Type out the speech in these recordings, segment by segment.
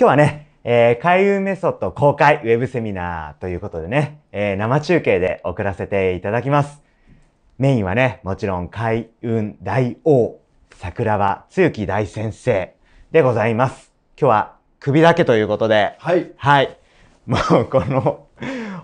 今日はね、えー、開運メソッド公開ウェブセミナーということでね、えー、生中継で送らせていただきます。メインはね、もちろん開運大王、桜庭つゆき大先生でございます。今日は首だけということで、はい。はい。もうこの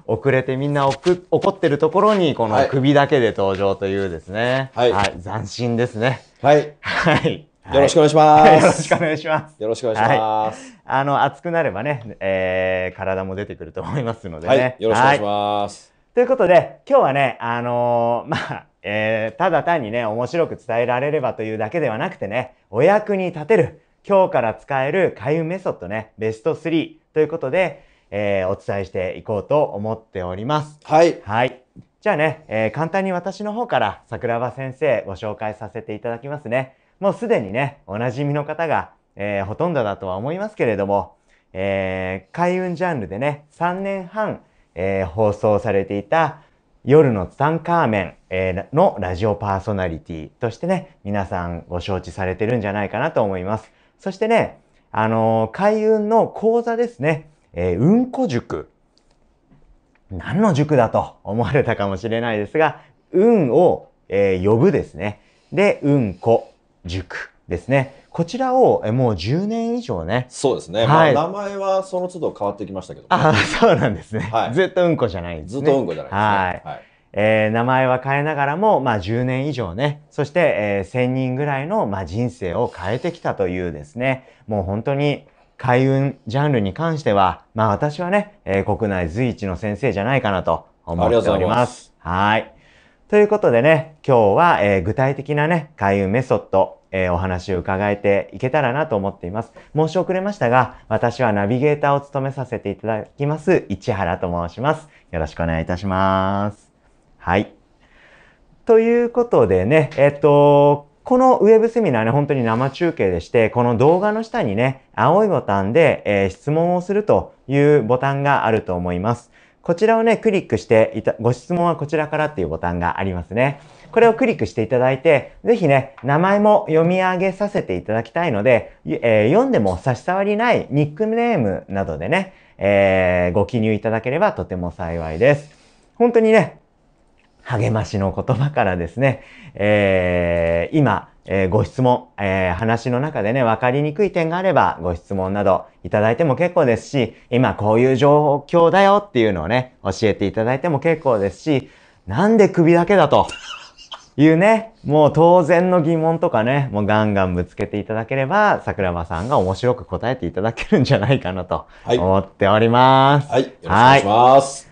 遅れてみんな怒ってるところに、この首だけで登場というですね。はい。はい、斬新ですね。はい。はい。よろしくお願いします。よろしくお願いします。よろしくお願いします。あの、暑くなればね、えー、体も出てくると思いますのでね。よろしくお願いします。ということで、今日はね、あのー、まあ、えー、ただ単にね、面白く伝えられればというだけではなくてね、お役に立てる、今日から使える開運メソッドね、ベスト3ということで、えー、お伝えしていこうと思っております。はい。はい。じゃあね、えー、簡単に私の方から桜庭先生ご紹介させていただきますね。もうすでにね、おなじみの方が、えー、ほとんどだとは思いますけれども、えー、開運ジャンルでね、3年半、えー、放送されていた夜のツタンカーメン、えー、のラジオパーソナリティとしてね、皆さんご承知されてるんじゃないかなと思います。そしてね、あのー、開運の講座ですね、えー、うんこ塾。何の塾だと思われたかもしれないですが、運を、えー、呼ぶですね。で、うんこ。塾ですね。こちらをもう10年以上ね。そうですね。はい、まあ、名前はその都度変わってきましたけど、ね、ああ、そうなんですね、はい、ずっとうんこじゃないんです、ね、ずっとうんこじゃないですね。はい。はい、えー、名前は変えながらも、まあ、10年以上ね、そして、えー、1000人ぐらいの、まあ、人生を変えてきたというですね、もう本当に開運ジャンルに関しては、まあ私はね、えー、国内随一の先生じゃないかなと思っております。いますはい。ということでね、今日は、えー、具体的なね、開運メソッド、えお話を伺えていけたらなと思っています。申し遅れましたが、私はナビゲーターを務めさせていただきます、市原と申します。よろしくお願いいたします。はい。ということでね、えっと、このウェブセミナーね、本当に生中継でして、この動画の下にね、青いボタンで、えー、質問をするというボタンがあると思います。こちらをね、クリックしていた、ご質問はこちらからっていうボタンがありますね。これをクリックしていただいて、ぜひね、名前も読み上げさせていただきたいので、えー、読んでも差し障りないニックネームなどでね、えー、ご記入いただければとても幸いです。本当にね、励ましの言葉からですね、えー、今、えー、ご質問、えー、話の中でね、分かりにくい点があれば、ご質問などいただいても結構ですし、今こういう状況だよっていうのをね、教えていただいても結構ですし、なんで首だけだというね、もう当然の疑問とかね、もうガンガンぶつけていただければ、桜庭さんが面白く答えていただけるんじゃないかなと思っております。はい、はい、よろしくお願いします。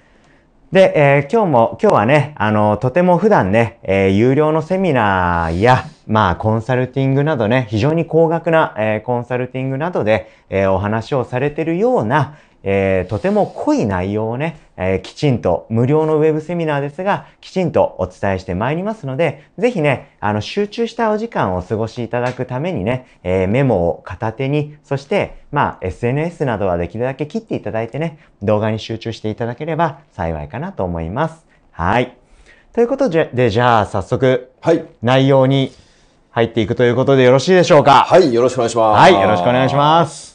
で、えー、今日も、今日はね、あの、とても普段ね、えー、有料のセミナーや、まあ、コンサルティングなどね、非常に高額な、えー、コンサルティングなどで、えお話をされてるような、えー、とても濃い内容をね、えー、きちんと、無料のウェブセミナーですが、きちんとお伝えしてまいりますので、ぜひね、あの、集中したお時間をお過ごしいただくためにね、えー、メモを片手に、そして、まあ、SNS などはできるだけ切っていただいてね、動画に集中していただければ幸いかなと思います。はい。ということで、じゃあ、早速、はい、内容に入っていくということでよろしいでしょうかはい、よろしくお願いします。はい、よろしくお願いします。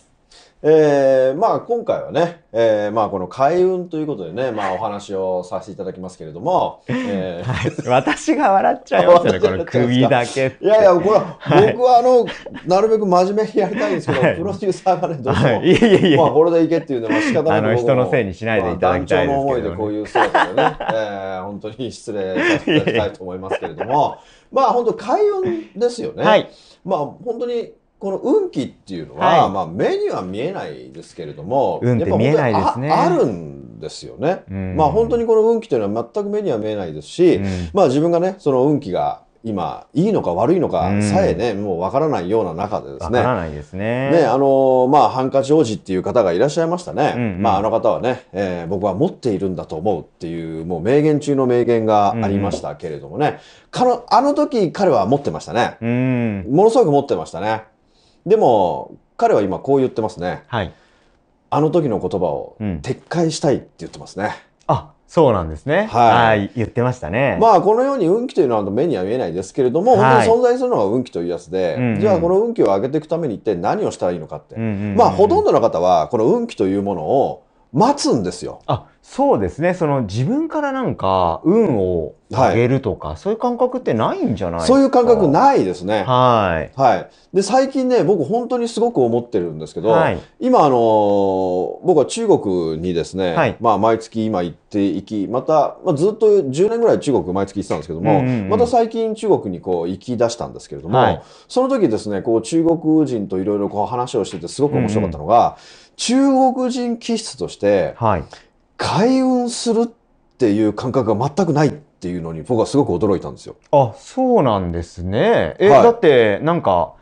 えー、まあ今回はね、えー、まあこの開運ということでね、まあお話をさせていただきますけれども、えー、私が笑っちゃいますよね、この首だけ。いやいや、これは、僕はあの、なるべく真面目にやりたいんですけど、はい、プロデューサーがね、どうしても、いいまあこれでいけっていうのは仕方ないあの人のせいにしないでいただきたいですけど、ね、まあ、の思いでこういう姿でね、えー、本当に失礼させていただきたいと思いますけれども、まあ本当開運ですよね。はい。まあ本当にこの運気っていうのは、はい、まあ目には見えないですけれども、運って見えないですね。ああるんですよね。うん、まあ本当にこの運気というのは全く目には見えないですし、うん、まあ自分がね、その運気が今いいのか悪いのかさえね、うん、もうわからないような中でですね。わからないですね。ね、あのまあハンカチ王子っていう方がいらっしゃいましたね。うんうん、まああの方はね、えー、僕は持っているんだと思うっていうもう名言中の名言がありましたけれどもね、うん、あの時彼は持ってましたね。うん、ものすごく持ってましたね。でも彼は今こう言ってますね、はい、あの時の言葉を撤回したいって言ってますね。うん、あそうなんですね。はい。言ってましたね。まあ、このように運気というのは目には見えないですけれども、はい、本当に存在するのは運気というやつで、うんうん、じゃあこの運気を上げていくために一体何をしたらいいのかって。まあ、ほとんどの方は、この運気というものを待つんですよ。あ、そうですね。その自分からなんか運を上げるとか、はい、そういう感覚ってないんじゃないそういう感覚ないですね。はい。はい。で、最近ね、僕本当にすごく思ってるんですけど、はい、今、あのー、僕は中国にですね、はい、まあ、毎月今行っていき、また、まあ、ずっと10年ぐらい中国毎月行ってたんですけども、うんうんうん、また最近中国にこう行き出したんですけれども、その時ですね、こう中国人といろいろこう話をしててすごく面白かったのが、うんうん、中国人気質として、はい、開運するっていう感覚が全くないっていうのに僕はすごく驚いたんですよ。あそうなんですね。え、はい、だってなんか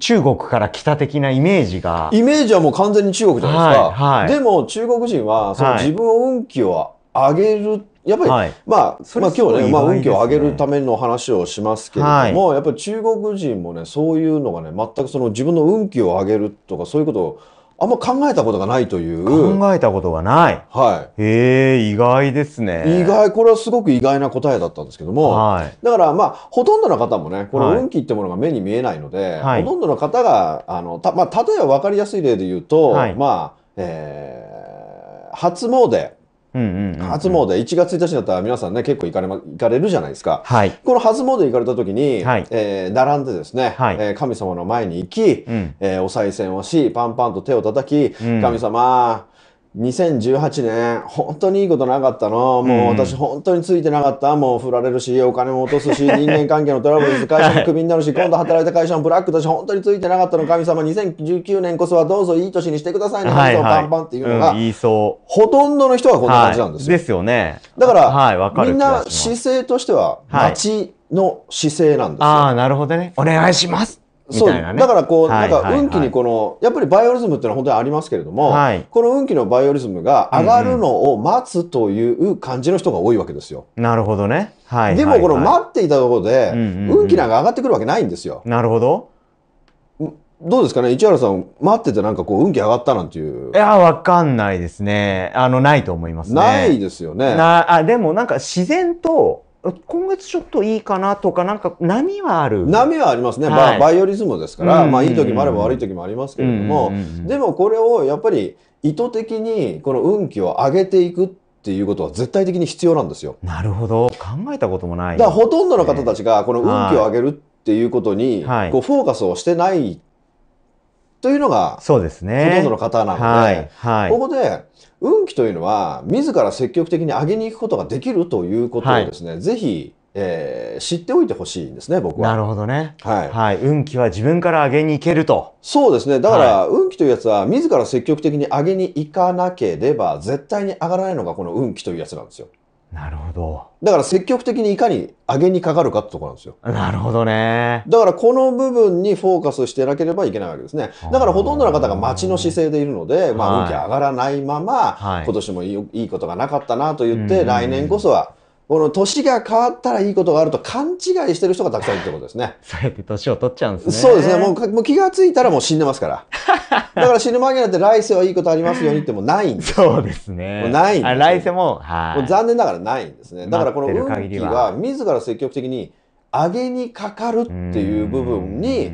中国から来た的なイメージが。イメージはもう完全に中国じゃないですか。はいはい、でも中国人はその自分の運気を上げる、やっぱり、はい、まあ、まあ今日ね、まあ、運気を上げるための話をしますけれども、やっぱり中国人もねそういうのがね全くその自分の運気を上げるとかそういうことをあんま考えたことがないという。考えたことがない。はい。ええ意外ですね。意外、これはすごく意外な答えだったんですけども。はい。だからまあ、ほとんどの方もね、この運気ってものが目に見えないので、はい、ほとんどの方が、あの、た、まあ、例えば分かりやすい例で言うと、はい、まあ、えー、初詣。初詣、1月1日だったら皆さんね、結構行かれ、ま、行かれるじゃないですか。はい、この初詣行かれた時に、はい、えー、並んでですね、はい、えー、神様の前に行き、うん、えー、お賽銭をし、パンパンと手を叩き、うん、神様、2018年、本当にいいことなかったのもう私本当についてなかった。もう振られるし、お金も落とすし、人間関係のトラブルです。会社もクビになるし、今度働いた会社もブラックだし、本当についてなかったの。神様、2019年こそはどうぞいい年にしてくださいね。はいはい、パンパンっていうのが、うん、言いそう。ほとんどの人がこんな感じなんですよ。はい、ですよね。だから、はい、かみんな姿勢としては、待ちの姿勢なんですよ。ああ、なるほどね。お願いします。そうだからこう、なんか運気にこの、やっぱりバイオリズムっていうのは本当にありますけれども、はい、この運気のバイオリズムが上がるのを待つという感じの人が多いわけですよ。うんうん、なるほどね。はい、でもこの待っていたところで、運気なんか上がってくるわけないんですよ。なるほど。どうですかね市原さん、待っててなんかこう、運気上がったなんていう。いや、わかんないですね。あの、ないと思いますね。ないですよね。なあ、でもなんか自然と、今月ちょっといいかなとか、なんか波はある。波はありますね。はい、バイオリズムですから、うんうんうん、まあいい時もあれば悪い時もありますけれども、うんうんうん、でもこれをやっぱり意図的にこの運気を上げていくっていうことは絶対的に必要なんですよ。なるほど。考えたこともない、ね。だほとんどの方たちがこの運気を上げるっていうことに、こうフォーカスをしてないというのが、そうですね。ほとんどの方なので、はい。はい、ここで、運気というのは、自ら積極的に上げに行くことができるということをですね、はい、ぜひ、えー、知っておいてほしいんですね、僕は。なるほどね。はい。はい。運気は自分から上げに行けると。そうですね。だから、はい、運気というやつは、自ら積極的に上げに行かなければ、絶対に上がらないのが、この運気というやつなんですよ。なるほど。だから積極的にいかに上げにかかるかってとこなんですよ。なるほどね。だからこの部分にフォーカスしてなければいけないわけですね。だからほとんどの方が待ちの姿勢でいるので、まあ運気上がらないまま、はい、今年もいいことがなかったなと言って、はい、来年こそはこの年が変わったらいいことがあると勘違いしてる人がたくさんいるってことですね。そうやって年を取っちゃうんですね。そうですね。もうもう気が付いたらもう死んでますから。だから死ぬ間際なんて来世はいいことありますようにってもうないんです。そうですね。もうないんです。来世も、はい。もう残念ながらないんですね。だからこの運気は自ら積極的に上げにかかるっていう部分に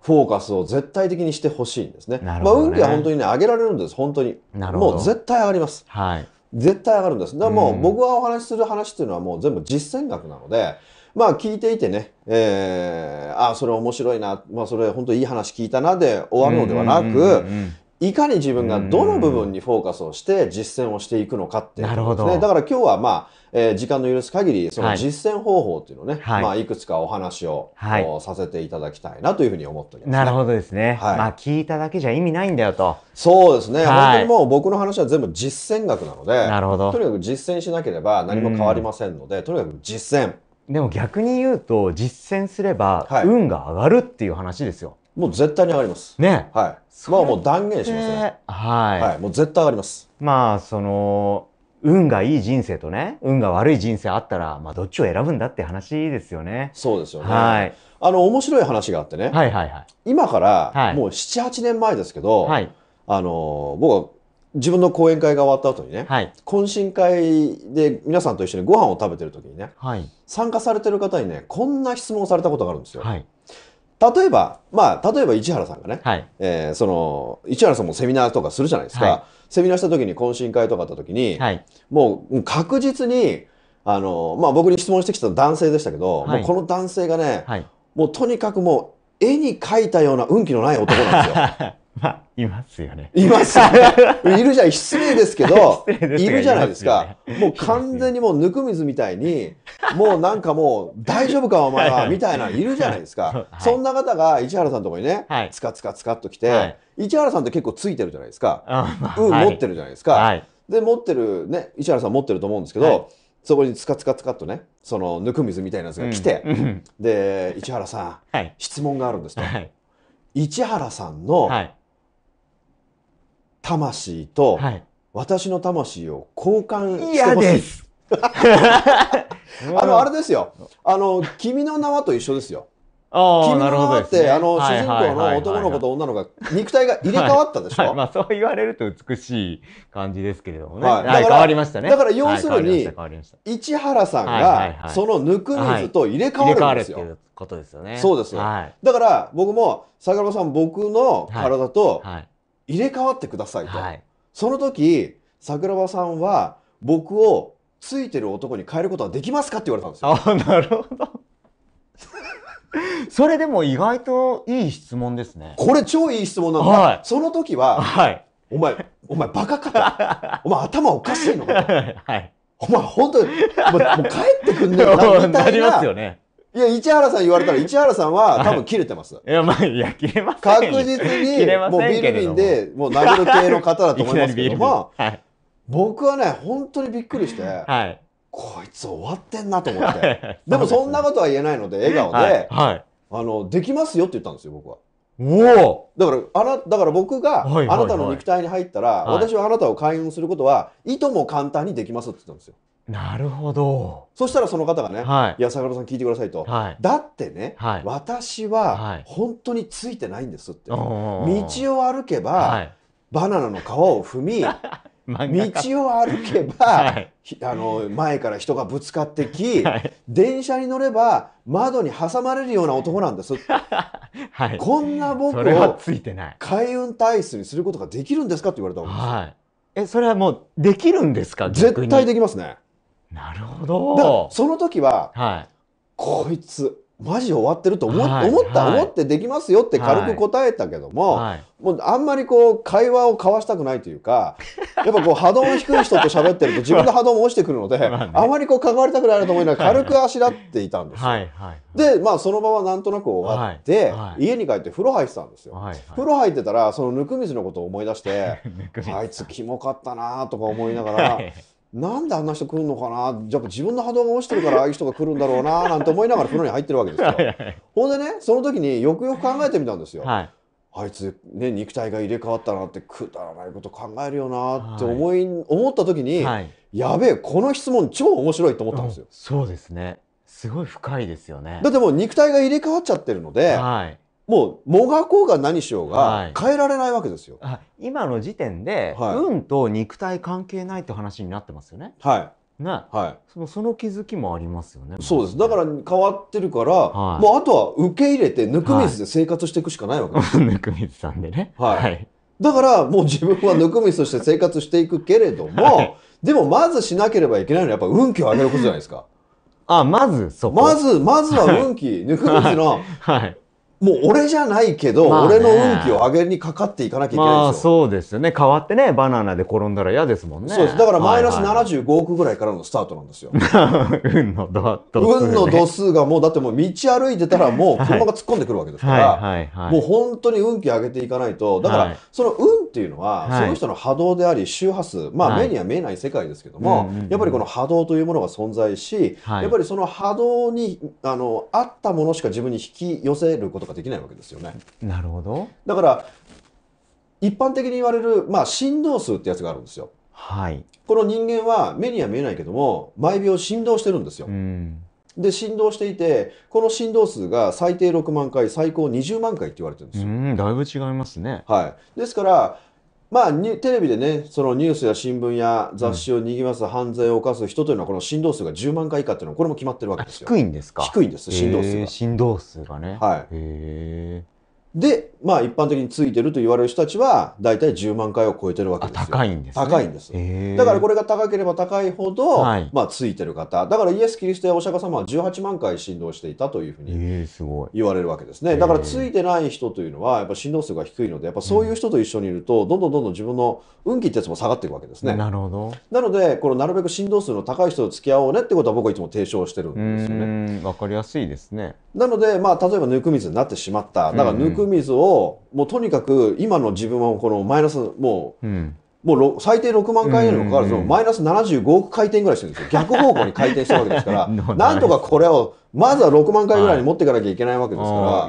フォーカスを絶対的にしてほしいんですね。ねまあ運気は本当にね、上げられるんです。本当に。もう絶対上がります。はい。絶対上がるんです。だからもう僕がお話しする話っていうのはもう全部実践学なので、まあ聞いていてね、えー、ああ、それ面白いな、まあそれ本当いい話聞いたなで終わるのではなく、いかに自分がどの部分にフォーカスをして実践をしていくのかっていうことですね。だから今日はまあ、えー、時間の許す限り、その実践方法っていうのね、はい、まあ、いくつかお話を、はい、させていただきたいなというふうに思っております、ね、なるほどですね。はい、まあ、聞いただけじゃ意味ないんだよと。そうですね。はい、本当にもう僕の話は全部実践学なので、なるほど。とにかく実践しなければ何も変わりませんので、とにかく実践。でも逆に言うと、実践すれば運が上がるっていう話ですよ。もう絶対に上がります。ね。はい。まあもう断言しますね。はい。はい。もう絶対上がります。まあ、その、運がいい人生とね、運が悪い人生あったら、まあどっちを選ぶんだって話ですよね。そうですよね。はい。あの、面白い話があってね。はいはいはい。今から、もう7、8年前ですけど、はい。あの、僕は、自分の講演会が終わった後にね、はい、懇親会で皆さんと一緒にご飯を食べてる時にね、はい、参加されてる方にねこんな質問をされたことがあるんですよ。はい、例えば、まあ、例えば市原さんがね、はい、えー、その市原さんもセミナーとかするじゃないですか、はい、セミナーした時に懇親会とかあった時に、はい、もう確実にあの、まあ、僕に質問してきた男性でしたけど、もうこの男性がね、もうとにかくもう絵に描いたような運気のない男なんですよ。まあ、いますよね。いますね。いるじゃん。失礼ですけど、いるじゃないですか。もう完全にもうぬく水みたいに、もうなんかもう大丈夫かお前は、みたいな、いるじゃないですか。そんな方が市原さんとこにね、つかつかつかっと来て、市原さんって結構ついてるじゃないですか。うん、持ってるじゃないですか。で、持ってる、ね、市原さん持ってると思うんですけど、そこにつかつかつかっとね、そのぬく水みたいなやつが来て、で、市原さん、質問があるんですと。市原さんの、魂と、私の魂を交換してほしい。嫌です あの、あれですよ。あの、君の名はと一緒ですよ。君の名はって、ね、あの、主人公の男の子と女の子が、肉体が入れ替わったでしょ、はい はい、まあ、そう言われると美しい感じですけれどもね。はい、は変わりましたね。だから、要するに、市原さんが、そのぬくぬずと入れ替わるんですよ。ことですよね。そうですよ。だから、僕も、坂本さん、僕の体と、はい入れ替わってくださいと、はい、その時桜庭さんは僕をついてる男に変えることはできますかって言われたんですよ。あなるほど それでも意外といい質問ですね。これ超いい質問なんだ。はい、その時は、はい、お前、お前バカかお前頭おかしいのか はい、お前本当に、もう帰ってくんねえな、みたいな。なりますよね。いや、市原さん言われたら、市原さんは多分切れてます。いや、まあ、いや、切れません確実に、もうビール瓶で、もう殴る系の方だと思いますけども、はい、僕はね、本当にびっくりして、はい、こいつ終わってんなと思って。はい、でもそんなことは言えないので、笑顔で、はい、あの、できますよって言ったんですよ、僕は。おだからあなだから僕があなたの肉体に入ったら、私はあなたを開運することはいとも簡単にできますって言ったんですよ。なるほど。そしたらその方がね、はい、いや、坂野さん聞いてくださいと。はい、だってね、はい、私は本当についてないんですって。道を歩けば、バナナの皮を踏み、道を歩けば、はい、あの前から人がぶつかってき、はい、電車に乗れば窓に挟まれるような男なんです、はい、こんな僕を開運体質にすることができるんですかって言われたわけです、はい、えそれはもうできるんですか絶対できますねなるほど。その時は、はい、こいつマジ終わってると思,、はい、思った、はい、思ってできますよって軽く答えたけども、はい、もうあんまりこう会話を交わしたくないというか やっぱこう波動の低い人と喋ってると自分の波動も落ちてくるので、あまりこう関わりたくないなと思いながら軽くあしらっていたんですよ。はいはい、でまあそのままなんとなく終わって、家に帰って風呂入ってたんですよ。はいはい、風呂入ってたらその温水のことを思い出してあ いつキモかったなとか思いながら。なんであんな人来るのかなやっぱ自分の波動が落ちてるからああいう人が来るんだろうななんて思いながら風呂に入ってるわけですよ。ほんでねその時によくよく考えてみたんですよ。はい、あいつ、ね、肉体が入れ替わったなってくだらないこと考えるよなって思い、はい、思った時に、はい、やべえこの質問超面白いと思ったんですよ。うん、そうですねすごい深いですよね。だってもう肉体が入れ替わっちゃってるので、はい、もう、もがこうが何しようが、変えられないわけですよ。はい、今の時点で、はい、運と肉体関係ないって話になってますよね。はい。ね。はい。その、その気づきもありますよね。そうです。だから変わってるから、はい、もうあとは受け入れて、ぬくみずで生活していくしかないわけです。ぬ くみずさんでね。はい。だから、もう自分はぬくみずとして生活していくけれども、でもまずしなければいけないのは、やっぱ運気を上げることじゃないですか。あ、まず、そこ。まず、まずは運気、ぬくみずの、はい。もう俺じゃないけど、まあね、俺の運気を上げにかかっていかなきゃいけないですょ、まあ、そうですよね変わってねバナナで転んだら嫌ですもんねそうですだからマイナス75億ぐらいからのスタートなんですよ、はいはい、運の度数、ね、運の度数がもうだってもう道歩いてたらもう車が突っ込んでくるわけですから、はいはい、もう本当に運気上げていかないとだから、その運っていうのは、その人の波動であり周波数まあ目には見えない世界ですけども、やっぱりこの波動というものが存在し、やっぱりその波動にあのあったものしか自分に引き寄せることかできないわけですよね。なるほどだから一般的に言われる、まあ、振動数ってやつがあるんですよ。はい、この人間は目には見えないけども毎秒振動してるんですよ。うん、で振動していてこの振動数が最低6万回最高20万回って言われてるんですよ。うんだいぶ違いますね、はい、ですからまあ、テレビでね、そのニュースや新聞や雑誌をぎわす犯罪を犯す人というのは、この振動数が10万回以下っていうのは、これも決まってるわけですよ。低いんですか低いんです、振動数が。振動数がね。はい。へえ。で、まあ一般的についてると言われる人たちは、大体10万回を超えてるわけです高いんです、ね、高いんです。だからこれが高ければ高いほど、はい、まあついてる方。だからイエス・キリストやお釈迦様は18万回振動していたというふうに言われるわけですね。だからついてない人というのは、やっぱ振動数が低いので、やっぱそういう人と一緒にいると、どんどんどんどん自分の運気ってやつも下がっていくわけですね。なるほど。なので、このなるべく振動数の高い人と付き合おうねってことは僕はいつも提唱してるんですよね。わかりやすいですね。なので、まあ例えば抜く水になってしまった。だから抜く毒水を、もうとにかく今の自分はこのマイナス、もう、うんもう最低6万回にもかかわらず、マイナス75億回転ぐらいしてるんですよ。逆方向に回転してるわけですから、なんとかこれを、まずは6万回ぐらいに持っていかなきゃいけないわけですから、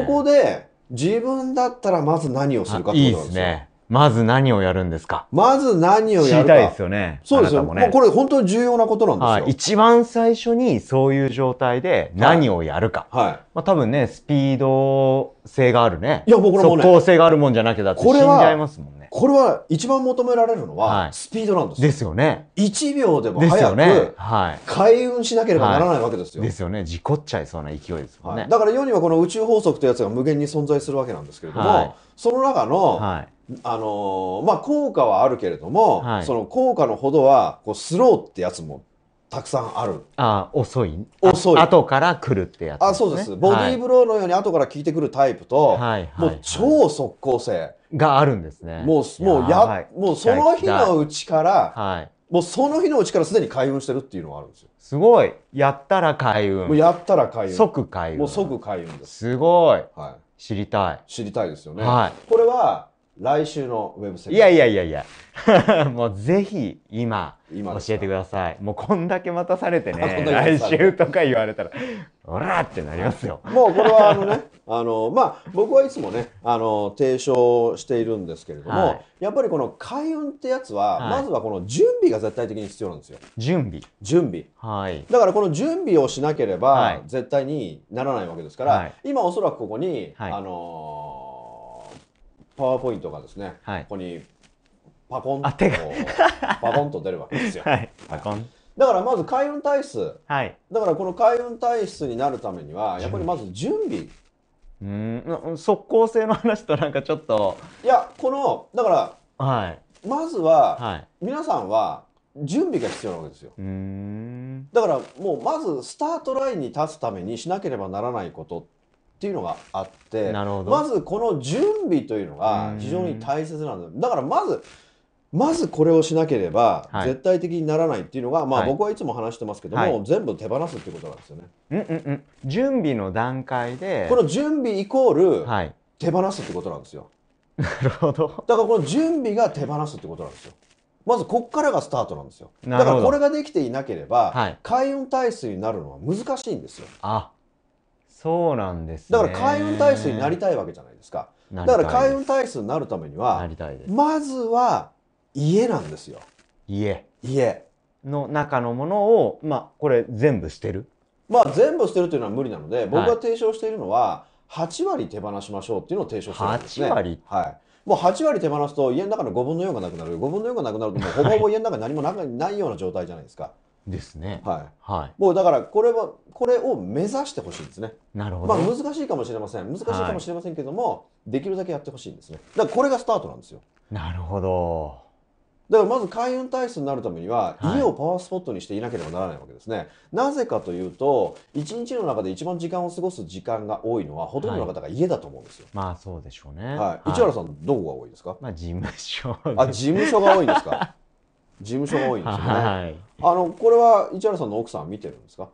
そこで、自分だったらまず何をするかってことなんですよ。まず何をやるんですかまず何をやるか。知りたいですよね。そうですよ。もね、もうこれ本当に重要なことなんですよ。はい、一番最初にそういう状態で何をやるか。はい。まあ多分ね、スピード性があるね。いや、僕らもね。速性があるもんじゃなきゃだって死んじゃいますもんね。これは一番求められるのは、スピードなんですよ。ですよね。1秒でも早く、ねはい、開運しなければならないわけですよ。ですよね。事故っちゃいそうな勢いですもんね。だから世にはこの宇宙法則というやつが無限に存在するわけなんですけれども、その中の、はいあのー、まあ効果はあるけれども、はい、その効果のほどはこうスローってやつもたくさんあるあ遅い遅い後から来るってやつ、ね、あそうですボディーブローのように後から効いてくるタイプと、はい、もう超即効性があるんですねもうもうや、はい、もうその日のうちから、はい、もうその日のうちからすでに開運してるっていうのがあるんですよすごいやったら開運もうやったら開運即開運もう即開運ですすごい、はい、知りたい知りたいですよね、はい、これは来週のウェブセミナー。いやいやいやいや。もうぜひ今、今教えてください。もうこんだけ待たされてね、来週とか言われたら、おらってなりますよ。もうこれはあのね、あの、まあ、僕はいつもね、あの、提唱しているんですけれども、はい、やっぱりこの開運ってやつは、はい、まずはこの準備が絶対的に必要なんですよ。準備準備。はい。だからこの準備をしなければ、絶対にならないわけですから、はい、今おそらくここに、あのーパワーポイントがですね、はい、ここにパコンと、パコンと出るわけですよ。はい、パコンだからまず海運体質、はい、だからこの海運体質になるためにはやっぱりまず準備うん即効性の話となんかちょっといやこのだから、はい、まずは、はい、皆さんは準備が必要なわけですよだからもうまずスタートラインに立つためにしなければならないことっていうのがあってまずこの準備というのが非常に大切なんだだからまずまずこれをしなければ絶対的にならないっていうのが、はい、まあ僕はいつも話してますけども、はい、全部手放すってことなんですよね。うんうんうん、準備の段階でこの準備イコール、手放すってことなんですよ。なるほど。だからこの準備が手放すってことなんですよ。まずここからがスタートなんですよ。だからこれができていなければ、開運体質になるのは難しいんですよ。あそうなんです、ね、だから海運体質になりたいわけじゃないですかだから海運体質になるためにはまずは家なんですよ家家の中のものをまあこれ全部捨てるまあ全部捨てるというのは無理なので僕が提唱しているのは、は8割手放しましょうっていうのを提唱してるんですね8割はいもう8割手放すと家の中の5分の4がなくなる5分の4がなくなるともうほぼほぼ家の中に何もなないような状態じゃないですかですね。はい。はい。もうだからこれはこれを目指してほしいんですね。なるほど。まあ難しいかもしれません。難しいかもしれませんけども、はい、できるだけやってほしいんですね。だからこれがスタートなんですよ。なるほど。だからまず開運体質になるためには、家をパワースポットにしていなければならないわけですね。はい、なぜかというと、一日の中で一番時間を過ごす時間が多いのは、ほとんどの方が家だと思うんですよ。はい、まあそうでしょうね。はい。市原さん、どこが多いですかまあ事務所。あ、事務所が多いんですか事務所が多いんですよね。はい、あのこれは市原さんの奥さん見てるんですか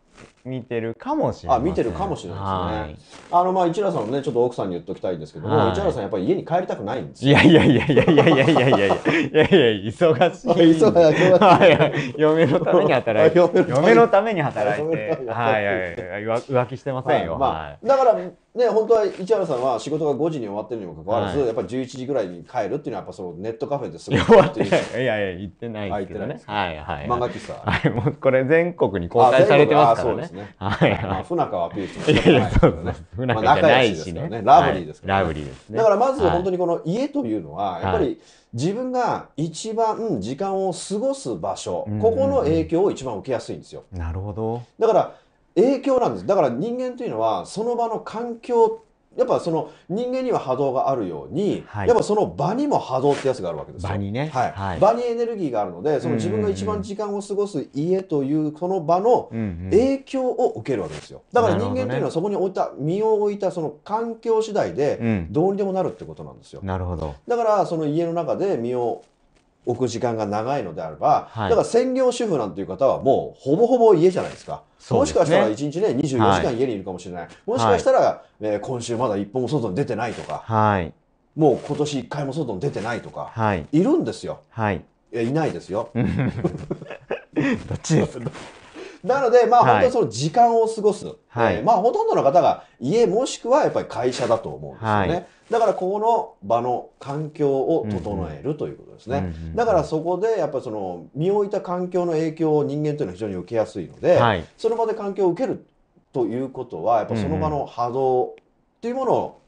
見てるかもしれない。あ、見てるかもしれないですね。あの、まあ、市原さんもね、ちょっと奥さんに言っときたいんですけども、市原さんやっぱり家に帰りたくないんですいやいやいやいやいやいやいやいやいやいや忙しい。忙しい。嫁のために働いて。嫁のために働いて。はいはいはい。浮気してませんよ。まあ、だから、ね、本当は市原さんは仕事が5時に終わってるにもかかわらず、はい、やっぱり11時ぐらいに帰るっていうのはやっぱそのネットカフェですごい終わっていやいや行ってないですけどねはいはい、はい、漫画喫茶はいもうこれ全国に公開されてますからねですね。はい、はい。まあ、船川アピールしてます ね。いやそうですね。不仲じゃないしね。ラブリーですから、ね、ラブリーですね。だからまず本当にこの家というのは、やっぱり自分が一番時間を過ごす場所、ここの影響を一番受けやすいんですよ。なるほど。だから影響なんです。だから人間というのは、その場の環境やっぱその人間には波動があるように、はい、やっぱその場にも波動ってやつがあるわけですよ。場にね、はい、はい、場にエネルギーがあるので、その自分が一番時間を過ごす家というその場の影響を受けるわけですよ。だから人間というのはそこに置いた、身を置いたその環境次第でどうにでもなるってことなんですよ。うん、なるほど。だからその家の中で身を置く時間が長いのであれば、はい、だから専業主婦なんていう方はもうほぼほぼ家じゃないですか。すね、もしかしたら1日ね、24時間家にいるかもしれない。はい、もしかしたら、はい、えー、今週まだ一歩も外に出てないとか、はい、もう今年一回も外に出てないとか、はい、いるんですよ。はい、いいないですよ。どっちですか なので、まあ、本当にその時間を過ごす。はい、えー、まあ、ほとんどの方が家もしくはやっぱり会社だと思うんですよね。はいだからここの場の環境を整えるということですね、だからそこでやっぱりその身を置いた環境の影響を人間というのは非常に受けやすいので、はい、その場で環境を受けるということはやっぱその場の波動っていうものを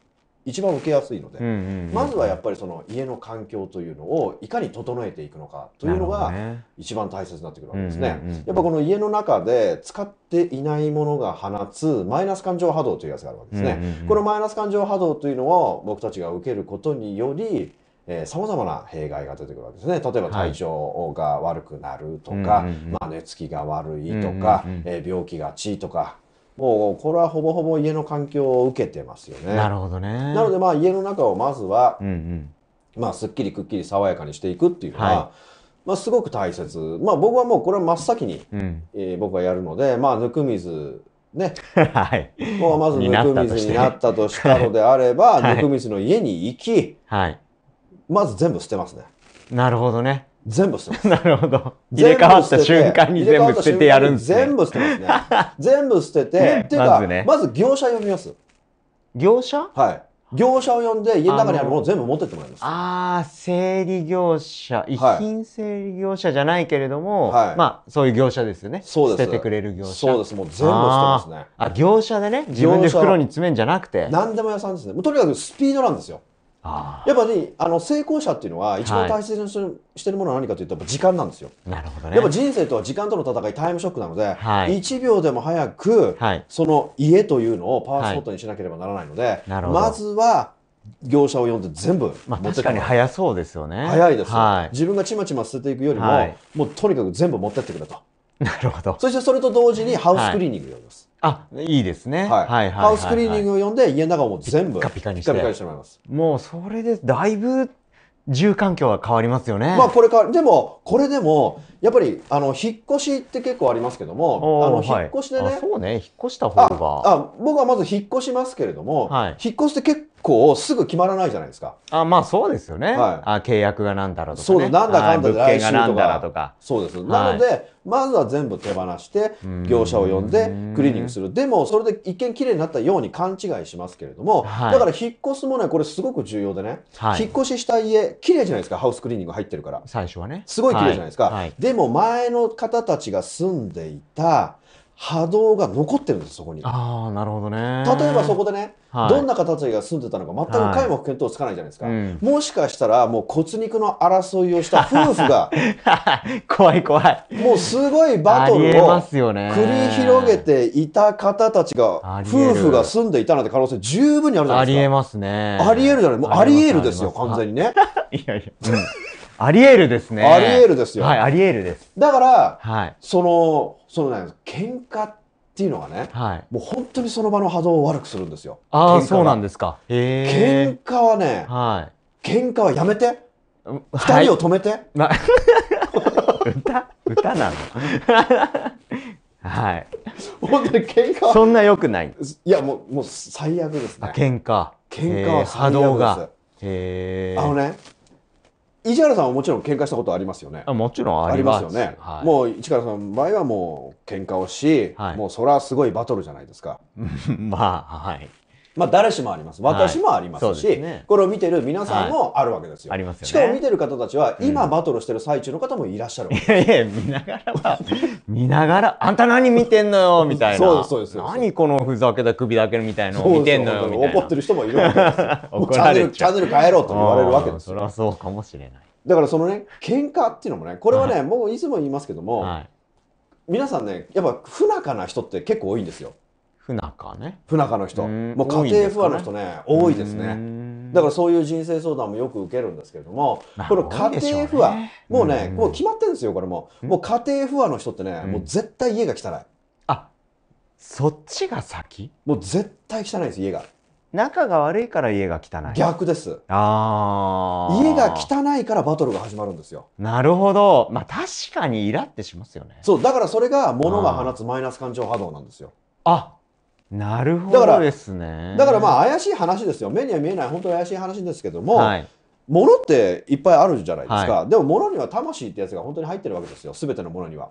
一番受けやすいので、うんうんうん、まずはやっぱりその家の環境というのをいかに整えていくのかというのが一番大切になってくるわけですね。うやっぱこの家の中で使っていないものが放つマイナス感情波動というやつがあるわけですね。うんうんうん、このマイナス感情波動というのを僕たちが受けることによりさまざまな弊害が出てくるわけですね例えば体調が悪くなるとか、はい、まあ、寝つきが悪いとか、うんうんうん、えー、病気がちとかもうこれはほぼほぼ家の環境を受けてますよね。なるほどね。なのでまあ家の中をまずは、うんうん、まあすっきりくっきり爽やかにしていくっていうのは、はい、まあすごく大切。まあ僕はもうこれは真っ先に、うん、えー、僕はやるので、まあぬく水ね。はい。もうまずぬく水になったとしたのであれば、ぬく水の家に行き、はい。まず全部捨てますね。なるほどね。全部捨てます。なるほど。入れ替わった瞬間に全部捨ててやるんですね。全部捨てますね。全部捨てて、ってか、まず,、ね、まず業者読みます。業者はい。業者を呼んで家の中にあるものを全部持ってってもらいます。ああ、整理業者、遺品整理業者じゃないけれども、はい、まあそういう業者ですよね。そうです。捨ててくれる業者。そうです。もう全部捨てますね。あ業者でね、自分で袋に詰めんじゃなくて。何でも屋さんですね。もうとにかくスピードなんですよ。やっぱね、あの成功者っていうのは、一番大切にしてるものは何かというと、時間なんですよ。なるほどね。やっぱ人生とは時間との戦い、タイムショックなので、はい、1秒でも早く、はい、その家というのをパワースポットにしなければならないので、はい、まずは、業者を呼んで全部まあ、確かに早そうですよね。早いです、はい、自分がちまちま捨てていくよりも、もうとにかく全部持ってってくれと。なるほど。そしてそれと同時にハウスクリーニングをやります。あ、いいですね。はい。はいはい、はい、ハウスクリーニングを呼んで、家の中も全部。ピカピカにして。ピカピカにしてもらいます。もう、それで、だいぶ、住環境は変わりますよね。まあ、これか、でも、これでも、やっぱりあの引っ越しって結構ありますけども、あの引っ越しでね、はい、そうね、引っ越した方があ僕はまず引っ越しますけれども、はい、引っ越しって結構すぐ決まらないじゃないですか。あまあそうですよね、はい、あ契約がなんだうとか、ね、そうなんだかんだで来週とかとかそうです、なのでまずは全部手放して業者を呼んでクリーニングするでもそれで一見きれいになったように勘違いしますけれども、だから引っ越すもねこれすごく重要でね、引っ越しした家きれいじゃないですかハウスクリーニング入ってるから最初はねすごいきれいじゃないですか、でも前の方たちが住んでいた波動が残ってるんですそこにああなるほどね例えばそこでね、はい、どんな方たちが住んでたのか全く皆目見当つかないじゃないですか、はいうん、もしかしたらもう骨肉の争いをした 夫婦が怖い怖いもうすごいバトルを繰り広げていた方たちが夫婦が住んでいたなんて可能性十分にあるじゃないですかありえますねありえるじゃないもうありえるですよ完全にね いやいや、うんあり得るですね。あり得るですよ。はい、あり得るです。だから、はい、その、そのね、喧嘩っていうのがね、はい、もう本当にその場の波動を悪くするんですよ。ああ、そうなんですか。喧嘩はね、はい、喧嘩はやめて。二、はい、人を止めて。歌歌なのはい。本当に喧嘩そんな良くない。いや、もう、もう最悪ですね。喧嘩。喧嘩は最悪です。波動が。あのね、石原さんはもちろん喧嘩したことありますよね。あもちろんありますよね。はい、もう市川さんの場合はもう喧嘩をし、はい、もうそれはすごいバトルじゃないですか。まあはい。まあ、誰しもあります。私もありますし、はいすね、これを見てる皆さんもあるわけですよ。はい、あります、ね、しかも見てる方たちは、今バトルしてる最中の方もいらっしゃるわけです。うん、いやいや、見ながら見ながら、あんた何見てんのよ、みたいな。そうです、そうです。何このふざけた首だけみたいなの見てんのよ、怒ってる人もいるわけですよ チャンネル、チャンネル変えろと言われるわけですよ。それはそうかもしれない。だからそのね、喧嘩っていうのもね、これはね、はい、いつも言いますけども、はい、皆さんね、やっぱ不仲な人って結構多いんですよ。不仲ね不仲の人もう家庭不和の人ね多いですねだからそういう人生相談もよく受けるんですけれども、この家庭不和、もうね、もう決まってるんですよ、これも。もう家庭不和の人ってね、もう絶対家が汚い。あそっちが先もう絶対汚いです、家が。仲が悪いから家が汚い逆ですあ家が汚いからバトルが始まるんですよなるほどまあ確かにイラってしますよねそうだからそれが物が放つマイナス感情波動なんですよあなるほどですねだからまあ怪しい話ですよ目には見えない本当に怪しい話ですけども、はい、物っていっぱいあるじゃないですか、はい、でも物には魂ってやつが本当に入ってるわけですよ全てのものには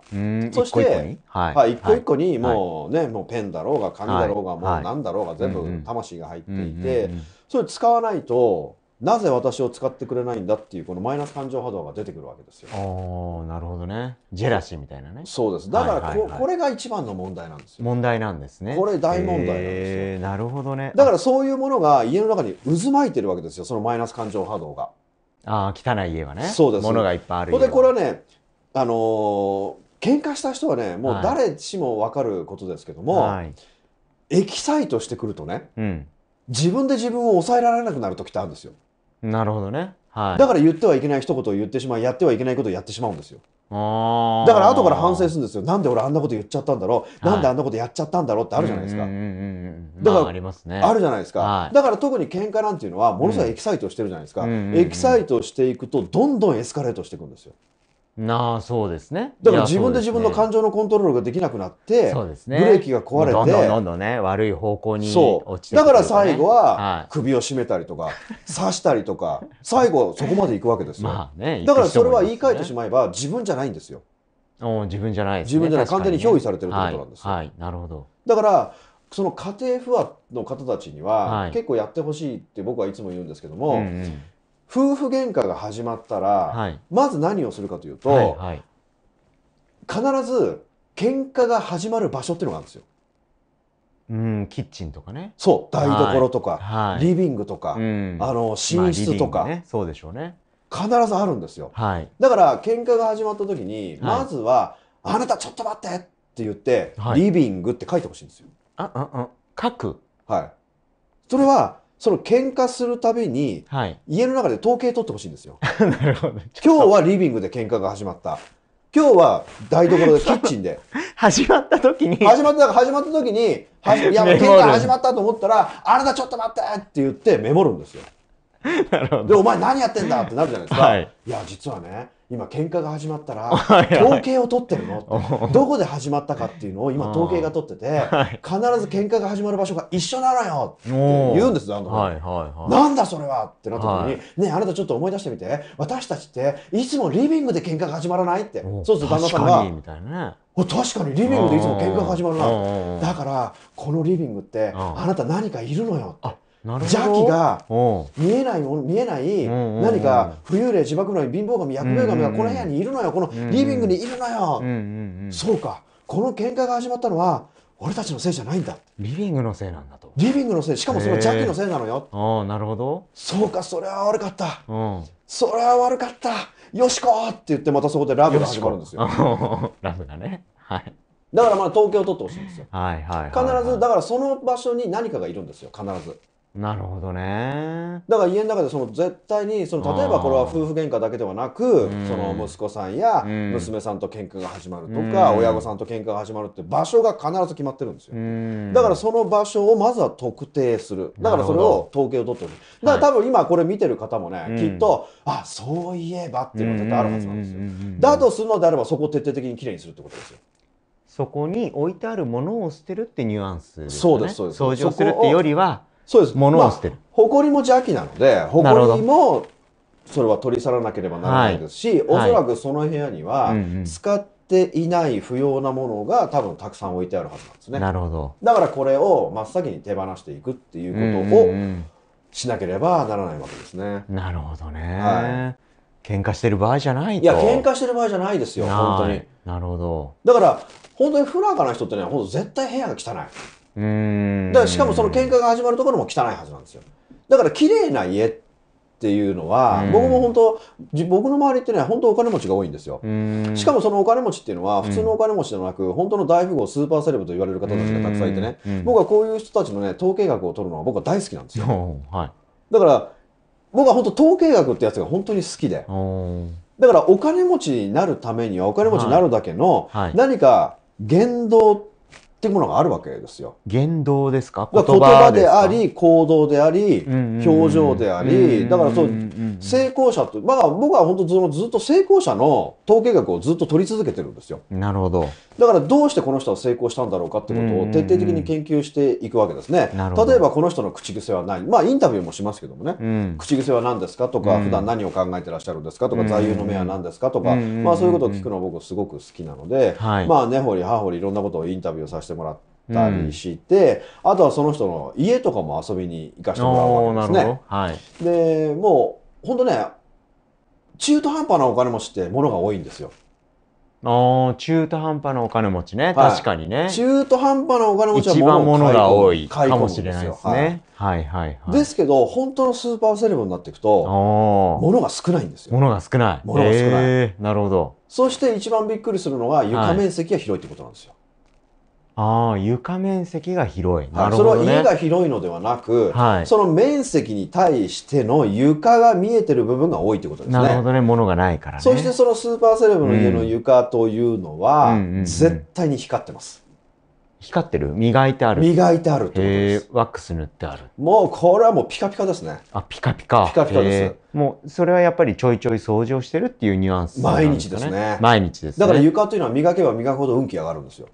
そしてはい、一個一個にもうね、はい、もうペンだろうが紙だろうが、もう何だろうが全部魂が入っていて、それ使わないとなぜ私を使ってくれないんだっていうこのマイナス感情波動が出てくるわけですよ。おなるほどねジェラシーみたいなねそうですだからこはいはいはい、これが一番の問題なんですよ問題なんですねこれ大問題なんですよ、えー、なるほどねだからそういうものが家の中に渦巻いてるわけですよそのマイナス感情波動がああ汚い家はねそうです物がいっぱいある家でこれはねあのー、喧嘩した人はねもう誰しも分かることですけども、はい、エキサイトしてくるとね、うん自分で自分を抑えられなくなる時ってあるんですよ。なるほどね、はい、だから言ってはいけない一言を言ってしまうやってはいけないことをやってしまうんですよだから後から反省するんですよなんで俺あんなこと言っちゃったんだろう、はい、なんであんなことやっちゃったんだろうってあるじゃないですか、だから、まあ、ありますねあるじゃないですか、はい、だから特に喧嘩なんていうのはものすごいエキサイトしてるじゃないですか、うん、エキサイトしていくとどんどんエスカレートしていくんですよ、なあそうですねだから自分で自分の感情のコントロールができなくなってそうです、ね、ブレーキが壊れてどんどんどんどんね悪い方向に落ちて、ね、だから最後は首を絞めたりとか、はい、刺したりとか最後そこまでいくわけですよ、まあね、だからそれは言い換えてしまえば自分じゃないんですよ自分じゃない、ね、自分じゃない、完全に憑依されてるってことなんですよ、はいはい、なるほどだからその家庭不安の方たちには、結構やってほしいって僕はいつも言うんですけども、うんうん夫婦喧嘩が始まったら、はい、まず何をするかというと、はいはい、必ず喧嘩が始まる場所っていうのがあるんですよ。うん、キッチンとかね。そう、台所とか、はい、リビングとか、はい、あの寝室とか、まあね、そうでしょうね。必ずあるんですよ。はい、だから喧嘩が始まった時に、まずは、あなたちょっと待ってって言って、リビングって書いてほしいんですよ。あ、あ、あ、書く。はい。それはその喧嘩するたびに、はい、家の中で統計取ってほしいんですよ。なるほど。今日はリビングで喧嘩が始まった。今日は台所で キッチンで。始まった時に。始まった、始まった時に、いや、喧嘩始まったと思ったら、あなたちょっと待ってって言ってメモるんですよ。なるほど。で、お前何やってんだってなるじゃないですか。はい、いや、実はね、今喧嘩が始まったら 統計を取ってるのどこで始まったかっていうのを今統計が取ってて 必ず喧嘩が始まる場所が一緒なのよって言うんですあのはなんだそれはってなった時に、ねあなたちょっと思い出してみて私たちっていつもリビングで喧嘩が始まらないってそうすると旦那さんが。確かにリビングでいつも喧嘩が始まるなだからこのリビングってあなた何かいるのよって邪気が見えない見えない何か浮遊霊自爆の貧乏神役病神がこの部屋にいるのよこのリビングにいるのよそうかこの喧嘩が始まったのは俺たちのせいじゃないんだリビングのせいなんだとリビングのせいしかもそのは邪気のせいなのよああなるほどそうかそれは悪かった、それは悪かったよしこって言ってまたそこでラブが始まるんですよ ラブだねはいだからまあ東京を取ってほしいんですよはいはい、はい、必ずだからその場所に何かがいるんですよ必ずなるほどね。だから家の中でその絶対にその例えばこれは夫婦喧嘩だけではなく、その息子さんや娘さんと喧嘩が始まるとか、親御さんと喧嘩が始まるって場所が必ず決まってるんですよ。だからその場所をまずは特定する。だからそれを統計を取ってる。だから多分今これ見てる方もね、きっとあそういえばっていうのは絶対あるはずなんですよ。だとするのであればそこを徹底的にきれいにするってことですよ。そこに置いてあるものを捨てるってニュアンスですね。そうですそうです。掃除をするってよりは。そうです。物を捨てる。ほこりも邪気なので、ほこりもそれは取り去らなければならないですし、はお、そらくその部屋には、使っていない不要なものが多分たくさん置いてあるはずなんですね。なるほど。だからこれを真っ先に手放していくっていうことをしなければならないわけですね。なるほどね。はい。喧嘩してる場合じゃないと。いや、喧嘩してる場合じゃないですよ、本当に。なるほど。だから、本当に不仲な人ってね、本当絶対部屋が汚い。うんだからしかもその喧嘩が始まるところも汚いはずなんですよだから綺麗な家っていうのは、僕も本当僕の周りってね本当お金持ちが多いんですよしかもそのお金持ちっていうのは普通のお金持ちではなく、本当の大富豪スーパーセレブと言われる方たちがたくさんいてね、僕はこういう人たちのね統計学を取るのは僕は大好きなんですよ、はい、だから僕は本当統計学ってやつが本当に好きでだからお金持ちになるためにはお金持ちになるだけの何か言動ってっていうものがあるわけですよ。言動ですか言葉であり、行動であり、表情であり、だからそう、成功者と、まあ僕は本当ずっと成功者の統計学をずっと取り続けてるんですよ。なるほど。だからどうしてこの人は成功したんだろうかってことを徹底的に研究していくわけですね。例えばこの人の口癖はい。まあインタビューもしますけどもね、うん、口癖は何ですかとか、普段何を考えてらっしゃるんですかとか、座右の銘は何ですかとか、まあそういうことを聞くの僕すごく好きなので、はい、まあ根掘り葉掘りいろんなことをインタビューさせててもらったりして、うん、あとはその人の家とかも遊びに行かせてもらうわけですね。はい、でもう本当ね中途半端なお金持ちってものが多いんですよ。あ中途半端なお金持ちね、はい、確かにね中途半端なお金持ちは一番物が多いかもしれないですね、はい、はいはいはいですけど本当のスーパーセレブになっていくと物が少ないんですよ物が少ない物が少ない、なるほどそして一番びっくりするのが床面積が広いってことなんですよ、ああ、床面積が広い。なるほど、ね、その家が広いのではなく、はい、その面積に対しての床が見えてる部分が多いってことですね。なるほどね、ものがないからね。そしてそのスーパーセレブの家の床というのは、絶対に光ってます。光ってる磨いてある磨いてあるってことです。ワックス塗ってある。もうこれはもうピカピカですね。あ、ピカピカ。ピカピカです。もうそれはやっぱりちょいちょい掃除をしてるっていうニュアンス、ね、毎日ですね。毎日です、ね、だから床というのは磨けば磨くほど運気上がるんですよ。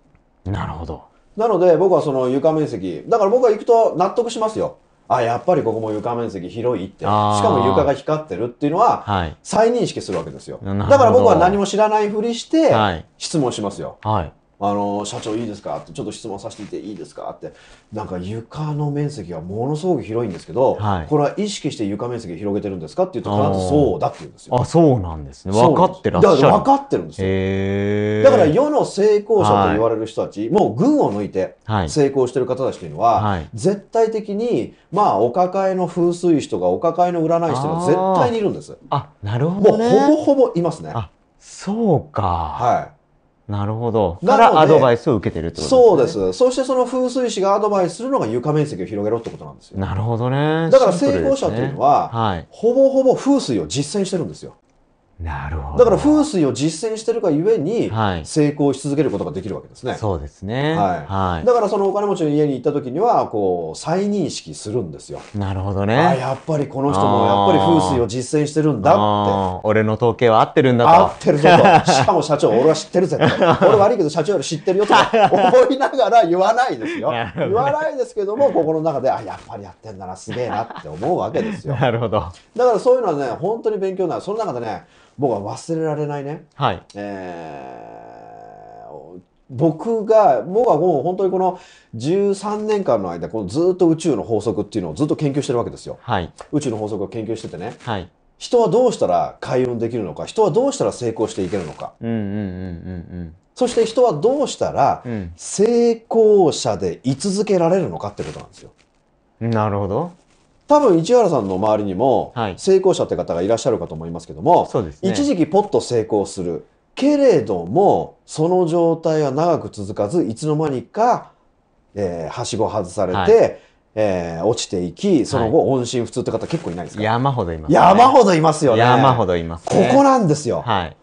なるほど。なので僕はその床面積、だから僕は行くと納得しますよ。あ、やっぱりここも床面積広いって。しかも床が光ってるっていうのは、再認識するわけですよ。だから僕は何も知らないふりして、質問しますよ。はい、あの社長いいですかってちょっと質問させていていいですかってなんか床の面積がものすごく広いんですけど、はい、これは意識して床面積広げてるんですかって言うとそうだって言うんですよあそうなんですね分かってらっしゃるだから分かってるんですよだから世の成功者と言われる人たち、はい、もう群を抜いて成功してる方たちというのは、はい、絶対的にまあお抱えの風水師とかお抱えの占い師とか絶対にいるんですあなるほど、ね、もうほぼほぼいますねあそうかはいなるほど。からアドバイスを受けてるってことですね。そうです。そしてその風水師がアドバイスするのが床面積を広げろってことなんですよ。なるほどね。だから成功者っていうのは、ねはい、ほぼほぼ風水を実践してるんですよ。なるほど。だから風水を実践してるがゆえに、成功し続けることができるわけですね。はい、そうですね。はい。はい、だからそのお金持ちの家に行った時には、こう、再認識するんですよ。なるほどね。あ、やっぱりこの人もやっぱり風水を実践してるんだって。俺の統計は合ってるんだと。合ってるぞと。しかも社長、俺は知ってるぜと。俺悪いけど社長より知ってるよと 思いながら言わないですよ。言わないですけども、心の中で、あ、やっぱりやってんだな、すげえなって思うわけですよ。なるほど。だからそういうのはね、本当に勉強になる。その中でね、僕は忘れられないね、はいえー、僕が僕はもう本当にこの13年間の間このずっと宇宙の法則っていうのをずっと研究してるわけですよ、はい、宇宙の法則を研究しててね、はい、人はどうしたら開運できるのか人はどうしたら成功していけるのか。うんうんうんうんうんそして人はどうしたら成功者で居続けられるのかってことなんですよ。なるほど。多分市原さんの周りにも成功者って方がいらっしゃるかと思いますけども、はいね、一時期ポッと成功するけれどもその状態は長く続かずいつの間にか、えー、はしご外されて、はいえー、落ちていき、その後、音信不通って方結構いないですか、山ほどいます、ね、山ほどいますよね。山ほどいます、ね、ここなんですよ。はい。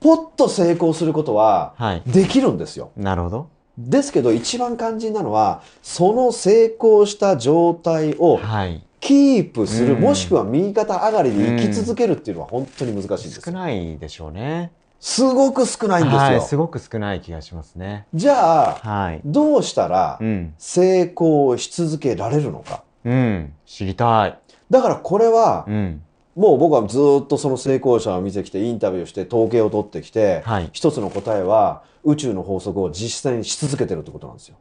ポッと成功することは、できるんですよ、はい。なるほど。ですけど一番肝心なのはその成功した状態をはい。キープする、もしくは右肩上がりで生き続けるっていうのは本当に難しいです、少ないでしょうねすごく少ないんですよ、はい、すごく少ない気がしますねじゃあ、はい、どうしたら成功し続けられるのか、うん、知りたいだからこれは、うんもう僕はずっとその成功者を見てきてインタビューして統計を取ってきて、はい、一つの答えは宇宙の法則を実践し続けてるってことなんですよ。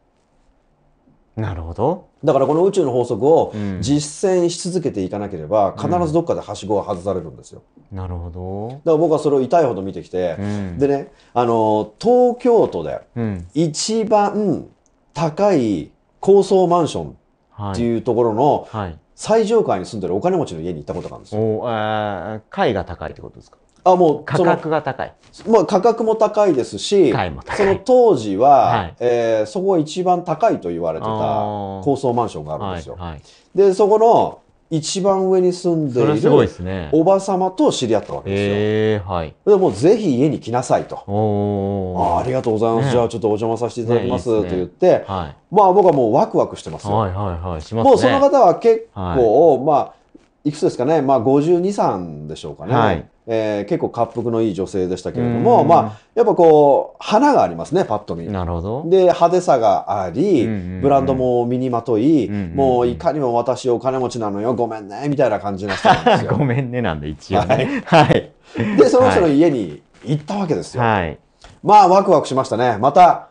なるほど。だからこの宇宙の法則を実践し続けていかなければ、必ずどっかではしごは外されるんですよ。うん、なるほど。だから僕はそれを痛いほど見てきて、うん、でね、あの、東京都で一番高い高層マンションっていうところの最上階に住んでるお金持ちの家に行ったことがあるんですよ。はえー、階が高いってことですかあもう価格が高い。まあ、価格も高いですし、その当時は、はい、えー、そこが一番高いと言われてた高層マンションがあるんですよ。はいはい、で、そこの一番上に住んでいる、ね、おば様と知り合ったわけですよ。えー、はい、でもぜひ家に来なさいと。あありがとうございます、じゃあちょっとお邪魔させていただきます、と言って、はい、まあ僕はもうワクワクしてますよ。はいはいはい、もうその方は結構、まあいくつですかね、まあ、52、3でしょうかね、はい、えー、結構滑覆のいい女性でしたけれども、まあ、やっぱこう、花がありますね、パッと見。なるほど。で、派手さがあり、ブランドも身にまとい、もういかにも私お金持ちなのよ、ごめんね、みたいな感じの人なんですよ。ごめんねなんで、一応、ね。はい。で、その人の家に行ったわけですよ。はい。まあ、ワクワクしましたね。また、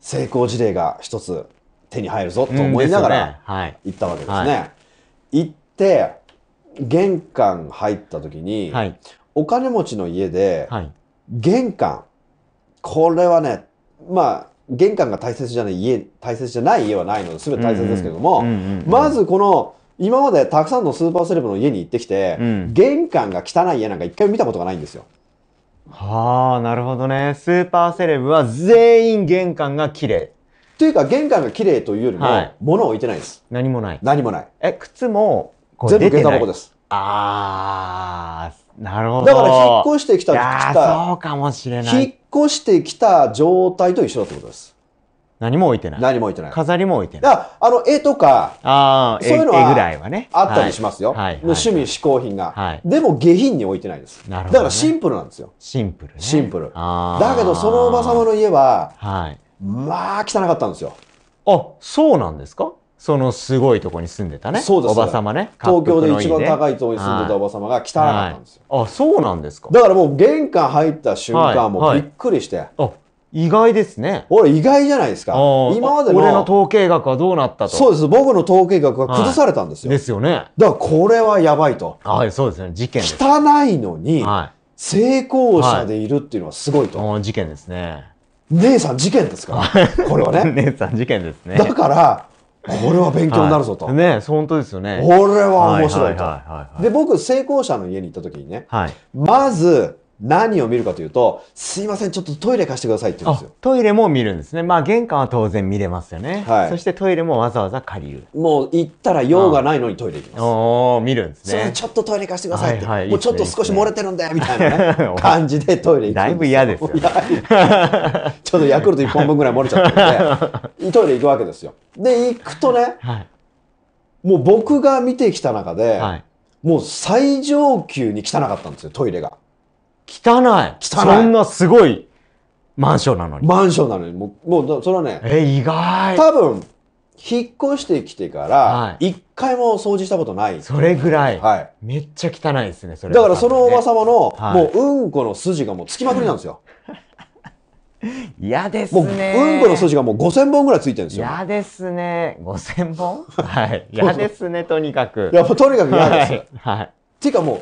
成功事例が一つ手に入るぞと思いながら、行ったわけですね。行って、玄関入った時に、はい、お金持ちの家で、はい、玄関、これはね、まあ、玄関が大切じゃない家、大切じゃない家はないので、全て大切ですけども、まずこの、今までたくさんのスーパーセレブの家に行ってきて、うん、玄関が汚い家なんか一回見たことがないんですよ。はあ、なるほどね。スーパーセレブは全員玄関が綺麗。というか、玄関が綺麗というよりも、はい、物を置いてないです。何もない。何もない。え、靴も、全部下駄箱です。ああ、なるほど。だから引っ越してきた、来た。そうかもしれない。引っ越してきた状態と一緒だってことです。何も置いてない。何も置いてない。飾りも置いてない。だあの、絵とか、あそういうのは、ぐらいはね。あったりしますよ。はい。趣味、嗜好品が。はい。でも下品に置いてないです。なるほど、だからシンプルなんですよ。シンプル、シンプル。だけど、そのおばさまの家は、はい。まあ、汚かったんですよ。あ、そうなんですかそのすごいとこに住んでたね。そうです。おばさまね。東京で一番高いとこに住んでたおばさまが汚かったんですよ。はいあ、そうなんですか。だからもう玄関入った瞬間、もうびっくりして。はいあ意外ですね。俺意外じゃないですか。今までの。俺の統計学はどうなったと。そうです。僕の統計学が崩されたんですよ。はい、ですよね。だからこれはやばいと。はい、そうですね。事件です。汚いのに、成功者でいるっていうのはすごいと。はい、事件ですね。姉さん事件ですから。これはね。姉さん事件ですね。だから、これは勉強になるぞと。はい、ね本当ですよね。これは面白いと。で、僕、成功者の家に行った時にね、はい、まず、何を見るかというと、すいません、ちょっとトイレ貸してくださいって言うんですよ。トイレも見るんですね。まあ、玄関は当然見れますよね。はい。そしてトイレもわざわざ借りる。もう行ったら用がないのにトイレ行きます。おお見るんですね。ちょっとトイレ貸してくださいって。はいはい、もうちょっと少し漏れてるんよ、みたいな、ね、感じでトイレ行くだいぶ嫌ですよ、ね。ちょっとヤクルト1本分ぐらい漏れちゃったんで、トイレ行くわけですよ。で、行くとね、はい、もう僕が見てきた中で、はい、もう最上級に汚かったんですよ、トイレが。汚い。そんなすごいマンションなのに。マンションなのに。もう、もうそれはね。え、意外。多分、引っ越してきてから、一回も掃除したことない。それぐらい。はい。めっちゃ汚いですね、それ、ね。だからそのおば様の、はい、もううんこの筋がもうつきまくりなんですよ。嫌ですね。もううんこの筋がもう5000本ぐらいついてるんですよ。嫌ですね。5000本 はい。嫌ですね、とにかく。いや、とにかく嫌です。はい。はい、っていうかも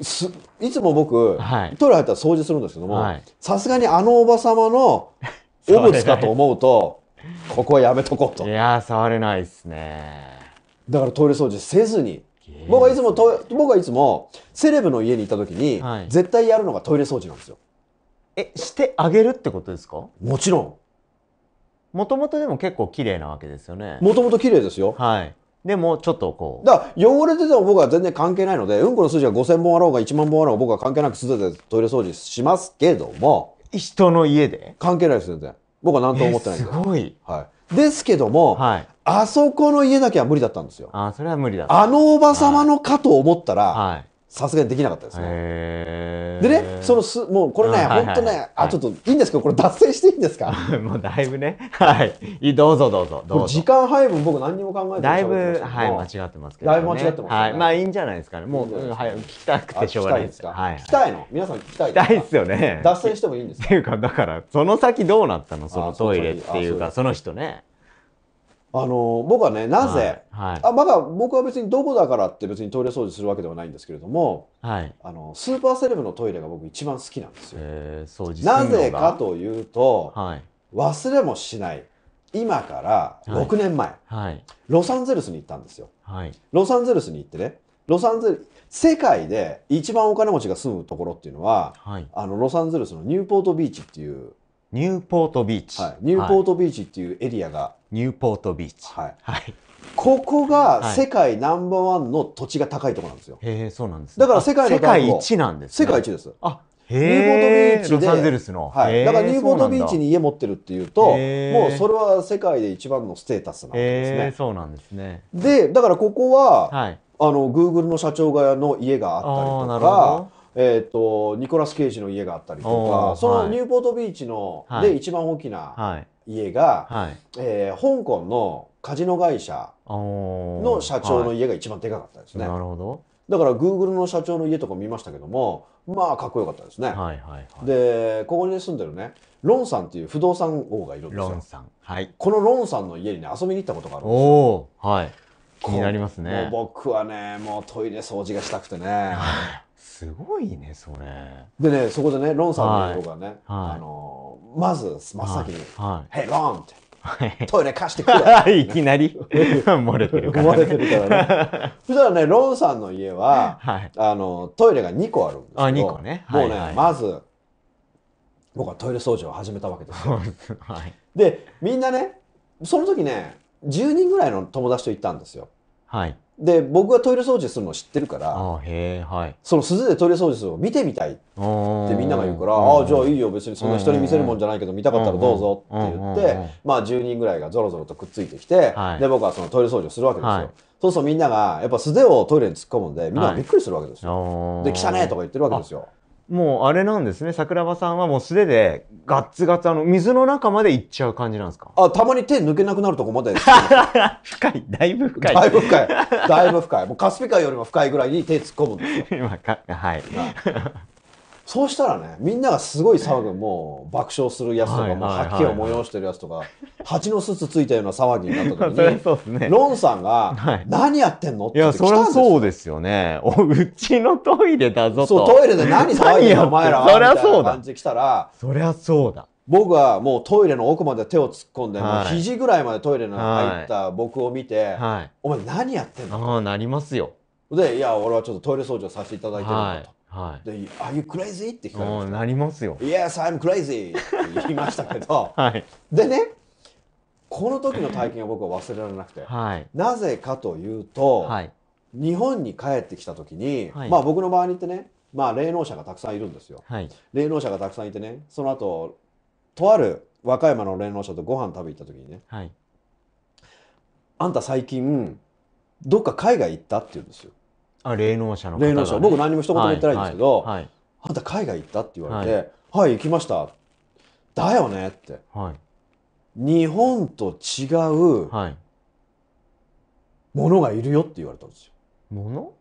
う、す、いつも僕、はい、トイレ入ったら掃除するんですけども、さすがにあのおば様の 汚物かと思うと、ここはやめとこうと。いや触れないですね。だからトイレ掃除せずに。僕はいつも僕はいつもセレブの家にいた時に、はい、絶対やるのがトイレ掃除なんですよ。えしてあげるってことですかもちろん。もともとでも結構綺麗なわけですよね。もともと綺麗ですよ。はい。でも、ちょっとこう。だから、汚れてても僕は全然関係ないので、うんこの数字が5000本あろうが1万本あろうが僕は関係なくすべてトイレ掃除しますけども。人の家で関係ないです、全然。僕は何とも思ってないです。すごい。はい。ですけども、はい、あそこの家だけは無理だったんですよ。あ、それは無理だった。あのおば様のかと思ったら、はい、さすがにできなかったですね。でね、そのす、もうこれね、本当ね、あ、ちょっといいんですけど、これ脱線していいんですか もうだいぶね、はい。どうぞどうぞ、どうぞ。時間配分僕何にも考えてない。だいぶ、はい、間違ってますけど、ね、だいぶ間違ってます、ね、はい。まあいいんじゃないですかね。もう、はい、聞きたくてしょうがないですか、はい。聞きたいの皆さん聞きたい聞きたいですよね。脱線してもいいんですかっていうか、だから、その先どうなったのそのトイレっていうか、その人ね。あの僕はねなぜ、はいはい、あまだ僕は別にどこだからって別にトイレ掃除するわけではないんですけれども、はい、あのスーパーセレブのトイレが僕一番好きなんですよ。えー、なぜかというと、忘れもしない今から6年前、ロサンゼルスに行ったんですよ。ロサンゼルスに行ってねロサンゼル世界で一番お金持ちが住むところっていうのは、あのロサンゼルスのニューポートビーチっていうニューポートビーチ、ニューポートビーチっていうエリアがニューポートビーチ。はい。はい。ここが世界ナンバーワンの土地が高いところなんですよ。はへえ、そうなんです、ね。だから世界の世界一なんです、ね、世界一です。あ、ニューポートビーチで。ロサンゼルスの。はい。だからニューポートビーチに家持ってるっていうと、もうそれは世界で一番のステータスなわけですね。そうなんですね。で、だからここは、はい、あの、グーグルの社長側の家があったりとか、えーと、ニコラス・ケイジの家があったりとか、そのニューポートビーチの、で一番大きな、はい家が、はい、えー、香港のカジノ会社の社長の家が一番でかかったですね。はい、なるほどだからグーグルの社長の家とか見ましたけどもまあかっこよかったですね。はいはいはい、でここに住んでるねロンさんっていう不動産王がいるんですよ。ロンさんはい、このロンさんの家にね遊びに行ったことがあるんですよ。おはい、気になりますね。僕はねもうトイレ掃除がしたくてね。すごいね、それ。でね、そこでね、ロンさんのとこがね、はい、あのー、まず真っ先に、はい、Hey, ロンって。トイレ貸してくれ いきなり 漏れてるから、ね、漏れてるからね。そしたらね、ロンさんの家は、はい、あの、トイレが2個あるんですけあ2個ね。もうね、はいはい、まず、僕はトイレ掃除を始めたわけですよ。はい、で、みんなね、その時ね、10人ぐらいの友達と行ったんですよ。はい。で僕がトイレ掃除するのを知ってるからあへ、はい、その鈴でトイレ掃除するのを見てみたいってみんなが言うから「ああじゃあいいよ別にそんな人に見せるもんじゃないけど見たかったらどうぞ」って言ってまあ10人ぐらいがぞろぞろとくっついてきて、はい、で僕はそのトイレ掃除をするわけですよ。はい、そうそうみんながやっぱ素手をトイレに突っ込むんでみんながびっくりするわけですよ。で「汚ねえ」とか言ってるわけですよ。もうあれなんですね桜庭さんはもう素手でガッツガツあの水の中まで行っちゃう感じなんですかあ、たまに手抜けなくなるとこまで。深いだいぶ深いだいぶ深い。だいぶ深い。もうカスピ海よりも深いぐらいに手突っ込むんですよ。今かはい、そうしたらねみんながすごい騒ぐもう爆笑するやつとか、もう吐き気を催してるやつとか蜂の巣つついたような騒ぎになった時に ね、ロンさんが「はい、何やってんの?」って言ってたんですそうですよねおうちのトイレだぞとそうトイレで何騒ぎやのお前らはみ感じ来たらそりゃそうだ僕はもうトイレの奥まで手を突っ込んで、はい、もう肘ぐらいまでトイレに入った僕を見て、はい、お前何やってんのああなりますよでいや俺はちょっとトイレ掃除をさせていただいてるんだと、はい、で「Are you crazy?」って聞かれなりますよ「Yes, I'm crazy」って言いましたけど、はい、でねこの時の体験は僕は忘れられなくて、はい、なぜかというと、はい、日本に帰ってきた時に、はい、まあ僕の周りってね、まあ、霊能者がたくさんいるんですよ、霊能者がたくさんいてねその後とある和歌山の霊能者とご飯食べ行った時にね、あんた最近どっか海外行ったって言うんですよ。あ霊能者の霊能者僕何も一言も言ってないんですけど、はいはいあんた海外行ったって言われて「はい、行きました」だよねって、日本と違うものがいるよって言われたんですよ。もの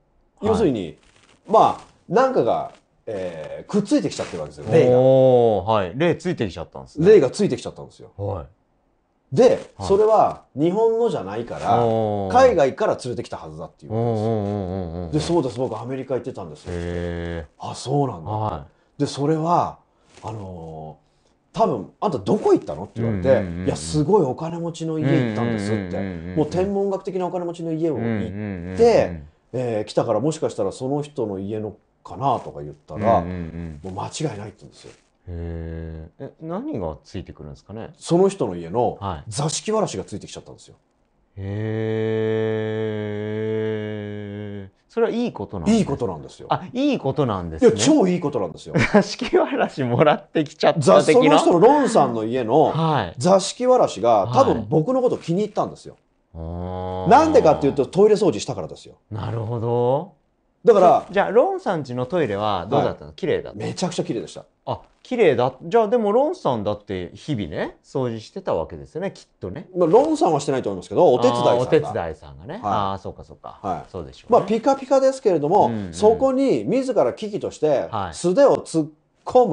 要するに、まあ何かが、えー、くっついてきちゃってるわけですよ霊が。はい、霊ついてきちゃったんです、ね、霊がついてきちゃったんですよ。はいで、それは日本のじゃないから、海外から連れてきたはずだっていうんですよ。で、そうです、僕アメリカ行ってたんですよ。あ、そうなんだ。はい、で、それは、あのー、多分あんたどこ行ったのって言われて、いや、すごいお金持ちの家行ったんですって。もう天文学的なお金持ちの家を行って、えー、来たからもしかしたらその人の家のかなとか言ったら、もう間違いないって言うんですよ。え何がついてくるんですかねその人の家の座敷わらしがついてきちゃったんですよ。へえ。それはいいことなんいいことなんですよ。あ、いいことなんです、ね、いや、超いいことなんですよ。座敷わらしもらってきちゃった的な。その人のロンさんの家の座敷わらしが、多分僕のこと気に入ったんですよ。はい、なんでかっていうとトイレ掃除したからですよ。なるほど。だからじゃあロンさんちのトイレはどうだったの、はい、綺麗だっためちゃくちゃ綺麗でしたあ綺麗だじゃあでもロンさんだって日々ね掃除してたわけですよねきっとね、まあ、ロンさんはしてないと思いますけどお手伝いさんがお手伝いさんがね、はい、ああそうかそうか、はい、そうでしょう、ね、まあピカピカですけれども、うんうん、そこに自ら危機として素手を突っ込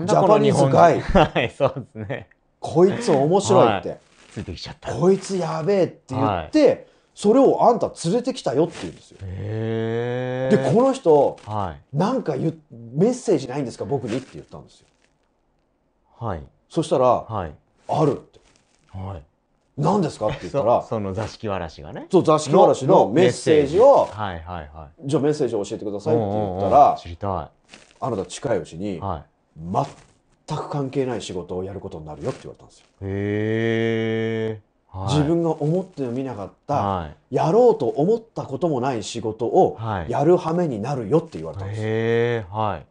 むジャパニーズガイ、はい、そうですねこいつ面白いって、ついてきちゃったこいつやべえって言って、それをあんた連れてきたよって言うんですよ。でこの人、はい、なんかメッセージないんですか僕にって言ったんですよ。はい、そしたら、はい、あるって。はい何ですかって言ったら その座敷わらしがねそう座敷わらしのメッセージをはいはいはいじゃあメッセージを教えてくださいって言ったら知りたいあなた近いうちに、はい、全く関係ない仕事をやることになるよって言われたんですよへえ自分が思ってもみなかった、やろうと思ったこともない仕事をやるはめになるよって言われたんですよ。はい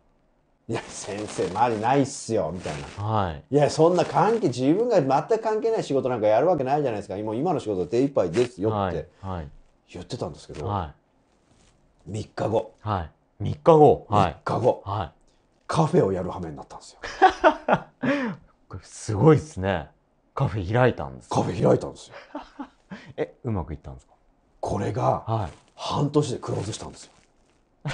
いや先生周りないっすよみたいな、はい、いやそんな関係自分が全く関係ない仕事なんかやるわけないじゃないですか今今の仕事手一杯ですよって言ってたんですけど、はい、3日後、はい、3日後、はい、3日後、はい、カフェをやるはめになったんですよ すごいっすねカフェ開いたんですカフェ開いたんですよ えうまくいったんですかこれが半年でクローズしたんですよ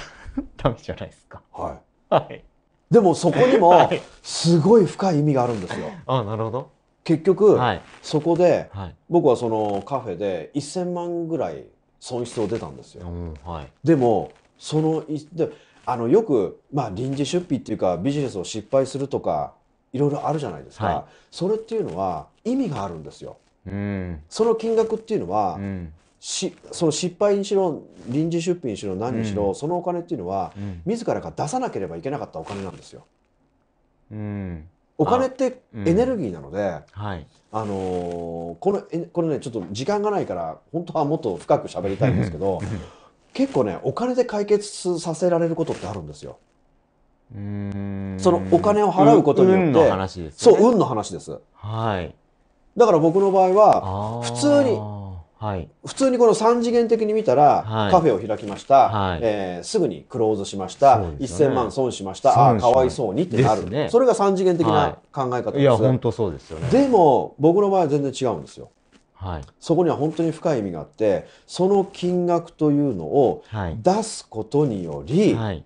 ダメじゃないですかはい、はい、でもそこにも すごい深い意味があるんですよあなるほど結局、はい、そこで、はい、僕はそのカフェで1000万ぐらい損失を出たんですよ、はい、でもそのであのよく、まあ、臨時出費っていうかビジネスを失敗するとかいろいろあるじゃないですか、はい、それっていうのは意味があるんですよ。うん、その金額っていうのは、うん、しその失敗にしろ臨時出品にしろ何にしろ、うん、そのお金っていうのは、うん、自らが出さなければいけなかったお金なんですよ。うん、お金ってエネルギーなので、あのこのこれねちょっと時間がないから本当はもっと深く喋りたいんですけど 結構ねお金で解決させられることってあるんですよ。そのお金を払うことによって、運の話です、ね、そう、運の話です。はい。だから僕の場合は、普通に、はい、普通にこの3次元的に見たら、はい、カフェを開きました、はいえー、すぐにクローズしました、ね、1000万損しました、ああ、かわいそうにってなる、ね、それが3次元的な考え方です、はい、いや、本当そうですよね。でも、僕の場合は全然違うんですよ。はい、そこには本当に深い意味があってその金額というのを出すことにより、はい、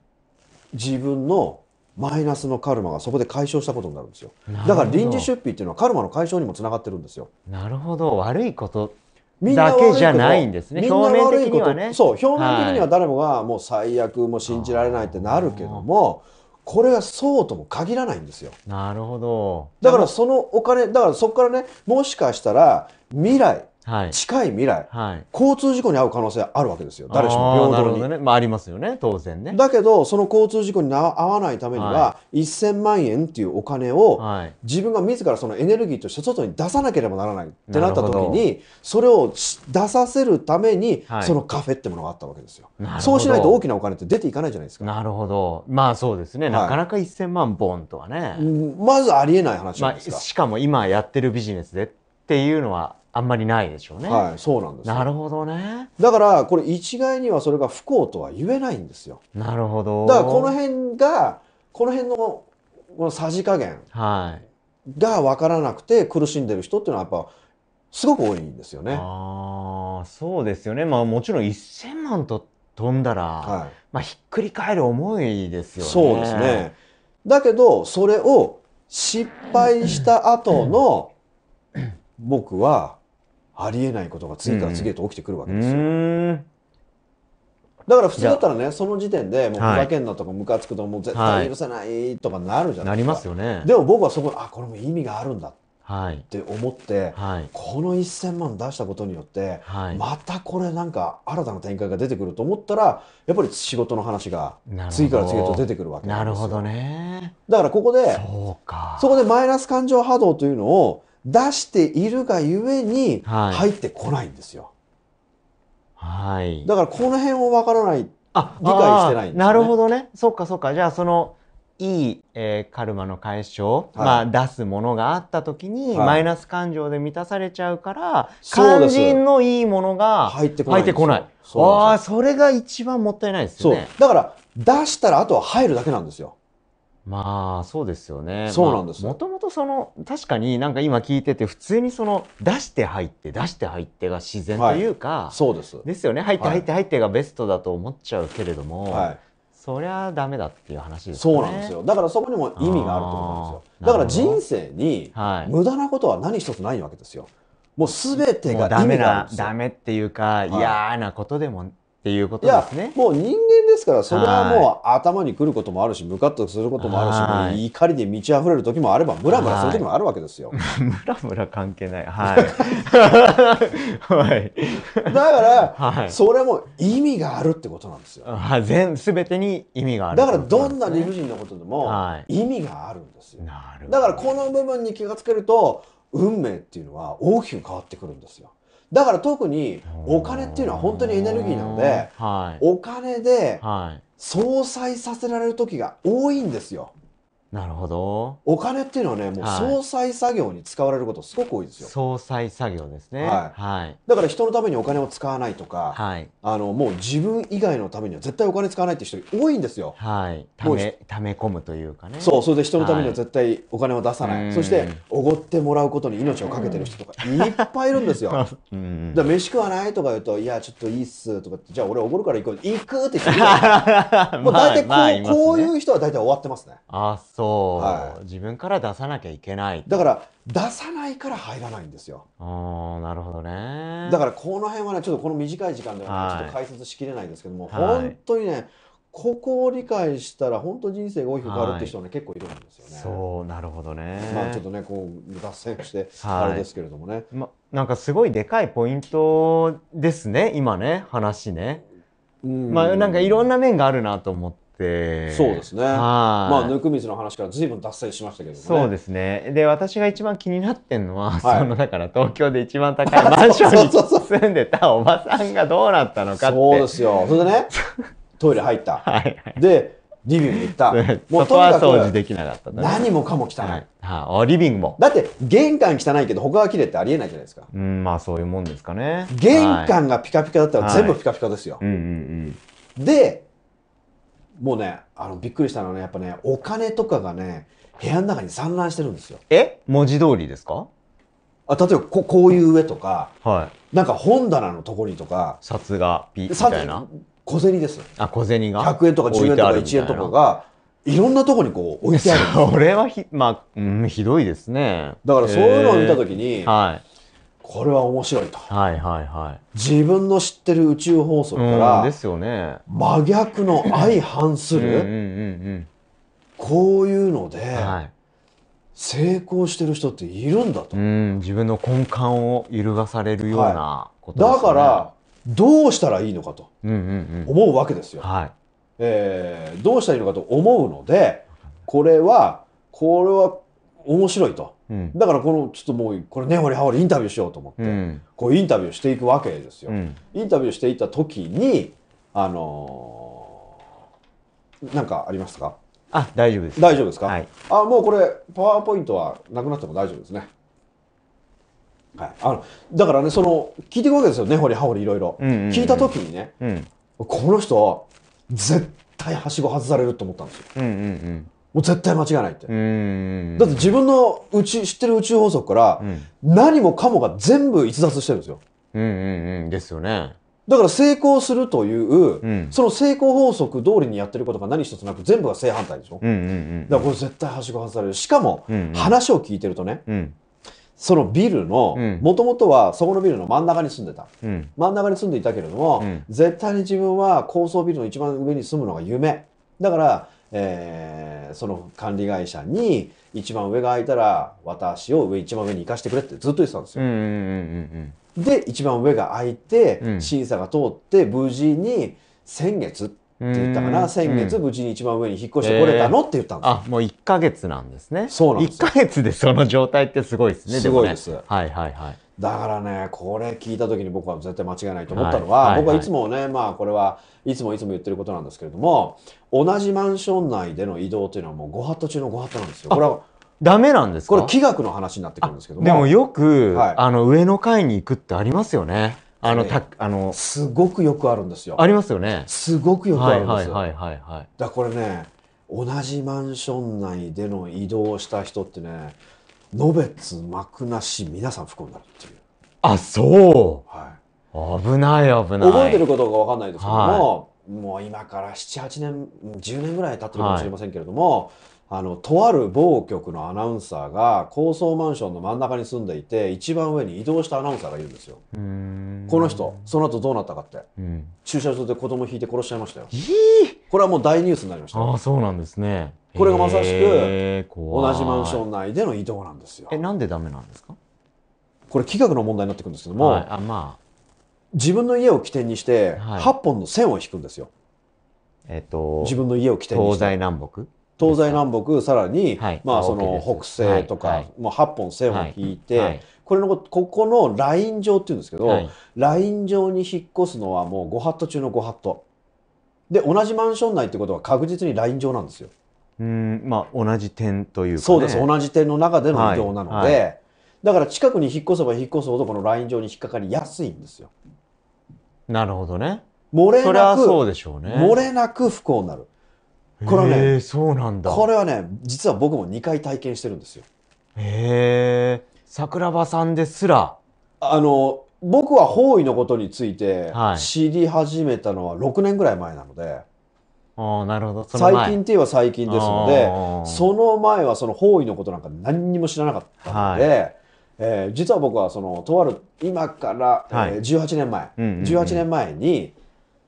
自分のマイナスのカルマがそこで解消したことになるんですよだから臨時出費っていうのはカルマの解消にもつながってるんですよなるほど悪いことだけじゃないんですね表面的にはねそう表面的には誰もがもう最悪も信じられないってなるけども、これがそうとも限らないんですよ。なるほど。だからそのお金、だからそこからね、もしかしたら未来、はい、近い未来、はい、交通事故に遭う可能性あるわけですよ誰しも平等に、ね、まあ、ありますよね当然ねだけどその交通事故に遭わないためには、はい、1000万円っていうお金を、はい、自分が自らそのエネルギーとして外に出さなければならないってなった時にそれを出させるために、そのカフェってものがあったわけですよそうしないと大きなお金って出ていかないじゃないですかなるほどまあそうですね、なかなか1000万ボンとはね、うん、まずありえない話なんですか、まあ、しかも今やってるビジネスでっていうのはあんまりないでしょうね。はい、そうなんです。なるほどね。だから、これ一概にはそれが不幸とは言えないんですよ。なるほど。だから、この辺が、この辺の、このさじ加減。はい。が分からなくて苦しんでる人っていうのはやっぱすごく多いんですよね。ああそうですよね。まあもちろん1,000万と飛んだら、はい、まあ、ひっくり返る思いですよね。そうですねだけどそれを失敗した後の 僕はありえないことが次から次へと起きてくるわけですよ。うんだから普通だったらね、その時点で、もうふざけんなとか、ムカつくと、もう絶対許せないとかなるじゃないですか。でも僕はそこ、あ、これも意味があるんだって思って、はい、この1000万出したことによって、はい、またこれなんか新たな展開が出てくると思ったら、やっぱり仕事の話が次から次へと出てくるわけなるほどね。だからここで、そうか。そこでマイナス感情波動というのを、出しているがゆえに入ってこないんですよ。はい。だからこの辺をわからない、あ理解してないんです、ね、なるほどね。そっかそっか。じゃあその、いい、えー、カルマの解消、はい、まあ、出すものがあった時に、はい、マイナス感情で満たされちゃうから、肝心のいいものが入ってこない。ないああ、それが一番もったいないですよね。だから、出したらあとは入るだけなんですよ。まあ、そうですよね。そうなんですもともとその、確かになんか今聞いてて、普通にその、出して入って、出して入ってが自然というか、そうです。ですよね。入って入って入ってがベストだと思っちゃうけれども、はい、そりゃダメだっていう話ですね。そうなんですよ。だからそこにも意味があると思うんですよ。だから人生に、無駄なことは何一つないわけですよ。もうすべてがダメな、ダメっていうか、嫌、はい、なことでもっていうことですね。もう人間ですから、それはもう頭にくることもあるし、ムカッとすることもあるし、怒りで満ち溢れる時もあれば、ムラムラする時もあるわけですよ。ムラムラ関係ない。はい。はい、だから、はい、それも意味があるってことなんですよ。は全全てに意味がある、ね、だから、どんな理不尽なことでも意味があるんですよ。はい、だから、この部分に気がつけると、運命っていうのは大きく変わってくるんですよ。だから特にお金っていうのは本当にエネルギーなので、お金で相殺させられる時が多いんですよ。なるほど。お金っていうのはね、もう総裁作業に使われることすごく多いですよ。総裁作業ですね。はい。はい、だから人のためにお金を使わないとか、はい、あの、もう自分以外のためには絶対お金使わないって人多いんですよ。はい。ため、ため込むというかね。そう、それで人のためには絶対お金を出さない。はい、そして、おごってもらうことに命をかけてる人とか、いっぱいいるんですよ。うん。だ飯食わないとか言うと、いや、ちょっといいっすとかって、じゃあ俺おごるから行こう。行くって人いる もう大体こう、まあまあね、こういう人は大体終わってますね。あ、そう。そう、はい、自分から出さなきゃいけないだから出さないから入らないんですよああなるほどねだからこの辺はねちょっとこの短い時間では、ね、ちょっと解説しきれないんですけども、はい、本当にねここを理解したら本当人生が大きく変わるって人はね、はい、結構いるんですよね。そうなるほどね。まあちょっとねこう脱線してあれですけれどもね、はい、ま。なんかすごいでかいポイントですね今ね話ね。まあなんかいろんな面があるなと思っててそうですねまあ温水の話からずいぶん脱線しましたけど、ね、そうですねで私が一番気になってんのは、はい、そのだから東京で一番高いマンションに 住んでたおばさんがどうなったのかってそうですよそれでね トイレ入ったはい、でリビング行った。もうとは掃除できなかった、ね、何もかも汚い。はい、はあ、リビングも。だって、玄関汚いけど、他が綺麗ってありえないじゃないですか。うん、まあそういうもんですかね。玄関がピカピカだったら全部ピカピカですよ。はいうんうんうん、で、もうね、あの、びっくりしたのはね、やっぱね、お金とかがね、部屋の中に散乱してるんですよ。え文字通りですかあ例えばこ、こういう上とか、はい。なんか本棚のところにとか、札がピみたいな小銭です。あ、小銭が ?100 円とか10円とか1円とかが、いろんなとこにこう置いてある。それはひ、まあ、うん、ひどいですね。だからそういうのを見たときに、はい。これは面白いと、はいはいはい、自分の知ってる宇宙放送からですよ、ね、真逆の相反するうんうんうん、うん、こういうので、はい、成功してる人っているんだとん。自分の根幹を揺るがされるようなことですね、はい、だからどうしたらいいのかと思うわけですよ。うんうんうん、はいえー、どうしたらいいのかと思うのでこれはこれは面白いと。だからこのちょっともうこれ根掘り葉掘りインタビューしようと思って、うん、こうインタビューしていくわけですよ。うん、インタビューしていた時にあのー、なんかありますかあ大丈夫です。大丈夫ですか、はい、あもうこれパワーポイントはなくなっても大丈夫ですね。はい、あのだからねその聞いていくわけですよ根掘り葉掘りいろいろ、聞いた時にね、この人絶対はしご外されると思ったんですよ。うんうんうんもう絶対間違いないって。だって自分のうち知ってる宇宙法則から、何もかもが全部逸脱してるんですよ。うんうんうん、ですよね。だから成功するという、うん、その成功法則通りにやってることが何一つなく全部が正反対でしょ、うんうんうん、だからこれ絶対はしご外されるしかも、うんうん、話を聞いてるとね、うん、そのビルのもともとはそこのビルの真ん中に住んでた、うん、真ん中に住んでいたけれども、絶対に自分は高層ビルの一番上に住むのが夢だからえー、その管理会社に一番上が空いたら私を上一番上に行かしてくれってずっと言ってたんですよ。うんうんうんうん、で一番上が空いて審査が通って無事に先月って言ったかな、うん、先月無事に一番上に引っ越してこれたの、って言ったんですよ、えー、あもう1か月なんですねそうなんです1か月でその状態ってすごいですねすごいです、ね、はいはいはいだからねこれ聞いた時に僕は絶対間違いないと思ったのは、はい、僕はいつもね、まあこれはいつもいつも言ってることなんですけれども同じマンション内での移動というのはもうご法度中のご法度なんですよ。これはダメなんですこれ、器楽の話になってくるんですけども。でもよく、はい、あの、上の階に行くってありますよね。あの、た、あの。すごくよくあるんですよ。ありますよね。すごくよくあるんですよ。はいはいはいはい、はい、だこれね、同じマンション内での移動をした人ってね、ノベ幕なし、皆さん不幸になるっていう。あ、そう。はい。危ない危ない。覚えてることがわかんないですけども、はい、もう今から7、8年、10年ぐらい経ってるかもしれませんけれども、はい、あの、とある某局のアナウンサーが高層マンションの真ん中に住んでいて、一番上に移動したアナウンサーがいるんですよ。この人、その後どうなったかって、うん、駐車場で子供引いて殺しちゃいましたよ。えーこれはもう大ニュースになりました。あそうなんですね。これがまさしく、同じマンション内での移動なんですよ。え、なんでダメなんですかこれ、企画の問題になってくるんですけども、はい、あまあ、自分の家を起点にして、8本の線を引くんですよ。はい、えっ、ー、と、自分の家を起点にして。東西南北東西南北、さらに、はい、まあ、その、北西とか、はい、もう8本線を引いて、これのここのライン上っていうんですけど、ライン上に引っ越すのはもうごット中のごット。で同じマンション内ってことは確実にライン上なんですよ。うんまあ同じ点というか、ね、そうです同じ点の中での移動なので、はいはい、だから近くに引っ越せば引っ越すほどこのライン上に引っかかりやすいんですよ。なるほどね。漏れなくそうでしょうね。漏れなく不幸になる。これはね、そうなんだ。これはね、実は僕も2回体験してるんですよ。へえ。桜庭さんですら。あの、僕は方位のことについて知り始めたのは6年ぐらい前なので、ああ、なるほど。最近って言えば最近ですので、その前はその方位のことなんか何にも知らなかったので、えー実は僕はそのとある今から、えーはい18年前、うんうんうん18年前に、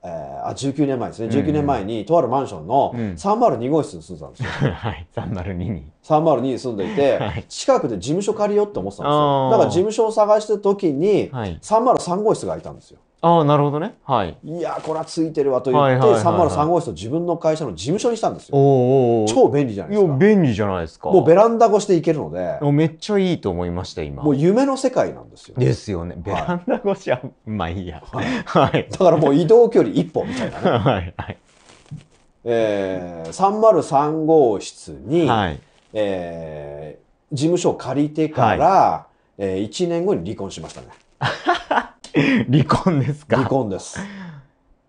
えーあ19年前ですね19年前にとあるマンションのうん302号室に住んでたんですよ。はい、302に。302に住んでいて、はい、近くで事務所借りようって思ってたんですよ。だから事務所を探してた時に、はい、303号室がいたんですよ。ああ、なるほどね。はい。いやこれはついてるわと言って、303号室を自分の会社の事務所にしたんですよ。おーおー超便利じゃないですか。いや、便利じゃないですか。もうベランダ越しで行けるので。めっちゃいいと思いました、今。もう夢の世界なんですよ、ね。ですよね。ベランダ越しは、はい、まあいいや。はい。はい、だからもう移動距離一歩みたいなね。はいはい。えー、303号室に、はいえー、事務所を借りてから、はい、えー、1年後に離婚しましたね。離婚ですか離婚です。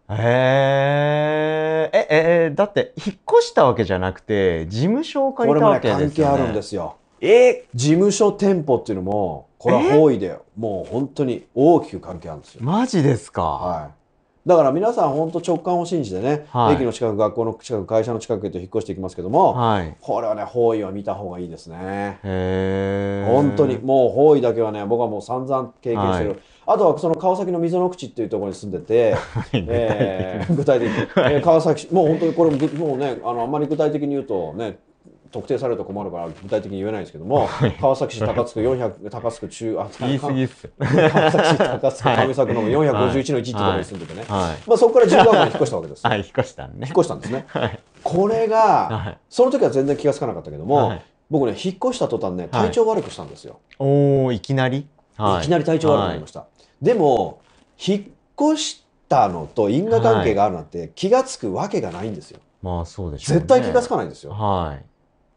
へえ、え、え、だって、引っ越したわけじゃなくて、事務所を借りたわけですよね。これも関係あるんですよ。え事務所店舗っていうのも、これは方位で、もう本当に大きく関係あるんですよ。マジですかはい。だから皆さん本当直感を信じてね、はい、駅の近く学校の近く会社の近くへと引っ越していきますけども、はい、これはね方位は見た方がいいですね本当にもう方位だけはね僕はもう散々経験してる、はい、あとはその川崎の溝の口っていうところに住んでて、えー、具体的に、えー、川崎市もう本当にこれもうねあのあんまり具体的に言うとね特定されると困るから具体的に言えないんですけども、はい、川崎市高津区400高津区中あ 言い過ぎっす川崎市高津区上作の451の1ってところに住んでてね、はい、まあ、そこから15学年引っ越したわけです、は い、引っ越したんね引っ越したんですね、これが、その時は全然気がつかなかったけども、僕ね引っ越した途端ね体調悪くしたんですよ、おおいきなり、い、きなり体調悪くなりました、でも引っ越したのと因果関係があるなんて気が付くわけがないんですよ、まあそうでしょう、ね、絶対気が付かないんですよ。はい。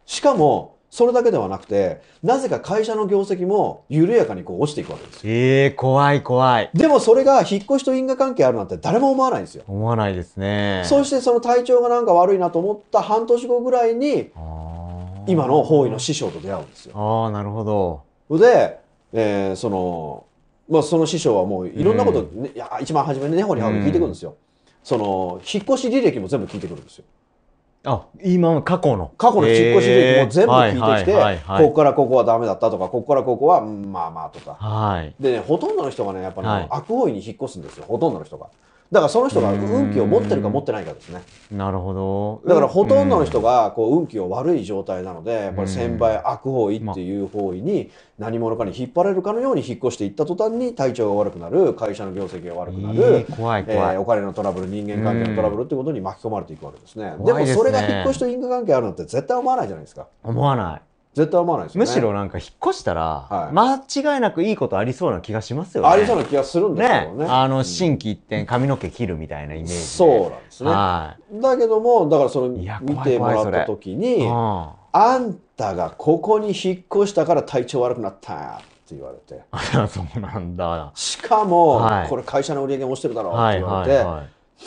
しかも、それだけではなくて、なぜか会社の業績も緩やかにこう落ちていくわけですよ。ええー、怖い怖い。でもそれが引っ越しと因果関係あるなんて誰も思わないんですよ。思わないですね。そしてその体調がなんか悪いなと思った半年後ぐらいに、今の方位の師匠と出会うんですよ。ああ、なるほど。で、えー、その、まあその師匠はもういろんなこと、ね、うん、いや一番初めに根掘り葉掘り聞いてくるんですよ。その、引っ越し履歴も全部聞いてくるんですよ。あ今過去の過去の実行指令も全部聞いてきて、ここからここはダメだったとかここからここはまあまあとか、はい、でねほとんどの人がねやっぱね、はい、悪行為に引っ越すんですよほとんどの人が。だからその人が運気を持ってるか持ってないかですね。なるほど。だからほとんどの人がこう運気を悪い状態なので、やっぱり千倍悪方位っていう方位に何者かに引っ張れるかのように引っ越していった途端に体調が悪くなる、会社の業績が悪くなる、怖い怖いえー、お金のトラブル、人間関係のトラブルってことに巻き込まれていくわけですね。でもそれが引っ越しと因果関係あるなんて絶対思わないじゃないですか。思わない。絶対思わないですよ、ね、むしろなんか引っ越したら、間違いなくいいことありそうな気がしますよね。ありそうな気がするんですけどね。ねあの、心機一転、髪の毛切るみたいなイメージ、そうなんですね。はい、だけども、だからその、見てもらった時に、あんたがここに引っ越したから体調悪くなったって言われて。そうなんだ。しかも、これ会社の売り上げもしてるだろうって言われて、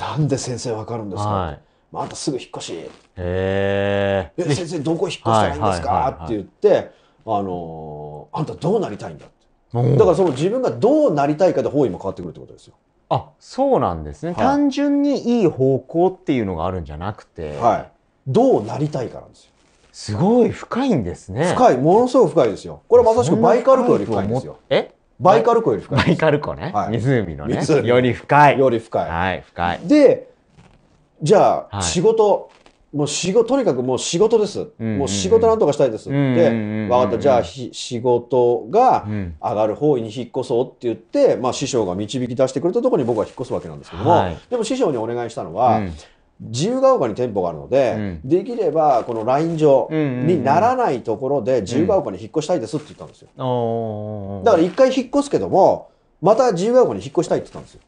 なんで先生わかるんですか、はいまたすぐ引っ越し。え先生、どこ引っ越したらいいんですかって言って、あのー、あんたどうなりたいんだって。だからその自分がどうなりたいかで方位も変わってくるってことですよ。あ、そうなんですね。はい、単純にいい方向っていうのがあるんじゃなくて、はい、どうなりたいかなんですよ。すごい深いんですね。深い、ものすごく深いですよ。これまさしくバイカルコより深いんですよ。えバイカルコより深い。バイカルコね。はい、湖のね。より深い。より深い。はい、深い。で、じゃあ、仕事、もう仕事、とにかくもう仕事です。もう仕事なんとかしたいです。で、分かった。じゃあ、仕事が上がる方位に引っ越そうって言って、まあ師匠が導き出してくれたところに僕は引っ越すわけなんですけども、はい、でも師匠にお願いしたのは、うん自由が丘に店舗があるので、うん、できればこのライン上にならないところで自由が丘に引っ越したいですって言ったんですよ、うん、だから一回引っ越すけどもまた自由が丘に引っ越したいって言ったんですよ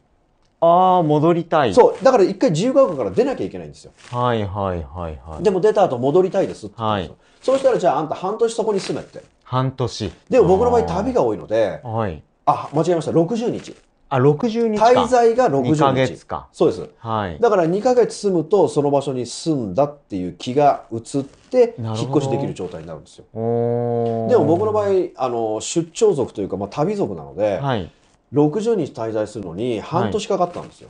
ああ、戻りたい。そう。だから一回自由が丘から出なきゃいけないんですよ。はいはいはいはい。でも出た後戻りたいですって言んですよ。はい、そうしたらじゃああんた半年そこに住めって。半年。でも僕の場合旅が多いので、はい。あ、間違えました。60日。あ、60日滞在が60日。ヶ月か。そうです。はい。だから2ヶ月住むと、その場所に住んだっていう気が移って、引っ越しできる状態になるんですよ。でも僕の場合、あの、出張族というか、まあ、旅族なので、はい、60日滞在するのに半年かかったんですよ。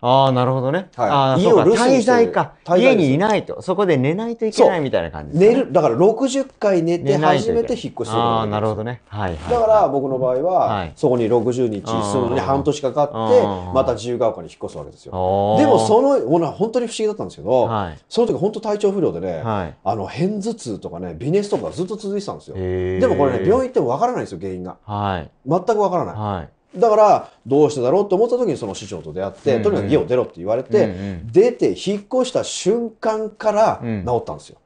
ああ、なるほどね。はい、ああ、家を留守滞在か家にいないと。そこで寝ないといけないみたいな感じ、ね、寝る。だから60回寝て初めて引っ越しするああ、なるほどね。はい、はい、だから僕の場合は、はい、そこに60日、そのに半年かかって、また自由が丘に引っ越すわけですよ。でもその、ほな本当に不思議だったんですけど、はい、その時本当体調不良でね、はい、あの、片頭痛とかね、微熱とかずっと続いてたんですよ。でもこれね、病院行ってもわからないんですよ、原因が。はい、全くわからない。はいだからどうしてだろうと思った時にその師匠と出会って、とにかく家を出ろって言われて、出て引っ越した瞬間から治ったんですよ。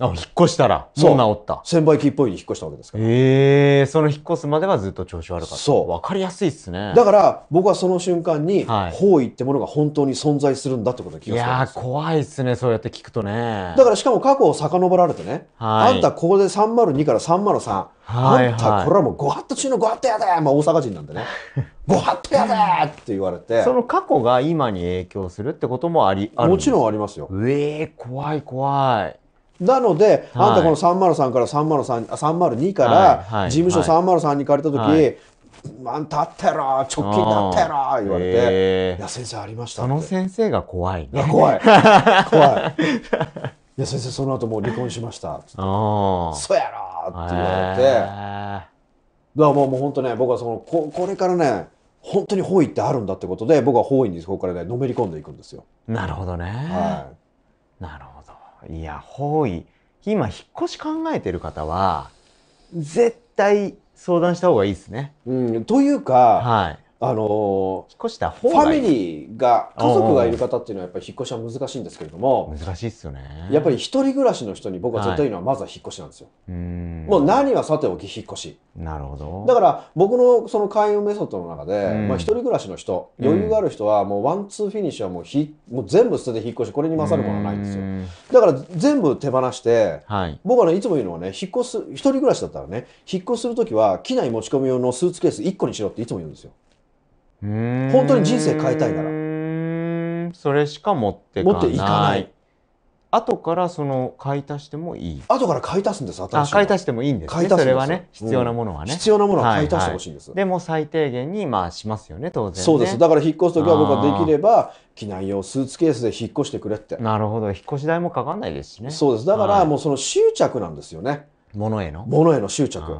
あ、引っ越したら、そう治った。千倍期っぽいに引っ越したわけですから。ええー、その引っ越すまではずっと調子悪かった。そう。わかりやすいっすね。だから、僕はその瞬間に、はい、方位ってものが本当に存在するんだってことに気がするいや怖いっすね、そうやって聞くとね。だから、しかも過去を遡られてね、はい、あんたここで302から303、はい、あんたこれはもうご法度中のご法度やで、まあ、大阪人なんでね。ご法度やでって言われて。その過去が今に影響するってこともあり、あるもちろんありますよ。ええー、怖い怖い。なので、あんたこの303から303、302から事務所303に借りた時、はいあんたあってやろ直近だってやろ言われて、いや先生ありましたその先生が怖いね怖い怖い いや先生その後もう離婚しましたっっそうやろって言われて、えー、だからもうもう本当ね僕はそのここれからね本当に方位ってあるんだってことで僕は方位にそこからねのめり込んでいくんですよなるほどね、はい、なるほどいや、方位。今、引っ越し考えてる方は、絶対相談した方がいいですね。うん、というか、はい。あの引っ越したファミリーが家族がいる方っていうのはやっぱり引っ越しは難しいんですけれども難しいっすよねやっぱり一人暮らしの人に僕は絶対言うのはまずは引っ越しなんですよ、はい、もう何はさておき引っ越しなるほどだから僕のその開運メソッドの中で、まあ、一人暮らしの人余裕がある人はもうワンツーフィニッシュはもうひもう全部捨てて引っ越しこれに勝るものはないんですよだから全部手放して、はい、僕はねいつも言うのはね引っ越す一人暮らしだったらね引っ越しする時は機内持ち込み用のスーツケース1個にしろっていつも言うんですよ本当に人生変えたいならそれしか持ってかない持っていかない後からその買い足してもいい後から買い足すんです新しい買い足してもいいんですねそれはね必要なものはね、うん、必要なものは買い足してほしいんです、はいはい、でも最低限にまあしますよね当然、ね、そうですだから引っ越す時は僕はできれば機内用スーツケースで引っ越してくれってなるほど引っ越し代もかかんないですしねそうですだからもうその執着なんですよね、も物への物への執着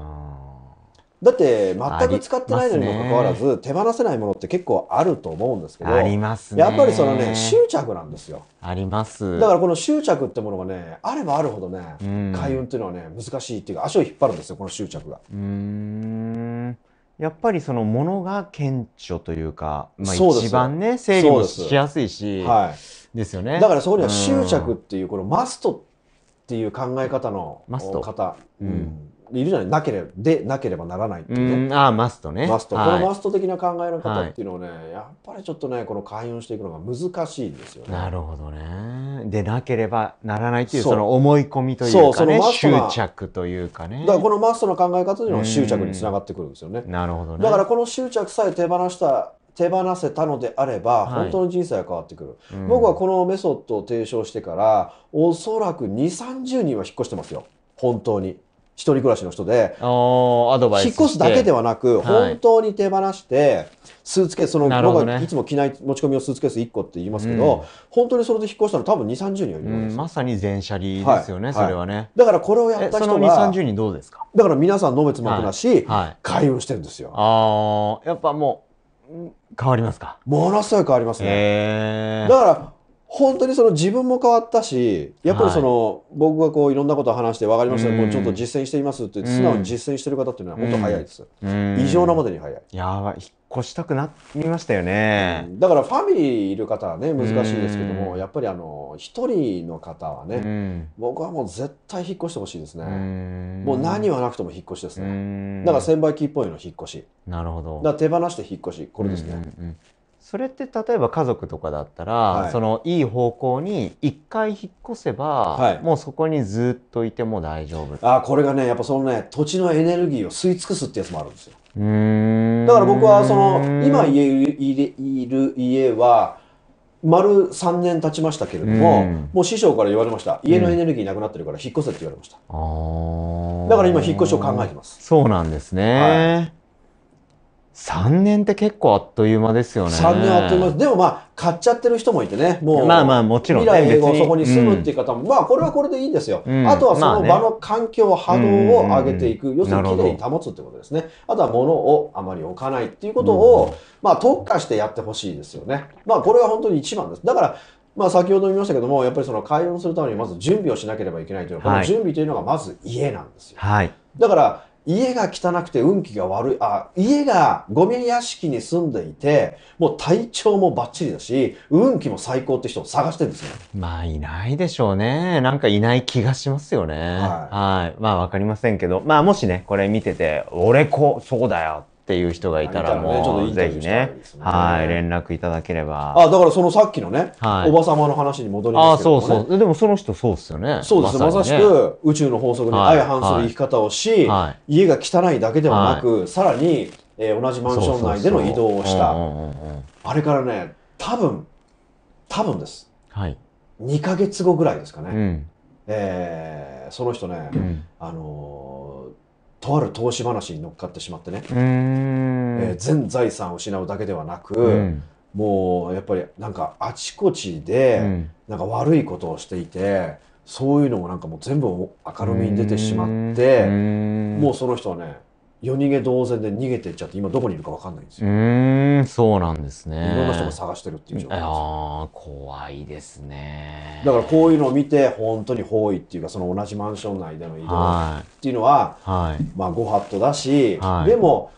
だって全く使ってないのにもかかわらず、手放せないものって結構あると思うんですけどありますねやっぱりそのね執着なんですよありますだからこの執着ってものがねあればあるほどね、開運っていうのはね難しいっていうか足を引っ張るんですよこの執着がうんやっぱりそのものが顕著というか、まあ、一番ね整理もしやすいしはいですよねだからそこには執着っていうこのマストっていう考え方の方、うん、いるじゃないなければでなければならないってねああマストねマスト、このマスト的な考え方っていうのをね、はい、やっぱりちょっとねこの開運していくのが難しいんですよねなるほどねでなければならないっていうその思い込みというかね執着というかねだからこのマストの考え方というのは執着につながってくるんですよねなるほどねだからこの執着さえ手放した手放せたのであれば、本当の人生は変わってくる、はいうん、僕はこのメソッドを提唱してからおそらく2 3 0人は引っ越してますよ本当に一人暮らしの人で、アドバイス引っ越すだけではなく、本当に手放して、スーツケース、その、僕がいつも着ない持ち込みをスーツケース1個って言いますけど、本当にそれで引っ越したの多分2、30人はいるんです、まさに全車輪ですよね、それはね。だからこれをやった人が。その2、30人どうですかだから皆さん、のべつまくなし、開運してるんですよ。ああ、やっぱもう、変わりますかものすごい変わりますね。だから、本当にその自分も変わったしやっぱりその、はい、僕がこういろんなことを話して分かりました、うん、もうちょっと実践していますって素直に実践してる方っていうのは本当早いです、うん、異常なまでに早いやばい引っ越したくなりましたよね、うん、だからファミリーいる方はね難しいですけども、やっぱりあの一人の方はね、僕はもう絶対引っ越してほしいですね、もう何はなくとも引っ越しですね、だから千倍機っぽいの引っ越しなるほどだから手放して引っ越しこれですね、うんそれって例えば家族とかだったら、はい、そのいい方向に一回引っ越せば、はい、もうそこにずっといても大丈夫あこれがねやっぱそのね土地のエネルギーを吸い尽くすってやつもあるんですよだから僕はその今いる家は丸3年経ちましたけれども、うん、もう師匠から言われました家のエネルギーなくなってるから引っ越せって言われました、うん、だから今引っ越しを考えてますそうなんですね、はい3年って結構あっという間ですよね。3年あっという間でもまあ、買っちゃってる人もいてね、もう、まあまあもちろん、ね、未来をそこに住むっていう方も、うん、まあこれはこれでいいんですよ。うん、あとはその場の環境、波動を上げていく、要するにきれいに保つってことですね。あとは物をあまり置かないっていうことを、うん、まあ特化してやってほしいですよね。まあこれは本当に一番です。だから、まあ、先ほど言いましたけども、やっぱりその開運するためにまず準備をしなければいけないというのは、はい、この準備というのがまず家なんですよ。はい、だから、家が汚くて運気が悪い、あ、家がゴミ屋敷に住んでいて、もう体調もバッチリだし、運気も最高って人を探してるんですよ。まあ、いないでしょうね。なんかいない気がしますよね。はい。はいまあ、わかりませんけど、まあ、もしね、これ見てて、俺こう、そうだよっていう人がいたらもう、ぜひね、はい、連絡いただければ。あ、だからそのさっきのね、おば様の話に戻りますけどあ、そうそう。でもその人そうっすよね。そうです。まさしく宇宙の法則に相反する生き方をし、家が汚いだけではなく、さらに、えー、同じマンション内での移動をした。あれからね、多分、多分です。はい。2ヶ月後ぐらいですかね。うん、えー、その人ね、うん、あのーとある投資話に乗っかってしまってね、えー、全財産を失うだけではなく、うん、もうやっぱりなんかあちこちでなんか悪いことをしていて、そういうのもなんかもう全部明るみに出てしまって、もうその人はね夜逃げ同然で逃げてっちゃって今どこにいるか分かんないんですよ。うんそうなんですね。いろんな人が探してるっていう状況です。ああ怖いですね。だからこういうのを見て本当に方位っていうかその同じマンション内での移動っていうのは、はい、まあご法度だし、はい、でも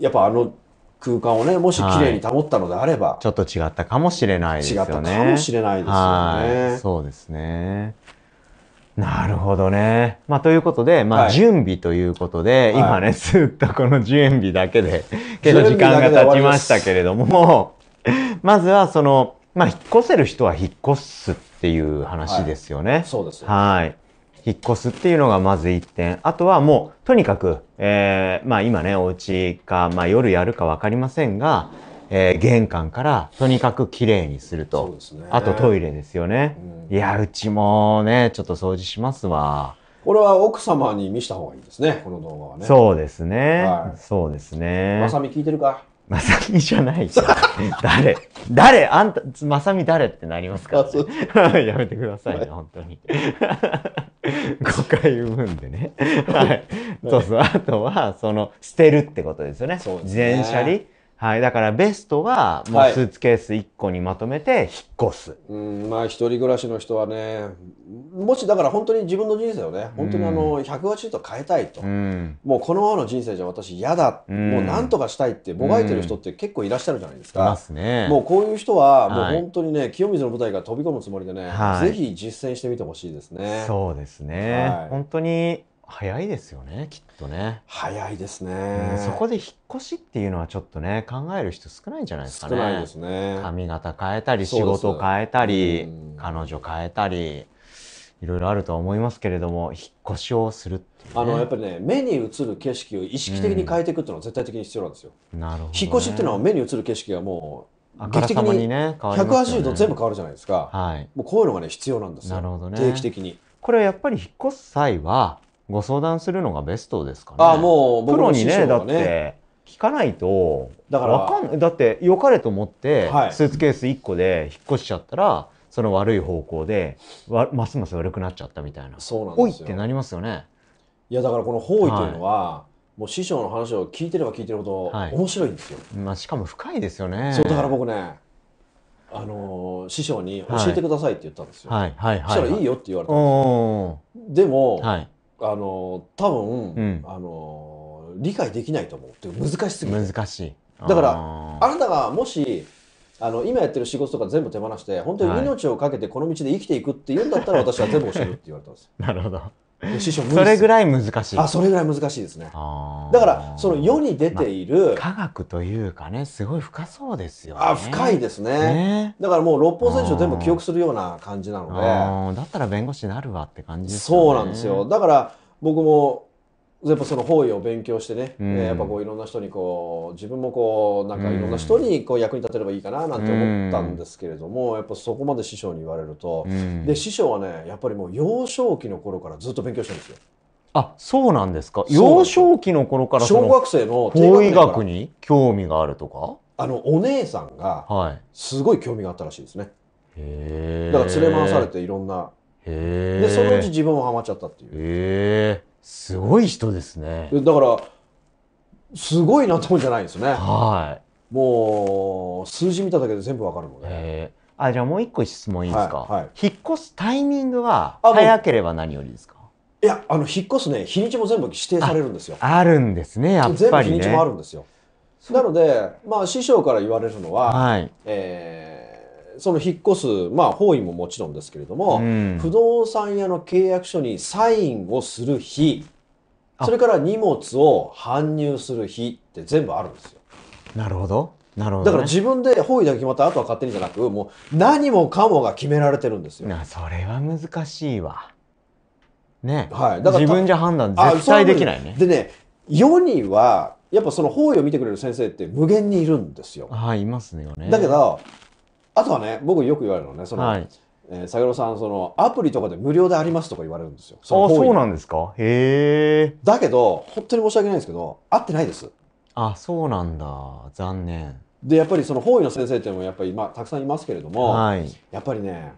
やっぱあの空間をねもし綺麗に保ったのであれば、はい、ちょっと違ったかもしれないですよね。違ったかもしれないですよね。そうですね。なるほどね。まあ、ということで、まあ、準備ということで、はい、今ね、ずっとこの準備だけで、結構時間が経ちましたけれども、まずはその、まあ、引っ越せる人は引っ越すっていう話ですよね。はい、そうです。はい。引っ越すっていうのがまず1点。あとはもう、とにかく、えー、まあ今ね、お家か、まあ夜やるか分かりませんが、えー、玄関からとにかく綺麗にすると。ね、あとトイレですよね、うん、いや、うちもね、ちょっと掃除しますわ。これは奥様に見した方がいいですね、この動画はね。そうですね。はい、そうですね。まさみ聞いてるかまさみじゃない 誰誰あんた、まさみ誰ってなりますから、ね、やめてくださいね、本当に。誤解生むんでね。はい。そうそう。あとは、その、捨てるってことですよね。そうですね。自車輪。はい。だからベストは、もうスーツケース1個にまとめて引っ越す。はい、うん、まあ一人暮らしの人はね、もしだから本当に自分の人生をね、本当にあの、180度変えたいと。うん、もうこのままの人生じゃ私嫌だ、うん、もう何とかしたいってもがいてる人って結構いらっしゃるじゃないですか。いますね。もうこういう人は、もう本当にね、はい、清水の舞台から飛び込むつもりでね、はい、ぜひ実践してみてほしいですね。そうですね。はい、本当に早いですよねきっとね早いですね、うん、そこで引っ越しっていうのはちょっとね考える人少ないんじゃないですかね少ないですね髪型変えたり仕事変えたり、彼女変えたりいろいろあるとは思いますけれども引っ越しをする、ね、あのやっぱりね目に映る景色を意識的に変えていくっていうのは絶対的に必要なんですよ、うん、なるほど、ね、引っ越しっていうのは目に映る景色がもう劇的に180度全部変わるじゃないですか、はい、もうこういうのがね必要なんですよなるほど、ね、定期的にこれはやっぱり引っ越す際はご相談するのがベストですかね。ああ、もうプロにね、だって聞かないと、だからかんだって良かれと思って、スーツケース1個で引っ越しちゃったら、その悪い方向でわますます悪くなっちゃったみたいな。そうなんですよ。おいってなりますよね。いやだからこの方位というのは、はい、もう師匠の話を聞いてれば聞いてるほど、面白いんですよ。まあしかも深いですよね。そうだから僕ね。あのー、師匠に教えてくださいって言ったんですよ。はい、はい、はい。そしたらいいよって言われたんですよ。でも、はい、あの多分、うん、あの理解できないと思うって難しすぎる難しいだからあなたがもしあの今やってる仕事とか全部手放して本当に命を懸けてこの道で生きていくって言うんだったら、私は全部教えるって言われたんですよ なるほど師匠それぐらい難しいあそれぐらい難しいですねだからその世に出ている、まあ、科学というかねすごい深そうですよ、ね、あ深いですね、ね、だからもう六法全書全部記憶するような感じなのでだったら弁護士になるわって感じです、ね、そうなんですよだから僕もやっぱその方位を勉強してね、うん、やっぱこういろんな人にこう自分もこうなんかいろんな人にこう役に立てればいいかななんて思ったんですけれども、うん、やっぱそこまで師匠に言われると、うん、で師匠はねやっぱりもう幼少期の頃からずっと勉強してるんですよ。あそうなんですか幼少期の頃から小学生の法医学に興味があるとかあのお姉さんがすごい興味があったらしいですね。はい、だから連れ回されていろんなでそのうち自分もハマっちゃったっていう。すごい人ですね。だから、すごいなと思うんじゃないですね。はい。もう、数字見ただけで全部わかるので、ね。あ、じゃあもう一個質問いいですか、はいはい、引っ越すタイミングは早ければ何よりですかいや、あの、引っ越すね、日にちも全部指定されるんですよ。あるんですね、やっぱり、ね、全部日にちもあるんですよ。なので、まあ、師匠から言われるのは、はい、えーその引っ越す、まあ、方位ももちろんですけれども、うん、不動産屋の契約書にサインをする日、それから荷物を搬入する日って全部あるんですよ。なるほど。なるほど、ね、だから自分で方位だけ決まった後は勝手にじゃなく、もう何もかもが決められてるんですよ。それは難しいわ。ね。はい。だから自分じゃ判断絶対できないね。でね、世にはやっぱその方位を見てくれる先生って無限にいるんですよ。あい、いますね。だけど、あとはね僕よく言われるのねその、はいえー、佐賀さんそのアプリとかで無料でありますとか言われるんですよあそうなんですかへえだけど本当に申し訳ないんですけど会ってないですあそうなんだ残念でやっぱりその方位の先生ってもやっぱり今たくさんいますけれども、はい、やっぱりね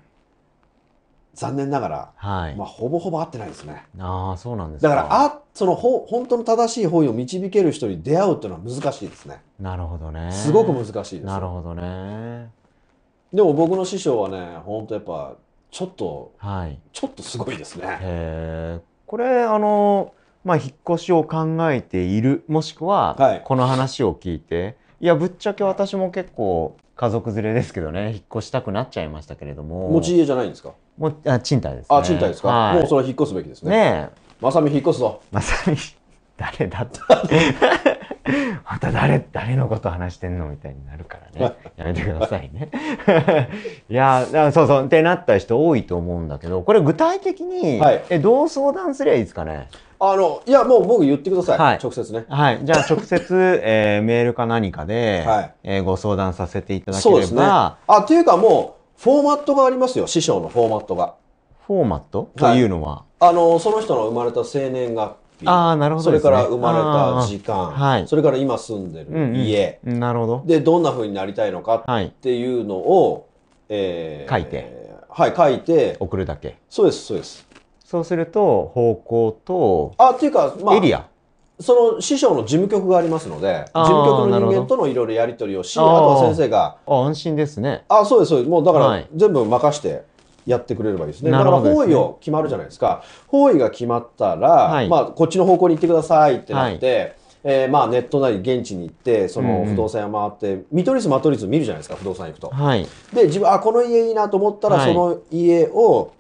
残念ながら、はい、まあ、ほぼほぼ合ってないですね。ああそうなんですだからあそのほ本当の正しい方位を導ける人に出会うっていうのは難しいですね。なるほどね。すごく難しいです。なるほどね。でも僕の師匠はね本当やっぱちょっと、はい、ちょっとすごいですね。これあのまあ引っ越しを考えているもしくは、この話を聞いていやぶっちゃけ私も結構家族連れですけどね引っ越したくなっちゃいましたけれども持ち家じゃないんですかもあ賃貸です、ね、あ賃貸ですか、はい、もうそれは引っ越すべきですねねえまさみ引っ越すぞまさみ誰だった また誰、誰のこと話してんのみたいになるからね。やめてくださいね。いや、そうそう、ってなった人多いと思うんだけど、これ具体的に、はい、え、どう相談すりゃいいですかねあの、いや、もう僕言ってください。はい、直接ね。はい。じゃあ、直接、えー、メールか何かで、はい、えー、ご相談させていただければ。そうですね。あ、っていうかもう、フォーマットがありますよ。師匠のフォーマットが。フォーマットというのは、はい、あの、その人の生まれた生年月ピー。ね、それから生まれた時間、はい、それから今住んでる家。うんうん、なるほど。で、どんなふうになりたいのかっていうのを、はい、えー、書いて。はい、書いて。送るだけ。そうです、そうです。そうすると、方向と、あ、っていうか、まあ、エリア。その師匠の事務局がありますので、事務局の人間とのいろいろやり取りをし、あとは先生が。あ、安心ですね。あ、そうです、そうです。もうだから、全部任して。はいやってくれればいいですね。だから方位を決まるじゃないですか。方位が決まったら、はい、まあこっちの方向に行ってくださいってなって、はい、えー、まあネットなり現地に行ってその不動産屋回って、見取り図間取り図見るじゃないですか不動産行くと。はい、で自分あこの家いいなと思ったら、その家を、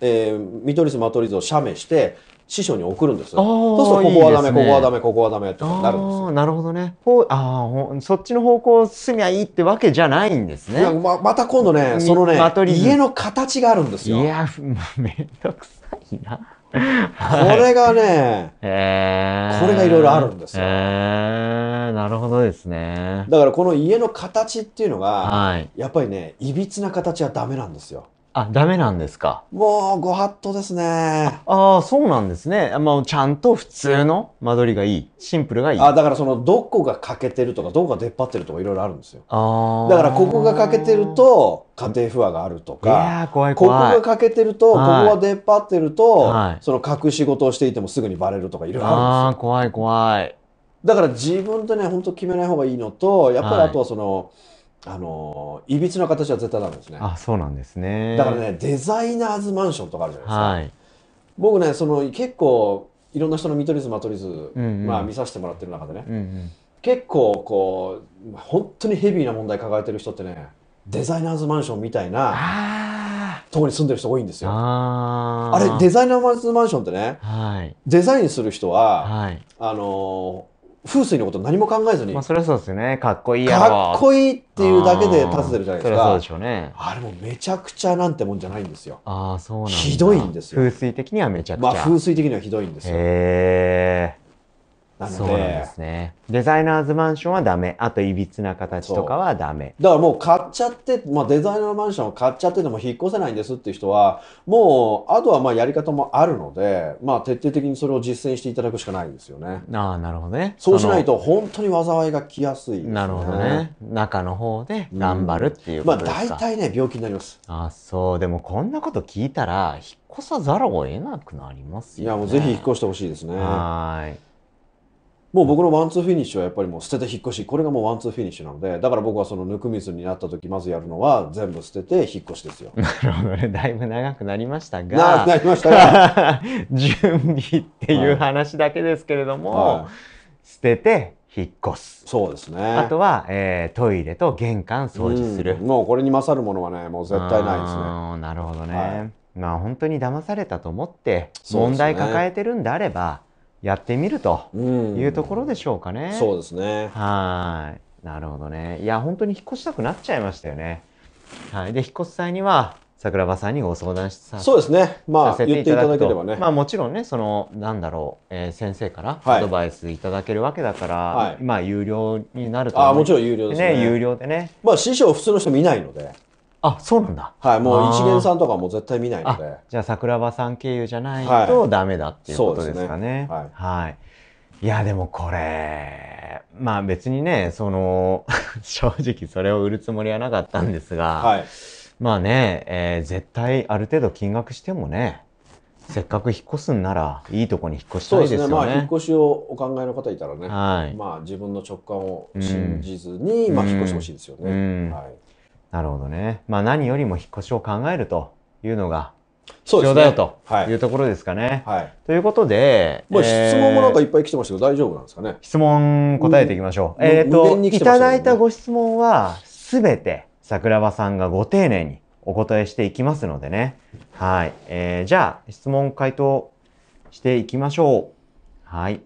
えー、見取り図間取り図を写メして師匠に送るんですそうするとここはダメ、いいね、ここはダメここはダメってなるんですよ。なるほどね。ほあそっちの方向進みゃいいってわけじゃないんですね。ままた今度ねそのね家の形があるんですよ。いやめんどくさいな。これがね、えー、これがいろいろあるんですよ、えー。なるほどですね。だからこの家の形っていうのが、はい、やっぱりね、いびつな形はダメなんですよ。あ、ダメなんですか。もう、ご法度ですね。ああ、そうなんですね。まあ、ちゃんと普通の間取りがいい。シンプルがいい。あだからその、どこが欠けてるとか、どこが出っ張ってるとか、いろいろあるんですよ。あだから、ここが欠けてると、家庭不和があるとか、いや怖い怖いここが欠けてると、はい、ここが出っ張ってると、はい、その隠し事をしていてもすぐにバレるとか、いろいろあるんですよ。ああ、怖い怖い。だから自分でね、本当決めない方がいいのと、やっぱりあとはその、はいあのいびつな形は絶対ダメですねあそうなんですねだからねデザイナーズマンションとかあるじゃないですか、はい、僕ねその結構いろんな人の見取り図間取り図、うんうん、まあ、見させてもらってる中でね、うんうん、結構こう本当にヘビーな問題抱えてる人ってねデザイナーズマンションみたいなとこに住んでる人多いんですよ。あれデザイナーズマンションってね、はい、デザインする人は、はい、あの風水のこと何も考えずに。まあ、それはそうですよね。かっこいいやろ。かっこいいっていうだけで立ててるじゃないですか。そそうでしょうね。あれもめちゃくちゃなんてもんじゃないんですよ。ああ、そうなんひどいんですよ。風水的にはめちゃくちゃ。まあ、風水的にはひどいんですよ。へえ。なのでそうなんですねデザイナーズマンションはダメあといびつな形とかはダメだからもう買っちゃって、まあ、デザイナーマンションを買っちゃってでも引っ越せないんですっていう人はもうあとはまあやり方もあるので、まあ、徹底的にそれを実践していただくしかないんですよねああなるほどねそうしないと本当に災いが来やすい、ね、なるほどね中の方で頑張るっていうことですか、うん、まあ大体ね病気になりますあそうでもこんなこと聞いたら引っ越さざるを得なくなりますよ、ね、いやもうぜひ引っ越してほしいですねはいもう僕のワンツーフィニッシュはやっぱりもう捨てて引っ越し、これがもうワンツーフィニッシュなので、だから僕はその抜く水になった時まずやるのは全部捨てて引っ越しですよ。なるほどね、だいぶ長くなりましたが、なりましたが準備っていう話だけですけれども、はいはい、捨てて引っ越す。そうですね。あとは、えー、トイレと玄関掃除する。うん、もうこれに勝るものはね、もう絶対ないですね。なるほどね。はい、まあ本当に騙されたと思って問題抱えてるんであれば。やってみるというところでしょうかね。うん、そうですね。はい。なるほどね。いや、本当に引っ越したくなっちゃいましたよね。はい。で、引っ越す際には、桜庭さんにご相談しさそうですね。まあ、言っていただければね。まあ、もちろんね、その、なんだろう、えー、先生からアドバイスいただけるわけだから、はい、まあ、有料になると、ね、ああ、もちろん有料ですね。ね有料でね。まあ、師匠普通の人見ないので。あそうなんだはいもう一元さんとかも絶対見ないのでじゃあ桜庭さん経由じゃないとダメだっていうことですかねはい、ねはい、はい、いやでもこれまあ別にねその 正直それを売るつもりはなかったんですが、はい、まあね、えー、絶対ある程度金額してもねせっかく引っ越すんならいいとこに引っ越したいですよね。ねまあ引っ越しをお考えの方いたらね、はい、まあ自分の直感を信じずに、うん、まあ引っ越してほしいですよね。うん、はいなるほどね。まあ何よりも引っ越しを考えるというのが必要だよというところですかね。はい、ということで、まあ、質問もなんかいっぱい来てましたけど大丈夫なんですかね。質問答えていきましょう。えっ、と、いただいたご質問はすべて桜庭さんがご丁寧にお答えしていきますのでね。はい。えー、じゃあ質問回答していきましょう。はい。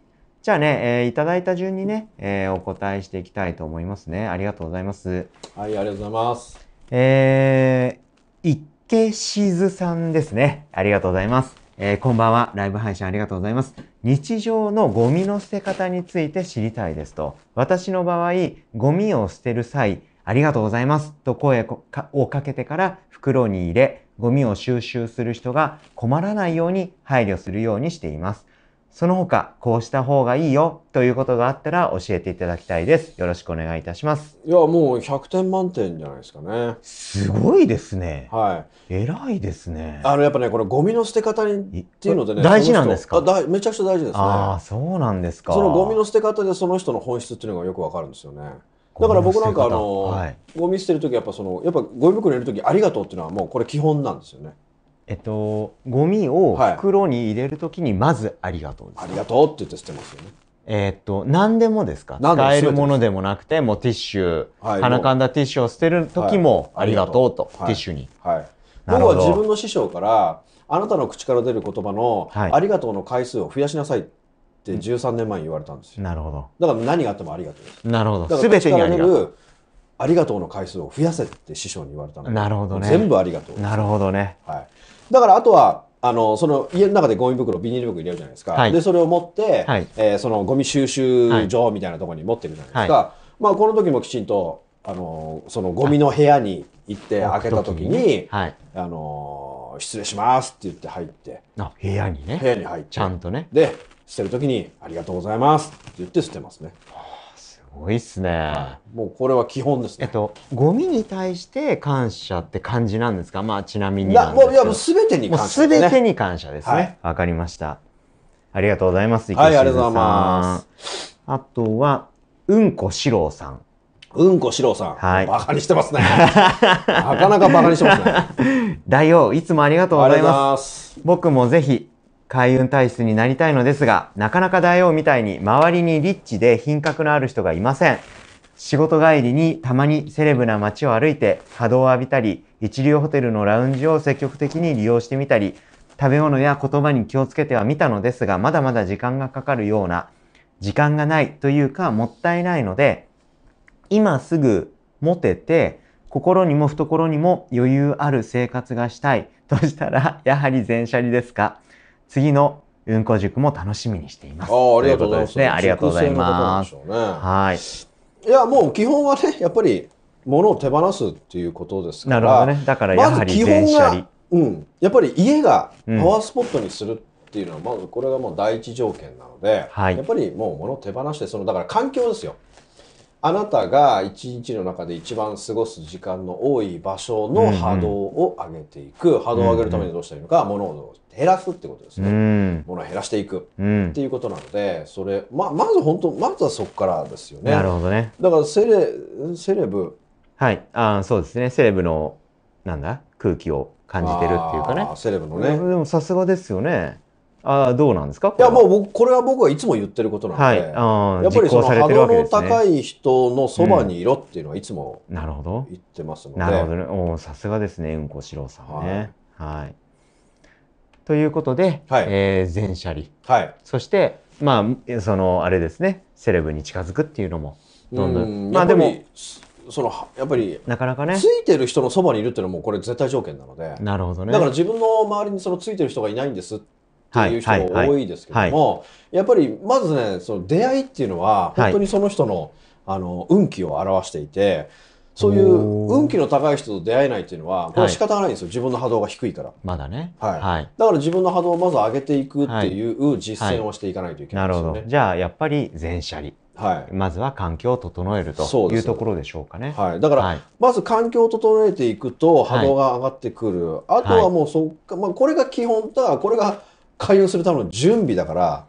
じゃあね、えー、いただいた順にね、えー、お答えしていきたいと思いますね。ありがとうございます。はい、ありがとうございます。えー、いけしずさんですね。ありがとうございます。えー、こんばんは。ライブ配信ありがとうございます。日常のゴミの捨て方について知りたいですと。私の場合、ゴミを捨てる際、ありがとうございますと声をかけてから袋に入れ、ゴミを収集する人が困らないように配慮するようにしています。その他、こうした方がいいよということがあったら教えていただきたいです。よろしくお願いいたします。いや、もう100点満点じゃないですかね。すごいですね。はい。偉いですね。あの、やっぱね、これゴミの捨て方にっていうのでね。大事なんですかあだめちゃくちゃ大事ですね。ああ、そうなんですか。そのゴミの捨て方でその人の本質っていうのがよくわかるんですよね。だから僕なんかあの、はい、ゴミ捨てる時やっぱそのやっぱゴミ袋入れる時ありがとうっていうのはもうこれ基本なんですよね。えっと、ゴミを袋に入れるときに、まずありがとうです、はい、ありがとうって言って捨てますよね。えっと、何でもですか使えるものでもなくて、もうティッシュ、はい、鼻かんだティッシュを捨てる時も、はい、ありがとうと、ティッシュに。はい。僕は自分の師匠から、あなたの口から出る言葉の、ありがとうの回数を増やしなさいって13年前に言われたんですよ。なるほど。だから何があってもありがとうです。なるほど。すべてにありがとう。ありがとうの回数を増やせって師匠に言われたのなるほどね。全部ありがとう。なるほどね。はい。だからあとはあのその家の中でゴミ袋ビニール袋入れるじゃないですか、はい、でそれを持って、はい、えー、そのゴミ収集場みたいなところに持ってるじゃないですか、はい、まあ、この時もきちんとあのそのゴミの部屋に行って開けた時に「あの失礼します」って言って入って部屋にね部屋に入ってちゃんとねで捨てる時に「ありがとうございます」って言って捨てますねごいっすね、はい、もうこれは基本ですねえっとゴミに対して感謝って感じなんですかまあちなみになんですいやもう全てに感謝、ね、全てに感謝ですねわ、はい、かりましたありがとうございますはいありがとうございますあとはうんこしろうさんうんこしろうさん。はい。バカにしてますね。なかなかバカにしてますね。大王、いつもありがとうございます。ます僕もぜひ、海運体質になりたいのですが、なかなか大王みたいに周りにリッチで品格のある人がいません。仕事帰りにたまにセレブな街を歩いて波動を浴びたり、一流ホテルのラウンジを積極的に利用してみたり、食べ物や言葉に気をつけてはみたのですが、まだまだ時間がかかるような、時間がないというかもったいないので、今すぐ持てて、心にも懐にも余裕ある生活がしたいとしたら、やはり全シャリですか次の運行塾も楽しみにしています。ああ、ありがとうございます。ね、ありがとうございます。ね、はい。いや、もう基本はね、やっぱり物を手放すっていうことですから。なるほどね。だからやはり全車輪。うん。やっぱり家がパワースポットにするっていうのは、まずこれがもう第一条件なので、やっぱりもう物を手放して、その、だから環境ですよ。あなたが一日の中で一番過ごす時間の多い場所の波動を上げていく、うんうん、波動を上げるためにどうしたらいいのか、をどう物を減らすってことですね、うん、ものを減らしていくっていうことなので、それままず本当まずはそこからですよね。なるほどねだからセレセレブはいあそうですねセレブのなんだ空気を感じてるっていうかねセレブのねでもさすがですよねあどうなんですかいやもう僕これは僕はいつも言ってることなんで、はい、あやっぱりその波の高い人のそばにいろっていうのはいつも言ってますので、うん、なるほどねおさすがですねうんこしろうさんねはい、はいということで、はい、えー、全シャリ、はい、そしてまあそのあれですねセレブに近づくっていうのもどんどんまあでもそのやっぱりなかなかねついてる人のそばにいるっていうのもこれ絶対条件なのでなるほどねだから自分の周りにそのついてる人がいないんですっていう人も多いですけども、やっぱりまずねその出会いっていうのは本当にその人の、はい、あの運気を表していてそういう運気の高い人と出会えないっていうのは、これは仕方がないんですよ、自分の波動が低いから。まだね。はい。はい、だから自分の波動をまず上げていくっていう実践をしていかないといけないですよね。なるほど。じゃあ、やっぱり全車輪。はい、まずは環境を整えるというところでしょうかね。はい、だから、はい、まず環境を整えていくと波動が上がってくる、はい、あとはもうそっか、まあ、これが基本だこれが開運するための準備だから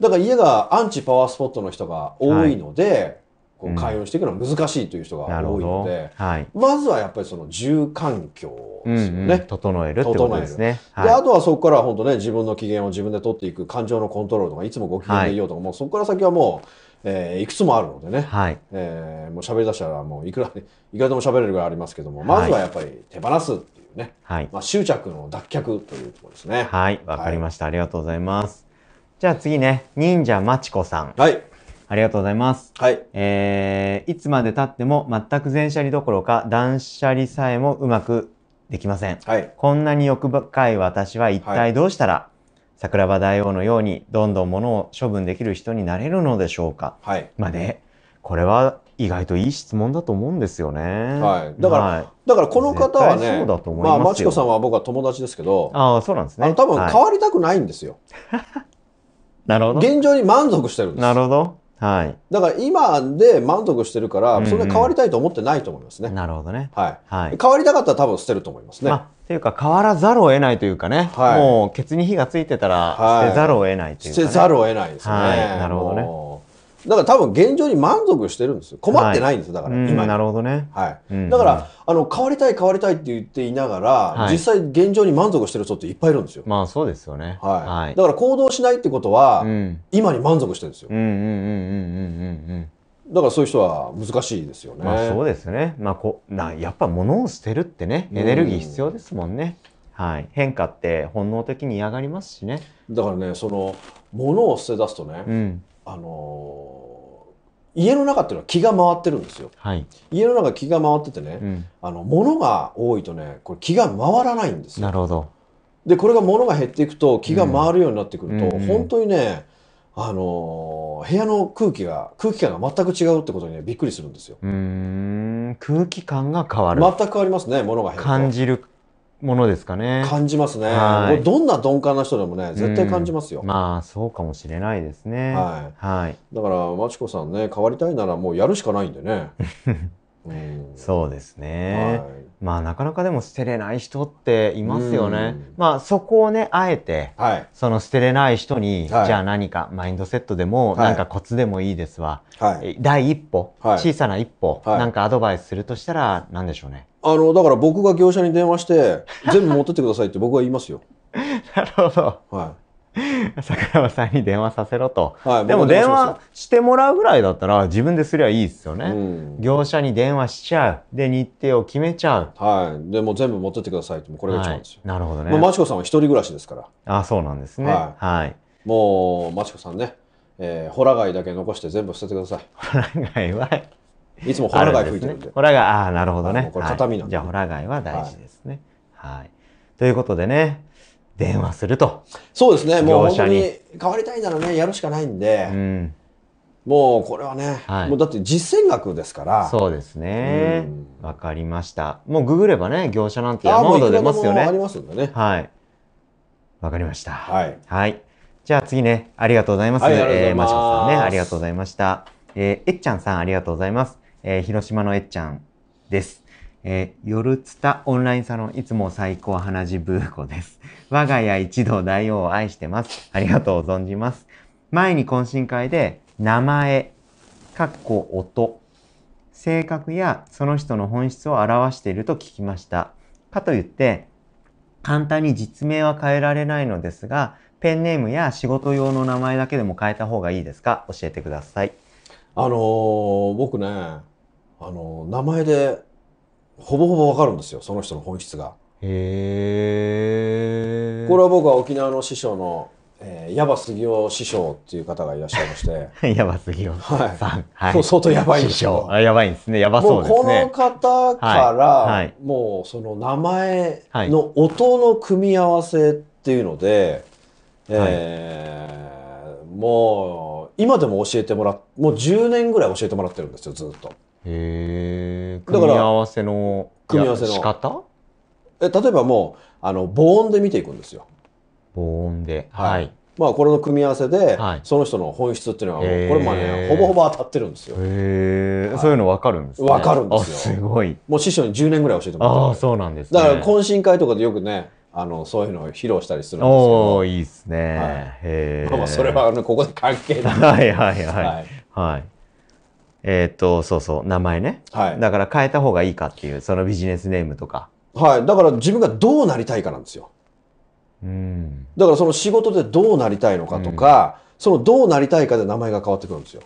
だから家がアンチパワースポットの人が多いので、こう開運していくのは難しいという人が多いので、はい、まずはやっぱりその住環境ですよね、うんうん、整えるってことですね、はい、であとはそこから本当ね自分の機嫌を自分で取っていく感情のコントロールとかいつもご機嫌でいようとか、はい、もうそこから先はもうえー、いくつもあるのでね、はいえー、もう喋りだしたらもういくらいくらでも喋れるぐらいありますけどもまずはやっぱり手放すっていうね、はいまあ、執着の脱却というところですねはいわ、はい、かりました、ありがとうございますじゃあ次ね忍者まちこさんはいありがとうございます。はい。えー、いつまで経っても全く全車離どころか断捨離さえもうまくできません。はい。こんなに欲深い私は一体どうしたら、はい桜庭大王のようにどんどん物を処分できる人になれるのでしょうか、はい、まで、これは意外といい質問だと思うんですよね。はい、だから、はい、だからこの方はね、そうだと思いますまあ、マチコさんは僕は友達ですけど、ああ、そうなんですね。多分変わりたくないんですよ。なるほど。現状に満足してるんです。なるほど。はい、だから今で満足してるから、そんな変わりたいと思ってないと思いますね。うんうん、なるほどね、はいはい。変わりたかったら多分捨てると思いますね。まあ、ていうか変わらざるを得ないというかね、はい、もうケツに火がついてたら捨てざるを得ないというか、ね、捨てざるを得ないですね。なるほどね。だから多分現状に満足してるんですよ。困ってないんですよ、だから今、なるほどね。はい。だから、あの、変わりたい変わりたいって言っていながら、実際現状に満足してる人っていっぱいいるんですよ。まあそうですよね。はい。だから行動しないってことは、今に満足してるんですよ。うんうんうんうんうんうん。だからそういう人は難しいですよね。まあそうですね。まあこなやっぱ物を捨てるってね、エネルギー必要ですもんね。はい、変化って本能的に嫌がりますしねだからねその物を捨て出すとね、うん、あの家の中っていうのは気が回ってるんですよ。はい、家の中気が回っててね、うん、あの物が多いとねこれ気が回らないんですよ。なるほどでこれが物が減っていくと気が回るようになってくると、うん、本当にねあの部屋の空気が空気感が全く違うってことに、ね、びっくりするんですよ。うん空気感が変わる全く変わりますね物が減る感じるものですかね。感じますね。はい、どんな鈍感な人でもね、絶対感じますよ。うん、まあ、そうかもしれないですね。はい。はい、だから、まちこさんね、変わりたいならもうやるしかないんでね。そうですね、まあなかなかでも捨てれない人っていますよね。まあそこをねあえて、はい、その捨てれない人に、はい、じゃあ何かマインドセットでも、はい、なんかコツでもいいですわ、第一歩、小さな一歩、はい、なんかアドバイスするとしたら何でしょうね。あのだから僕が業者に電話して全部持ってってくださいって僕は言いますよ。なるほど。はい 桜庭さんに電話させろと、はい、でも電話してもらうぐらいだったら自分ですりゃいいですよね、うん、業者に電話しちゃうで日程を決めちゃうはいでも全部持ってってくださいってこれが一番ですよ、はい、なるほどね、まあ、マチコさんは一人暮らしですからあそうなんですねはい、はい、もうマチコさんね、えー、ホラ貝だけ残して全部捨ててくださいホラ貝はいつもホラ貝吹いてるんで、ホラ貝ああなるほどねこれ畳なんで、じゃあホラ貝は大事ですねはい、ということでね電話すると。そうですね。もう本当に変わりたいならね、やるしかないんで。うん、もうこれはね、はい、もうだって実践学ですから。そうですね。わ、かりました。もうググればね、業者なんて山ほど出ますよね。ありますよね。はい。わかりました。はい。はい。じゃあ次ね、ありがとうございます。はい、えー、まちこさんね、ありがとうございました。えー、えっちゃんさん、ありがとうございます。えー、広島のえっちゃんです。えー、夜つたオンラインサロン、いつも最高花字ブーコです。我が家一同大王を愛してます。ありがとう存じます。前に懇親会で、名前、かっこ音、性格やその人の本質を表していると聞きました。かといって、簡単に実名は変えられないのですが、ペンネームや仕事用の名前だけでも変えた方がいいですか教えてください。あのー、僕ね、あのー、名前でほぼほぼわかるんですよその人の本質が。へえ。これは僕は沖縄の師匠の、えー、ヤバ杉雄師匠っていう方がいらっしゃいまして矢場杉雄さん、はいはい、相当やばい師匠あやばいんですねやばそうですねこの方から、はい、もうその名前の音の組み合わせっていうので、はい、えー、もう今でも教えてもらもう10年ぐらい教えてもらってるんですよずっと。へえ組み合わせの組み合わせの仕方え例えばもうあの防音で見ていくんですよ防音ではい、まあこれの組み合わせで、はい、その人の本質っていうのはこれもねほぼほぼ当たってるんですよへえ、そういうの分かるんですね分かるんですよすごいもう師匠に10年ぐらい教えてもらってああそうなんです、ね、だから懇親会とかでよくねあのそういうのを披露したりするんですけどおいいですね、はい、へえ、まあ、それはあのここで関係ない はいはいはい、はい、はいえっ、ー、と、そうそう、名前ね。はい。だから変えた方がいいかっていう、そのビジネスネームとか。はい。だから自分がどうなりたいかなんですよ。うん。だからその仕事でどうなりたいのかとか、うん、そのどうなりたいかで名前が変わってくるんですよ。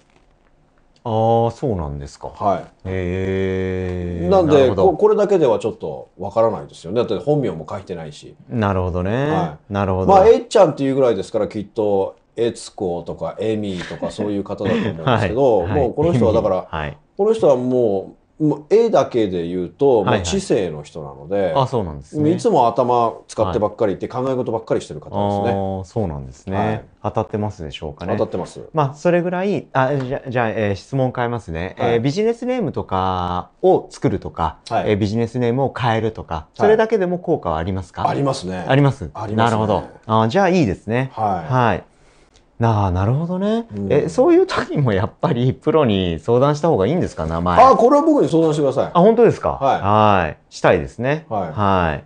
ああ、そうなんですか。はい。へえ。なんでこ、これだけではちょっとわからないですよね。だって本名も書いてないし。なるほどね。はい、なるほど。まあ、えっちゃんっていうぐらいですから、きっと、悦子とかエミーとか そういう方だと思うんですけど、はい、もうこの人はだから、はい、この人はもうもう絵だけで言うと、はいはい、まあ、知性の人なのでいつも頭使ってばっかりって、考え事ばっかりしてる方ですね。そうなんですね、当たってますでしょうかね。当たってます。まあそれぐらいあじゃじゃあ、えー、質問変えますね、はい、えー、ビジネスネームとかを作るとか、はい、えー、ビジネスネームを変えるとかそれだけでも効果はありますか、ありますね。あります。あります、ね、なるほどあじゃあいいですね。はい、はいああなるほどね、うん、えそういう時もやっぱりプロに相談した方がいいんですか名前あこれは僕に相談してくださいあ本当ですかはいしたいですねはい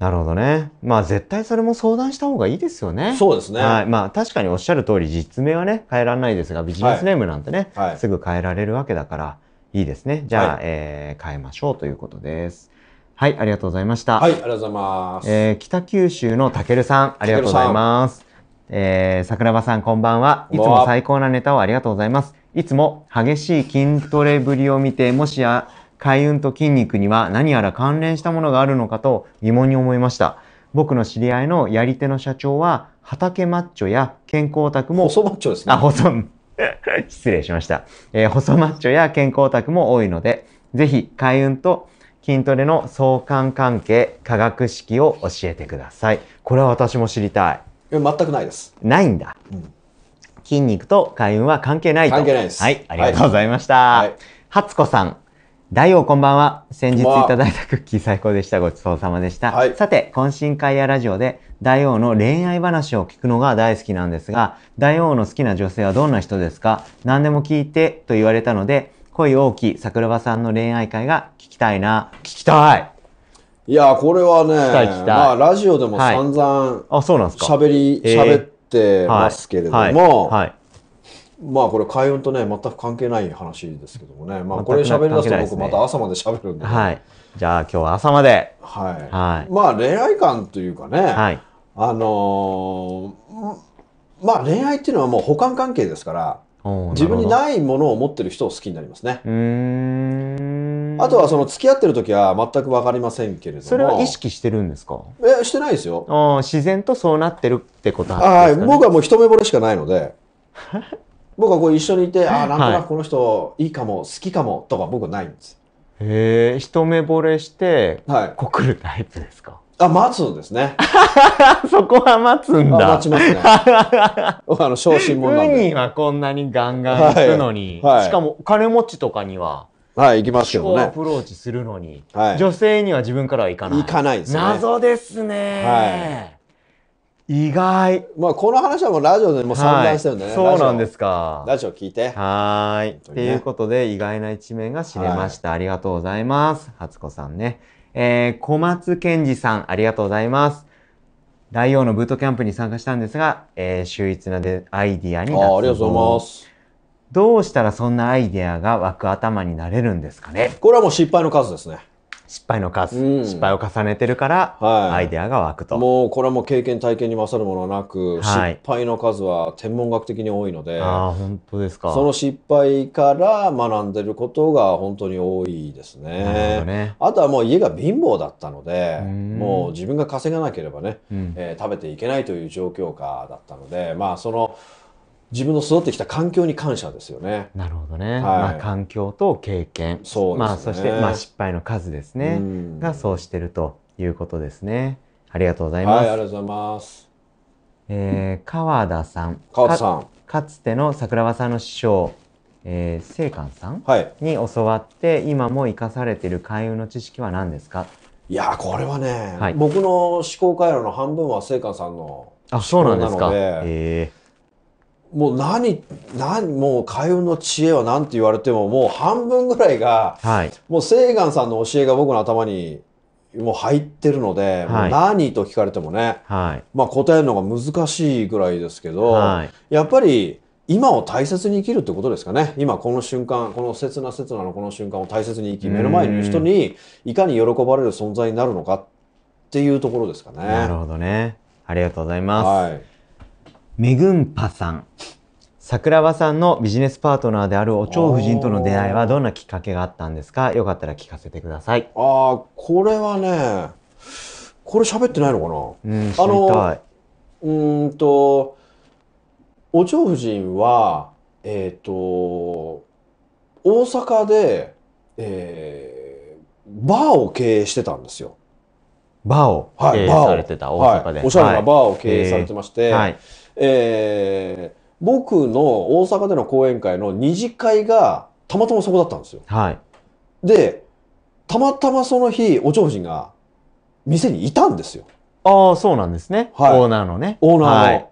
なるほどねまあ絶対それも相談した方がいいですよねそうですねはいまあ確かにおっしゃる通り実名はね変えられないですがビジネスネームなんてね、はいはい、すぐ変えられるわけだからいいですねじゃあ、はい、えー、変えましょうということですはいありがとうございましたはいありがとうございます、えー、北九州のたけるさんありがとうございますえー、桜庭さんこんばんは。いつも最高なネタをありがとうございます。いつも激しい筋トレぶりを見て、もしや開運と筋肉には何やら関連したものがあるのかと疑問に思いました。僕の知り合いのやり手の社長は、畑マッチョや健康オタクも、細マッチョですね。あ、細、失礼しました。えー、細マッチョや健康オタクも多いので、ぜひ開運と筋トレの相関関係、科学式を教えてください。これは私も知りたい。え全くないです。ないんだ。うん、筋肉と開運は関係ないと。関係ないです。はい、ありがとうございました。はい、初子さん。大王こんばんは。先日いただいたクッキー最高でした。ごちそうさまでした。はい、さて、懇親会やラジオで大王の恋愛話を聞くのが大好きなんですが、大王の好きな女性はどんな人ですか何でも聞いてと言われたので、恋多き桜庭さんの恋愛会が聞きたいな。聞きたいいや、これはね、まあ、ラジオでも散々、あ、そうなんですか。喋り、喋ってますけれども、まあこれ開運とね全く関係ない話ですけどもねまあこれ喋り出すと僕また朝まで喋るんで、はいじゃあ今日は朝まではい、はい、まあ恋愛観というかね、はい、あのー、まあ恋愛っていうのはもう補完関係ですから自分にないものを持ってる人を好きになりますねうんあとはその付き合ってる時は全く分かりませんけれどもそれは意識してるんですかえしてないですよ自然とそうなってるってことは、ね、僕はもう一目惚れしかないので 僕はこう一緒にいてあなんとなくこの人いいかも、好きかもとか僕はないんですへえ一目惚れして告るタイプですか、はいあ、待つんですね。そこは待つんだ。待ちますね。あの、昇進者なんで。ウニはこんなにガンガン行くのに、はいはい、しかも金持ちとかには。はい、行きますけどね。アプローチするのに、はい、女性には自分からはいかない。いかないですね。謎ですね。はい。意外。まあ、この話はもうラジオでも散乱してるんだね、はい。そうなんですか。ラジオ聞いて。はい。と、ね、いうことで、意外な一面が知れました。はい、ありがとうございます。初子さんね。えー、小松健二さん、ありがとうございます。大王のブートキャンプに参加したんですが、えー、秀逸なでアイディアにありがとうございます。どうしたらそんなアイデアが湧く頭になれるんですかねこれはもう失敗の数ですね。失敗の数、うん、失敗を重ねてるから、アイデアが湧くと、もうこれはもう経験体験に勝るものはなく、はい、失敗の数は天文学的に多いのであ本当ですかその失敗から学んでることが本当に多いですね、ね、あとはもう家が貧乏だったのでもう自分が稼がなければね、うん、えー、食べていけないという状況下だったのでまあその自分の育ってきた環境に感謝ですよね。なるほどね。はい、まあ、環境と経験。そう、ね、まあ、そして、まあ、失敗の数ですね。がそうしてるということですね。ありがとうございます。はい、ありがとうございます。えー、川田さん。川田さん。かつての桜庭さんの師匠、えー、聖寛さん、はい、に教わって、今も生かされている勧誘の知識は何ですかいやこれはね、はい、僕の思考回路の半分は聖寛さんの思考なので。あ、そうなんですか。えーもう何、何、もう開運の知恵は何て言われても、もう半分ぐらいが、はい、もう聖願さんの教えが僕の頭にもう入ってるので、はい、何と聞かれてもね、はい、まあ答えるのが難しいぐらいですけど、はい、やっぱり今を大切に生きるってことですかね。今この瞬間、この刹那刹那のこの瞬間を大切に生き、目の前にいる人にいかに喜ばれる存在になるのかっていうところですかね。なるほどね。ありがとうございます。はいめぐんぱさん。桜庭さんのビジネスパートナーであるお蝶夫人との出会いはどんなきっかけがあったんですかよかったら聞かせてください。ああ、これはね、これ喋ってないのかなうん、知りたい。うんと、お蝶夫人は、えっ、ー、と、大阪で、えー、バーを経営してたんですよ。バーを経営されてた、はい、大阪で、おしゃれなバーを経営されてまして、はいえー、僕の大阪での講演会の二次会がたまたまそこだったんですよ。はい。で、たまたまその日、お長人が店にいたんですよ。ああ、そうなんですね。はい、オーナーのね。オーナーの。はい、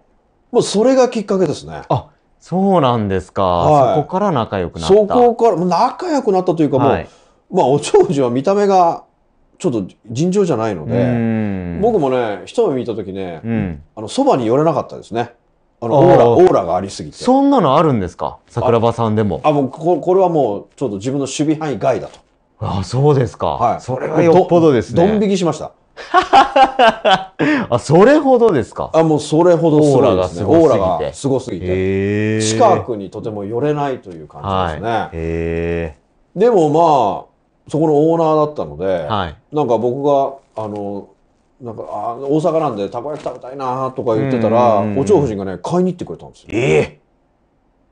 もうそれがきっかけですね。あ、そうなんですか。はい、そこから仲良くなった。そこから、仲良くなったというかもう、まあ、お長人は見た目がちょっと尋常じゃないので、僕もね、一目見た時ね、うん、あの、そばに寄れなかったですね。あのオーラオーラがありすぎてそんなのあるんですか桜庭さんでもあもうここれはもうちょっと自分の守備範囲外だとあそうですか、はい、それはよっぽどですねドン引きしました あそれほどですかあもうそれほどすごいですねオーラがすごすぎて近くにとても寄れないという感じですね、はい、でもまあそこのオーナーだったので、はい、なんか僕があのなんかあ大阪なんでたこ焼き食べたいなとか言ってたら、お蝶夫人がね買いに行ってくれたんですよ。えー、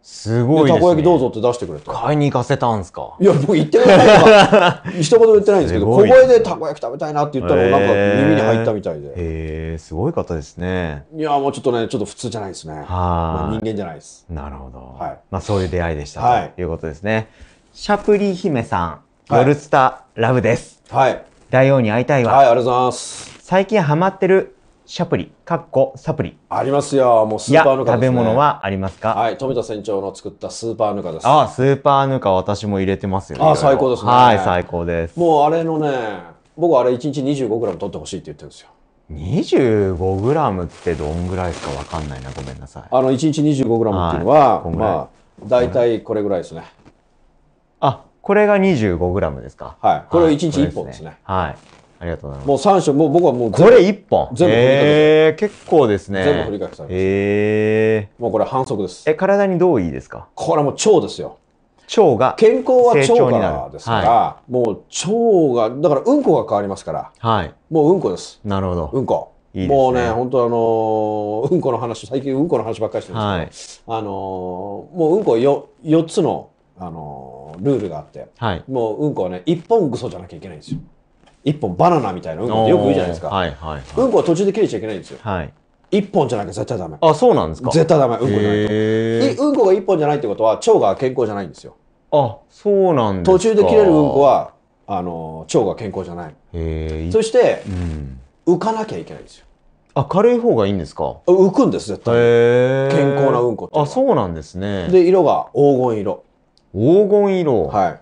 すごいたこ焼きどうぞって出してくれた買いに行かせたんですかいや、僕言ってないから、一 言言ってないんですけど、小声でたこ焼き食べたいなって言ったのが、なんか耳に入ったみたいで。へえすごい方ですね。いや、もうちょっとね、ちょっと普通じゃないですね。はい、まあ、人間じゃないです。なるほど。はい。まあ、そういう出会いでしたということですね。シャプリ姫さん。ルスタラブです。はい。大王に会いたいわ。はい、ありがとうございます。最近ハマってるシャプリ、かっこサプリ。ありますよ。もうスーパーヌカ、ね、食べ物はありますかはい。富田船長の作ったスーパーヌカです。ああ、スーパーヌカ私も入れてますよ、ね、ああ、最高ですね。はい、最高です。もうあれのね、僕あれ1日 25g 取ってほしいって言ってるんですよ。25g ってどんぐらいですかわかんないな。ごめんなさい。あの、1日 25g っていうのは、はい、まあ、大体これぐらいですね。あ、これが 25g ですか。はい。これは1日1本ですね。はい。ありがとうございます。もう三種、もう僕はもうこれ一本。全部ええー、結構ですね。全部振りかけされまええー、もうこれ反則です。え、体にどういいですかこれはもう腸ですよ。腸が健康は腸がですから、はい、もう腸が、だからうんこが変わりますから、はい。もううんこです。なるほど。うんこ。いいね、もうね、本当あのー、うんこの話、最近うんこの話ばっかりしてるんですけど、はい、あのー、もううんこよ4つの、あのールールがあって、はい、もううんこはね一本嘘じゃなきゃいけないんですよ一本バナナみたいなうんこってよく言うじゃないですか、はいはいはい、うんこは途中で切れちゃいけないんですよ、はい、1本じゃなきゃ絶対ダメあそうなんですか絶対ダメうんこじゃないうんこが一本じゃないってことは腸が健康じゃないんですよあそうなんですか途中で切れるうんこはあの腸が健康じゃないそして、うん、浮かなきゃいけないんですよあ、軽い方がいいんですか浮くんです、絶対。健康なうんこって。あ、そうなんですね。で、色が黄金色。黄金色。はい。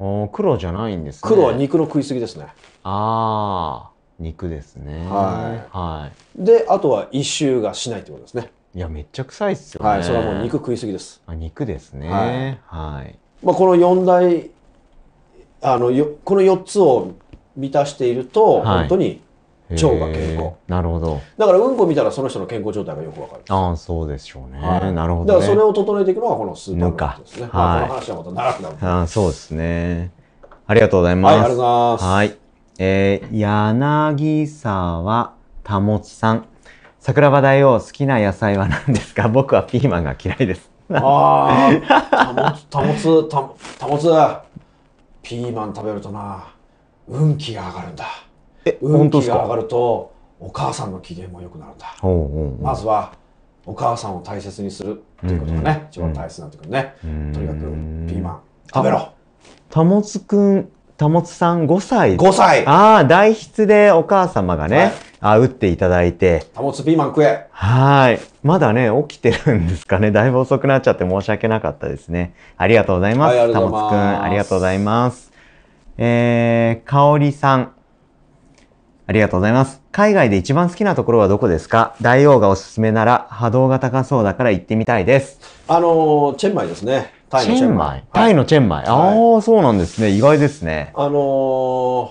お黒じゃないんですね。黒は肉の食いすぎですね。ああ、肉ですね。はい。はい。で、あとは一周がしないってことですね。いや、めっちゃ臭いっすよね。はい、それはもう肉食いすぎです。あ、肉ですね。はい。はい、まあ、この四大。あの、よ、この四つを満たしていると、はい、本当に。腸が健康。なるほど。だからうんこ見たらその人の健康状態がよくわかる。ああ、そうでしょうね。はい、なるほど、ね、だからそれを整えていくのがこのスーパーメですね。はい、まあ、この話はまた長くなる。ああ、そうですね。ありがとうございます。はい、ありがとうございます。はい。えー、柳沢たもちさん。桜庭大王、好きな野菜は何ですか 僕はピーマンが嫌いです。ああ、たもつ、たもつ、たもつ。ピーマン食べるとな、運気が上がるんだ。運気が上がるとお母さんの機嫌も良くなるんだ、まずはお母さんを大切にするっていうことがね、一番大切なんだけどね、とにかくピーマン食べろたもつくんたもつさん5歳5歳ああ代筆でお母様がね、あ打っていただいてたもつピーマン食えはいまだね起きてるんですかねだいぶ遅くなっちゃって申し訳なかったですねありがとうございますたもつくんありがとうございますえー、かおりさんありがとうございます。海外で一番好きなところはどこですか大王がおすすめなら波動が高そうだから行ってみたいです。あのー、チェンマイですね。タイのチェンマイ。タイのチェンマイ。はい、ああ、そうなんですね。意外ですね。あの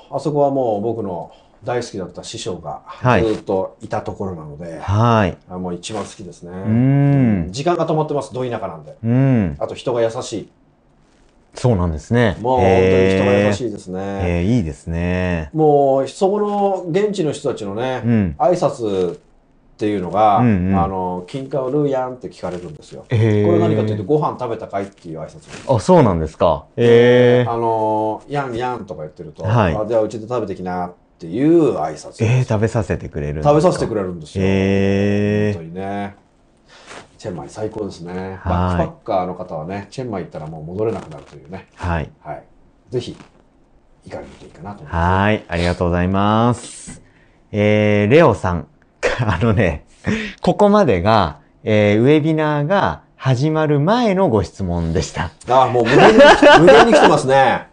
ー、あそこはもう僕の大好きだった師匠がずっといたところなので、はい、あもう一番好きですね。うん時間が止まってます、ど田舎なんで。うんあと人が優しい。そうなんですね。もう本当に人が優しいですね。えー、いいですね。もう、そこの現地の人たちのね、うん、挨拶っていうのが、うんうん、あの、金貨をルーヤンって聞かれるんですよ。えー、これ何かというと、ご飯食べたかいっていう挨拶です。あ、そうなんですか。えー、あの、ヤンヤンとか言ってると、はい、あじゃうちで食べてきな。っていう挨拶。えー、食べさせてくれる食べさせてくれるんですよ。えー、本当にね。チェンマイ最高ですね。バックパッカーの方はね、チェンマイ行ったらもう戻れなくなるというね。はい。はい。ぜひ、行かれるといいかなと思います。はい。ありがとうございます。えー、レオさん。あのね、ここまでが、えー、ウェビナーが始まる前のご質問でした。ああ、もう無限に、無限に来てますね。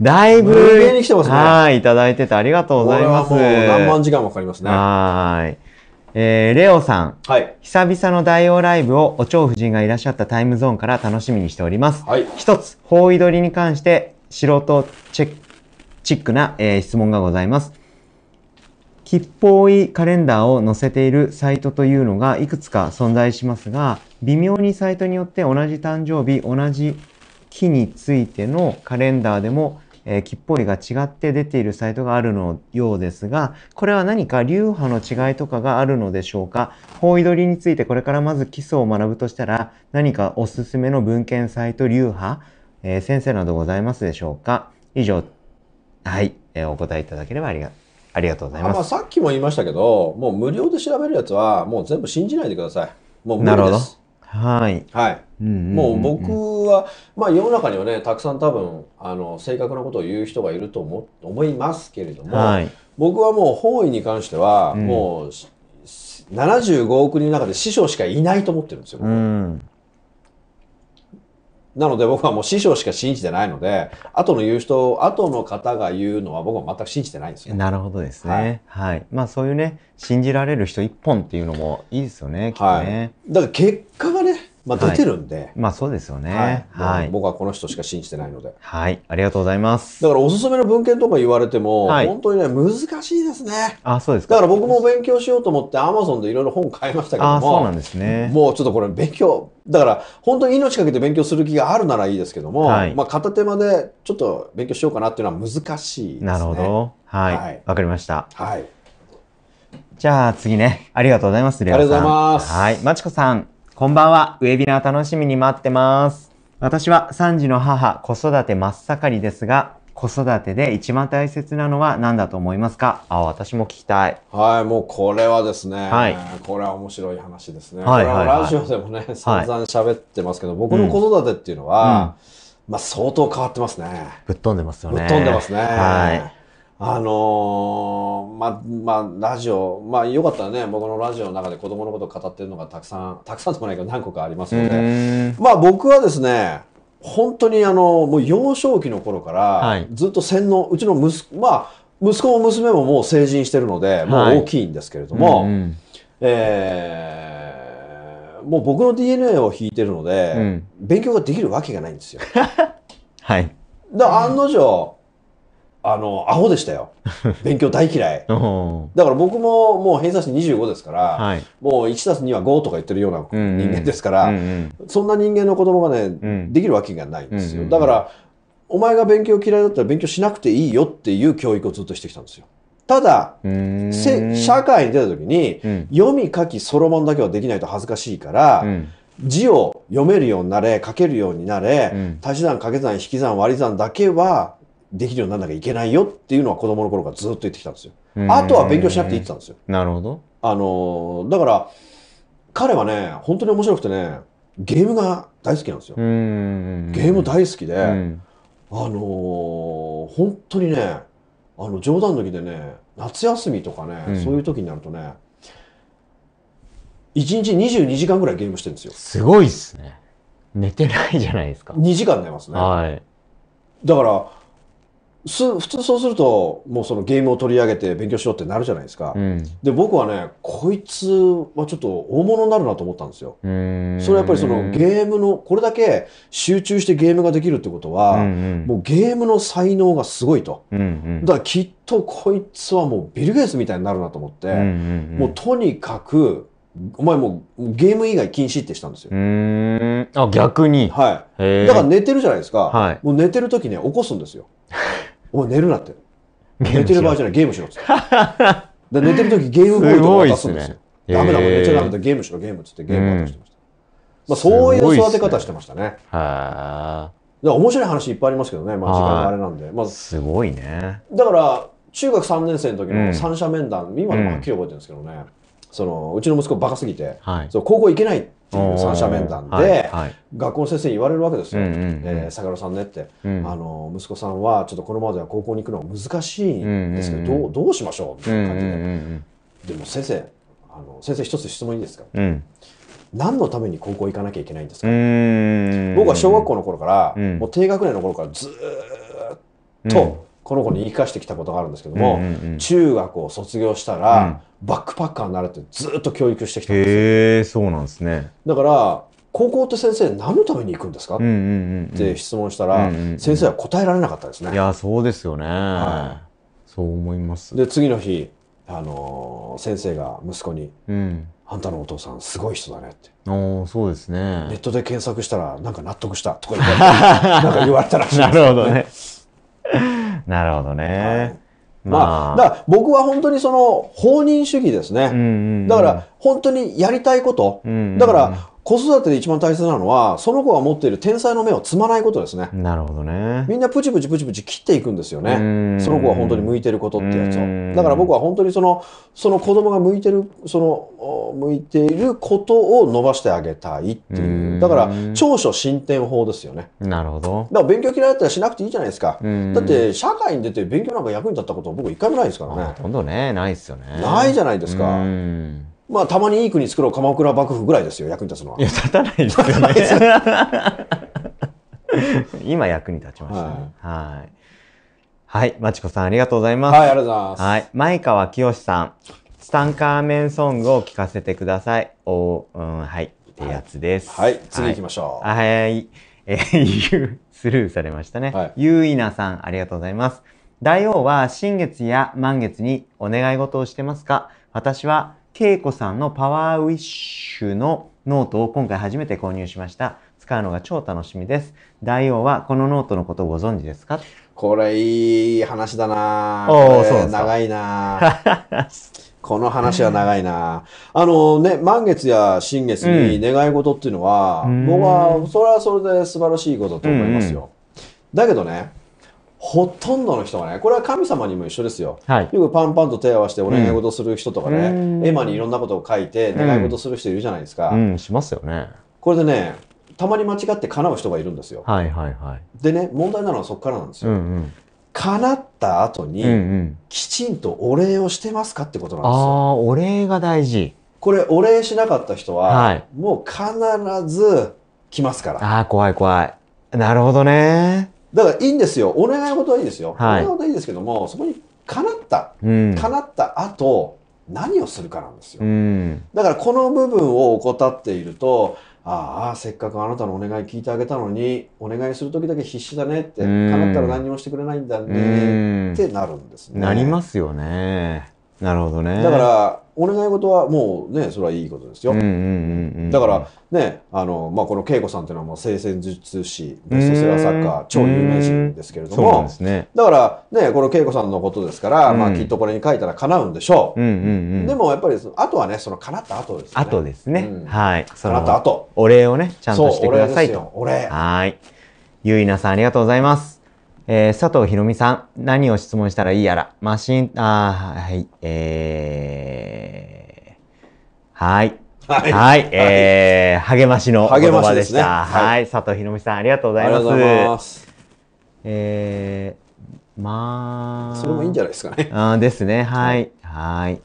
だいぶ。無限に来てますね。はい。いただいててありがとうございます。何万時間もかかりますね。はい。えー、レオさん。はい。久々の大王ライブをお蝶夫人がいらっしゃったタイムゾーンから楽しみにしております。はい。一つ、方位取りに関して素人チェチックな、えー、質問がございます。吉報位カレンダーを載せているサイトというのがいくつか存在しますが、微妙にサイトによって同じ誕生日、同じ木についてのカレンダーでもえきっぽりが違って出ているサイトがあるのようですが、これは何か流派の違いとかがあるのでしょうか方位取りについてこれからまず基礎を学ぶとしたら、何かおすすめの文献サイト流派、えー、先生などございますでしょうか以上、はい、えー、お答えいただければありがありがとうございます。まあ、さっきも言いましたけど、もう無料で調べるやつは、もう全部信じないでください。もう無料です。なるほど。はい。はい。もう僕は、まあ、世の中にはねたくさん多分あの正確なことを言う人がいると思思いますけれども、はい、僕はもう方位に関しては、うん、もう75億人の中で師匠しかいないと思ってるんですよ。うん、なので僕はもう師匠しか信じてないので後の言う人後の方が言うのは僕は全く信じてないんですよ。なるほどですね。はい、はい、まあそういうね信じられる人一本っていうのもいいですよねきっとね。はい、だから結果がねまあ、出てるんで、はい、まあそうですよね、はい僕はこの人しか信じてないのではいありがとうございますだからおすすめの文献とか言われても、はい、本当にね難しいですねあそうですだから僕も勉強しようと思ってアマゾンでいろいろ本買いましたけどもそうなんですねもうちょっとこれ勉強だから本当に命かけて勉強する気があるならいいですけども、はい、まあ片手間でちょっと勉強しようかなっていうのは難しいですねなるほどはいわ、はい、かりましたはいじゃあ次ねありがとうございますありがとうございますはいまちこさんこんばんは。ウェビナー楽しみに待ってます。私は3児の母、子育て真っ盛りですが、子育てで一番大切なのは何だと思いますかあ、私も聞きたい。はい、もうこれはですね、はい、これは面白い話ですね。はい、はい、ラジオでもね、散々喋ってますけど、はい、僕の子育てっていうのは、うん、まあ相当変わってますね。ぶっ飛んでますよね。ぶっ飛んでますね。はい。あのー、まあ、まあ、ラジオ、まあ、よかったらね、僕のラジオの中で子供のことを語ってるのがたくさん、たくさんでもないけど何個かありますので、まあ僕はですね、本当にあの、もう幼少期の頃から、ずっと洗脳、はい、うちの息子、まあ、息子も娘ももう成人してるので、もう大きいんですけれども、えー、もう僕の DNA を引いてるので、うん、勉強ができるわけがないんですよ。はい。だ案の定、あの、アホでしたよ。勉強大嫌い。だから僕ももう偏差値25ですから、はい、もう1たす2は5とか言ってるような人間ですから、うんうん、そんな人間の子供がね、うん、できるわけがないんですよ。だから、お前が勉強嫌いだったら勉強しなくていいよっていう教育をずっとしてきたんですよ。ただ、社会に出た時に、読み書きそろモんだけはできないと恥ずかしいから、字を読めるようになれ、書けるようになれ、足し算、掛け算、引き算、割り算だけはできるようにならなきゃいけないよっていうのは子供の頃からずっと言ってきたんですよ。あとは勉強しなくていってたんですよ。なるほど。あの、だから、彼はね、本当に面白くてね、ゲームが大好きなんですよ。ゲーム大好きで、あの本当にね、あの、冗談抜きでね、夏休みとかね、うん、そういう時になるとね、1日22時間ぐらいゲームしてるんですよ。すごいっすね。寝てないじゃないですか。2時間寝ますね。はい。だから、す普通そうするともうそのゲームを取り上げて勉強しようってなるじゃないですか、うん、で僕はねこいつはちょっと大物になるなと思ったんですよそれはやっぱりそのゲームのこれだけ集中してゲームができるってことは、うんうん、もうゲームの才能がすごいと、うんうん、だからきっとこいつはもうビル・ゲイツみたいになるなと思って、うんうんうん、もうとにかくお前もうゲーム以外禁止ってしたんですよ。あ逆に、はい、だから寝てるじゃないですか、はい、もう寝てる時ね起こすんですよ。お前寝るなって。寝てる場合じゃない、ゲームしろって。寝てる時ゲームボーイとか渡すんですよ。すね、ダメだもん、寝ちゃダメだ、ゲームしろ、ゲームっつってゲーム渡してました。まあ、そういう育て方してましたね。ねはあ。面白い話いっぱいありますけどね、まあ、時間があれなんで。まあ、すごいね。だから、中学3年生の時の三者面談、うん、今でもはっきり覚えてるんですけどね、うん、そのうちの息子バカすぎて、はい、そう高校行けないってていう三者面談で、学校の先生に言われるわけですよ。坂野さんねって、あの、息子さんはちょっとこのままでは高校に行くのは難しいんですけど、どうどうしましょうみたいな感じで。でも先生、あの先生一つ質問いいですか、何のために高校行かなきゃいけないんですか僕は小学校の頃から、もう低学年の頃からずっとこの子に生かしてきたことがあるんですけども、中学を卒業したら、バックパッカーになるってずっと教育してきたんですよ。へえ、そうなんですね。だから、高校って先生何のために行くんですか、うんうんうん、って質問したら、うんうんうん、先生は答えられなかったですね。いや、そうですよね。はい、そう思います。で、次の日、あのー、先生が息子に、うん、あんたのお父さんすごい人だねって。おそうですね。ネットで検索したら、なんか納得したと か言われたらしい、ね、なるほどね。なるほどね。はいまあ、だから僕は本当にその放任主義ですね。だから本当にやりたいこと。だから子育てで一番大切なのは、その子が持っている天才の目をつまないことですね。なるほどね。みんなプチプチプチプチ切っていくんですよね。その子が本当に向いてることってやつを。だから僕は本当にその、その子供が向いてる、その、向いていることを伸ばしてあげたいっていう。だから、長所進展法ですよね。なるほど。だから勉強嫌いだったらしなくていいじゃないですか。だって、社会に出て勉強なんか役に立ったこと僕一回もないですからね。ほとんどね、ないですよね。ないじゃないですか。まあ、たまにいい国作ろう鎌倉幕府ぐらいですよ、役に立つのは。いや、立たないですよね。今役に立ちましたね。はい。はい。まちこさん、ありがとうございます。はい、ありがとうございます。はい。前川清さん、ツタンカーメンソングを聴かせてください。おうん、はい。ってやつです。はい。はい、次行きましょう。はい。えー、スルーされましたね。はい、ゆういなさん、ありがとうございます。大王は新月や満月にお願い事をしてますか私は恵子さんのパワーウィッシュのノートを今回初めて購入しました。使うのが超楽しみです。大王はこのノートのことをご存知ですかこれいい話だなおそう長いな この話は長いなあのね、満月や新月に願い事っていうのは、うん、僕はそれはそれで素晴らしいことだと思いますよ。うんうん、だけどね、ほとんどの人がね、これは神様にも一緒ですよ。はい、よくパンパンと手を合わせてお願い事する人とかね、うん、絵馬にいろんなことを書いて願い事する人いるじゃないですか。うん、うん、しますよね。これでね、たまに間違って叶う人がいるんですよ。はいはいはい。でね、問題なのはそこからなんですよ。うんうん、叶った後に、きちんとお礼をしてますかってことなんですよ。あお礼が大事。これ、お礼しなかった人は、はい、もう必ず来ますから。ああ、怖い怖い。なるほどね。だからいいんですよ。お願い事はいいですよ。はい、お願い事はいいですけども、そこに叶った、うん、叶った後、何をするかなんですよ。うん、だからこの部分を怠っていると、ああ、せっかくあなたのお願い聞いてあげたのに、お願いする時だけ必死だねって、叶ったら何もしてくれないんだねってなるんですね。なりますよね。なるほどね。だから、お願い事はもうねそれはいいことですよ、だからねあの、まあ、この恵子さんっていうのはもう生戦術師ベストセラー作家超有名人ですけれども、ね、だからねこの恵子さんのことですから、うん、まあ、きっとこれに書いたら叶うんでしょううんうんうん、でもやっぱりあとはねその叶った後ですねとですね、うん、はい叶った後お礼をねちゃんとしてくださいとお礼はいゆいなさんありがとうございますえー、佐藤ひろみさん、何を質問したらいいやら、マシン、あはい、えー、はい。はい、はい、えー、励ましの言葉でした。ね、はい、佐藤ひろみさん、ありがとうございます。ありがとうございます。えー、まあ、それもいいんじゃないですかね。あですね、はい、はい。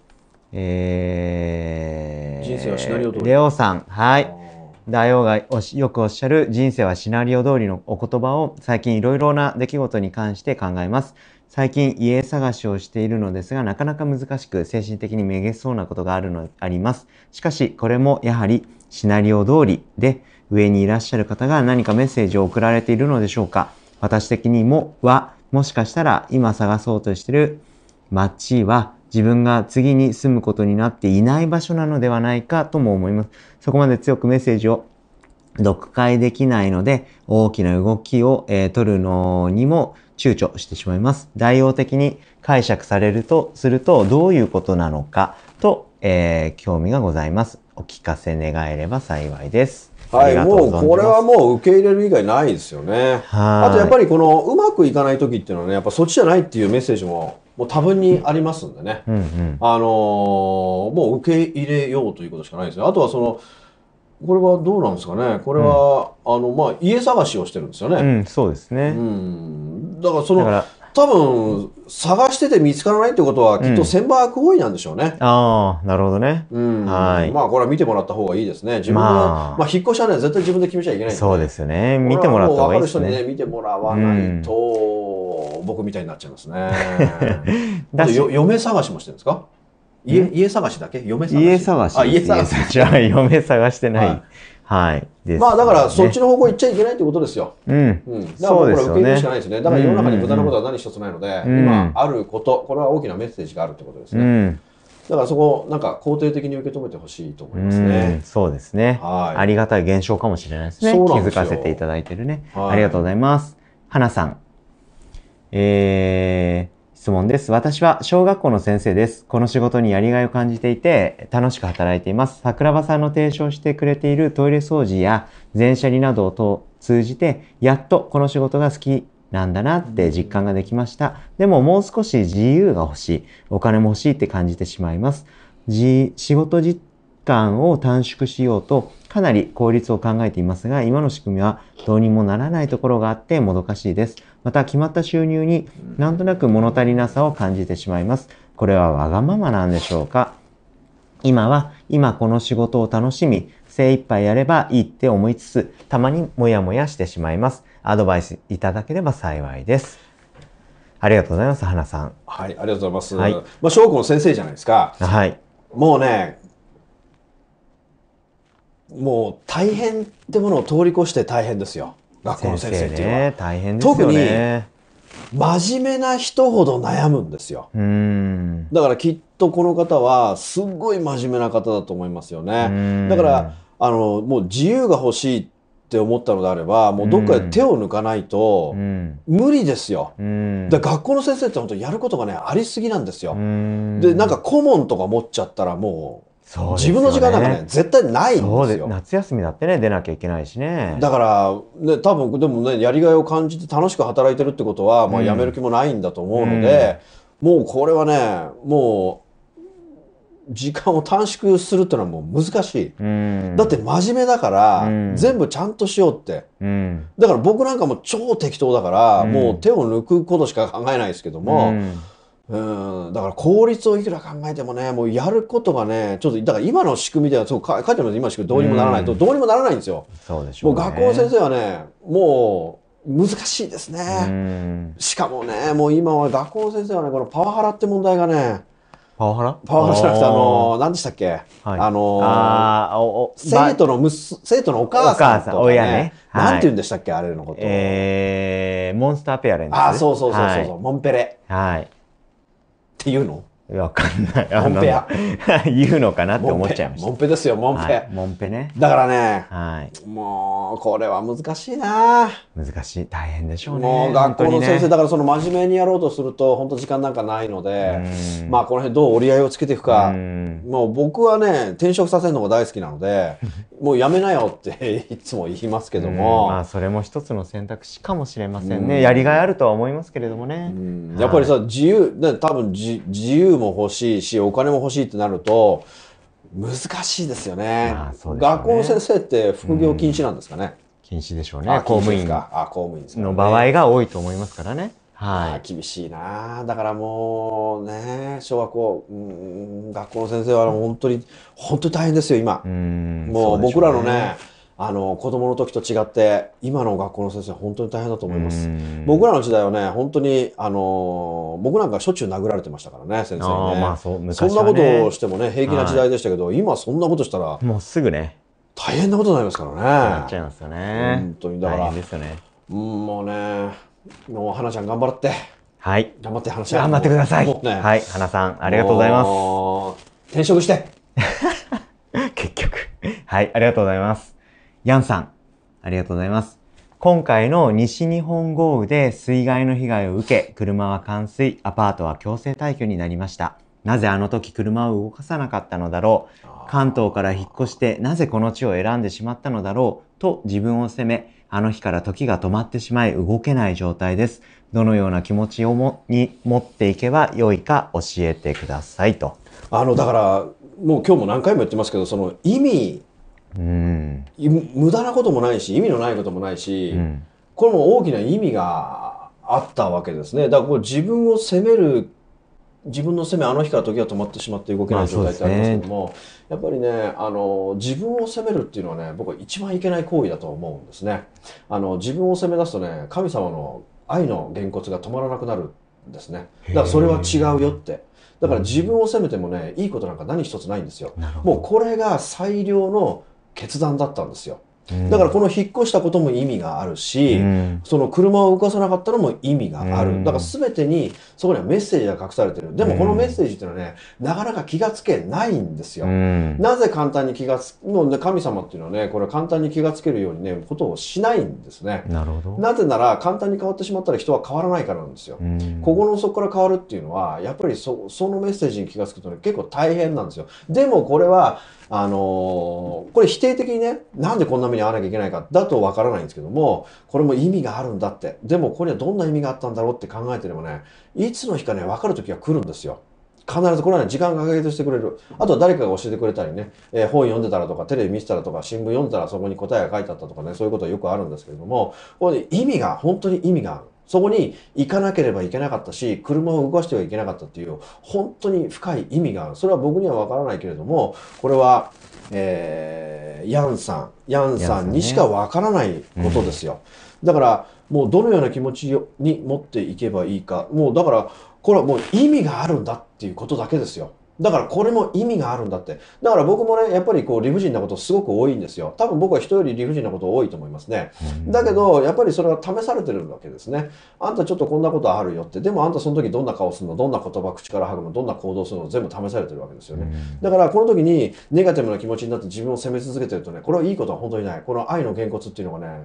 えー、人生はシナリオ通り。レオさん、はい。大王がよくおっしゃる人生はシナリオ通りのお言葉を最近いろいろな出来事に関して考えます。最近家探しをしているのですがなかなか難しく精神的にめげそうなことがあるの、あります。しかしこれもやはりシナリオ通りで上にいらっしゃる方が何かメッセージを送られているのでしょうか私的にもはもしかしたら今探そうとしている街は自分が次に住むことになっていない場所なのではないかとも思います。そこまで強くメッセージを読解できないので、大きな動きを、えー、取るのにも躊躇してしまいます。代用的に解釈されると、するとどういうことなのかと、えー、興味がございます。お聞かせ願えれば幸いです。はい、もうこれはもう受け入れる以外ないですよね。あとやっぱりこのうまくいかない時っていうのはね、やっぱそっちじゃないっていうメッセージももう多分にありますんでね、うんうん、あのー、もう受け入れようということしかないですね。あとはそのこれはどうなんですかね。これは、うん、あのまあ家探しをしてるんですよね。うん、そうですね。うん、だからその多分探してて見つからないってことはきっと千売悪行為なんでしょうね。うん、ああなるほどね。うん、はい。まあこれは見てもらった方がいいですね。自分は、まあ、まあ引っ越しはね絶対自分で決めちゃいけない、ね、そうですよね。見てもらった方がいいですね。分かる人にね見てもらわないと、うん、僕みたいになっちゃいますね。だ 嫁探しもしてるんですか？家家探しだけ？嫁探し。家探し。あ家探し。じゃあ嫁探してない。はいはい。ね、まあだからそっちの方向行っちゃいけないってことですよ。うん。うん、だからこれ受け入れるしかないですね。だから世の中に無駄なことは何一つないので、うん、今あること、これは大きなメッセージがあるってことですね。うん、だからそこなんか肯定的に受け止めてほしいと思いますね。そうですね。はい。ありがたい現象かもしれないですね。す気づかせていただいてるね。はい、ありがとうございます。花さん。えー、質問です。私は小学校の先生です。この仕事にやりがいを感じていて、楽しく働いています。桜庭さんの提唱してくれているトイレ掃除や全車輪などを通じて、やっとこの仕事が好きなんだなって実感ができました。でももう少し自由が欲しい。お金も欲しいって感じてしまいます。仕事実間を短縮しようとかなり効率を考えていますが、今の仕組みはどうにもならないところがあってもどかしいです。また決まった収入になんとなく物足りなさを感じてしまいます。これはわがままなんでしょうか今は今この仕事を楽しみ、精一杯やればいいって思いつつ、たまにもやもやしてしまいます。アドバイスいただければ幸いです。ありがとうございます、花さん。はい、ありがとうございます。はい、まあ、翔子の先生じゃないですか。はい。もうね、もう大変ってものを通り越して大変ですよ。学校の先生っていうのは。ね、で特に真面目な人ほど悩むんですよ。だからきっとこの方はすっごい真面目な方だと思いますよね。だからあのもう自由が欲しいって思ったのであればもうどっかで手を抜かないと無理ですよ。で学校の先生って本当やることがねありすぎなんですよ。でなんか顧問とか持っちゃったらもうね、自分の時間なんかね絶対ないんですよ夏休みだってね出なきゃいけないしねだからね多分でもねやりがいを感じて楽しく働いてるってことは、まあ、辞める気もないんだと思うので、うん、もうこれはねもう時間を短縮するっていうのはもう難しい、うん、だって真面目だから、全部ちゃんとしようって、だから僕なんかも超適当だから、もう手を抜くことしか考えないですけども、うん、だから効率をいくら考えてもね、もうやることがね、ちょっと、だから今の仕組みでは、そう、書いてます今の仕組み、どうにもならないと、どうにもならないんですよ。そうでしょう、ね、もう学校先生はね、もう、難しいですね。しかもね、もう今は学校先生はね、このパワハラって問題がね、パワハラパワハラじゃなくて、あの、何でしたっけ、はい、あのあお生徒のむす、生徒のお母さんとか、ね、親ね、はい、なんて言うんでしたっけあれのこと。えー、モンスターペアレント、あ、そうそうそうそう、はい、モンペレ。はい。っていうのわかんない。あのモンペや。言うのかなって思っちゃいました。モンペですよ、モンペ。はい、モンペね。だからね、はい、もう、これは難しいな難しい。大変でしょうね。もう学校の先生、ね、だからその真面目にやろうとすると、本当時間なんかないので、まあこの辺どう折り合いをつけていくか。もう僕はね、転職させるのが大好きなので、もうやめなよっていつも言いますけども。まあそれも一つの選択肢かもしれませんね。やりがいあるとは思いますけれどもね。やっぱりさ、自由、ね、多分じ自由級も欲しいし、お金も欲しいってなると、難しいですよね。ね学校の先生って副業禁止なんですかね。うん、禁止でしょうね。公務員が。あ、公務員です、ね、の場合が多いと思いますからね。はい、厳しいなだからもうね小学校、うん、学校の先生は本当に、本当に大変ですよ今もう僕らのねあの子供の時と違って今の学校の先生は本当に大変だと思います僕らの時代はね本当にあの僕なんかしょっちゅう殴られてましたからね先生にねまあそね、そんなことをしてもね平気な時代でしたけど、今そんなことしたらもうすぐね大変なことになりますからねなっちゃいますよね本当にだからですよねもうねもう花ちゃん頑張ってはい頑張って花ちゃん頑張ってください、ね、はい花さんありがとうございます転職して 結局はいありがとうございますヤンさん、ありがとうございます。今回の西日本豪雨で水害の被害を受け、車は冠水、アパートは強制退去になりました。なぜあの時車を動かさなかったのだろう。関東から引っ越してなぜこの地を選んでしまったのだろうと自分を責め、あの日から時が止まってしまい動けない状態です。どのような気持ちをもに持っていけばよいか教えてくださいと。あのだからもう今日も何回も言ってますけどその意味うん、無駄なこともないし意味のないこともないし、うん、これも大きな意味があったわけですねだからこう自分を責める自分の責めあの日から時が止まってしまって動けない状態ってありますけども、ね、やっぱりねあの自分を責めるっていうのはね僕は一番いけない行為だと思うんですねあの自分を責め出すとね神様の愛のげんこつが止まらなくなるんですねだからそれは違うよってだから自分を責めてもねいいことなんか何一つないんですよもうこれが最良の決断だったんですよ。だからこの引っ越したことも意味があるし、うん、その車を動かさなかったのも意味がある。だから全てにそこにはメッセージが隠されてる。でもこのメッセージっていうのはね、なかなか気がつけないんですよ。なぜ簡単に気がつ、もうね、神様っていうのはね、これ簡単に気がつけるようにね、ことをしないんですね。なるほど。なぜなら、簡単に変わってしまったら人は変わらないからなんですよ。ここの、の底から変わるっていうのは、やっぱりそそのメッセージに気がつくとね、結構大変なんですよ。でもこれは、あのー、これ否定的にね、なんでこんな目に遭わなきゃいけないか、だとわからないんですけども、これも意味があるんだって。でもこれはどんな意味があったんだろうって考えてればね、いつの日かね、分かる時は来るんですよ。必ずこれはね、時間かけてしてくれる。あとは誰かが教えてくれたりね、えー、本読んでたらとか、テレビ見てたらとか、新聞読んでたらそこに答えが書いてあったとかね、そういうことはよくあるんですけれども、これ、ね、意味が、本当に意味がある。そこに行かなければいけなかったし、車を動かしてはいけなかったっていう、本当に深い意味がある。それは僕にはわからないけれども、これは、えー、ヤンさん、ヤンさんにしかわからないことですよ。だから、もうどのような気持ちに持っていけばいいか。もうだから、これはもう意味があるんだっていうことだけですよ。だからこれも意味があるんだって。だから僕もね、やっぱりこう理不尽なことすごく多いんですよ。多分僕は人より理不尽なこと多いと思いますね。だけど、やっぱりそれは試されてるわけですね。あんたちょっとこんなことあるよって。でもあんたその時どんな顔するのどんな言葉口から吐くのどんな行動するの全部試されてるわけですよね。だからこの時にネガティブな気持ちになって自分を責め続けてるとね、これはいいことは本当にない。この愛のげんこつっていうのがね、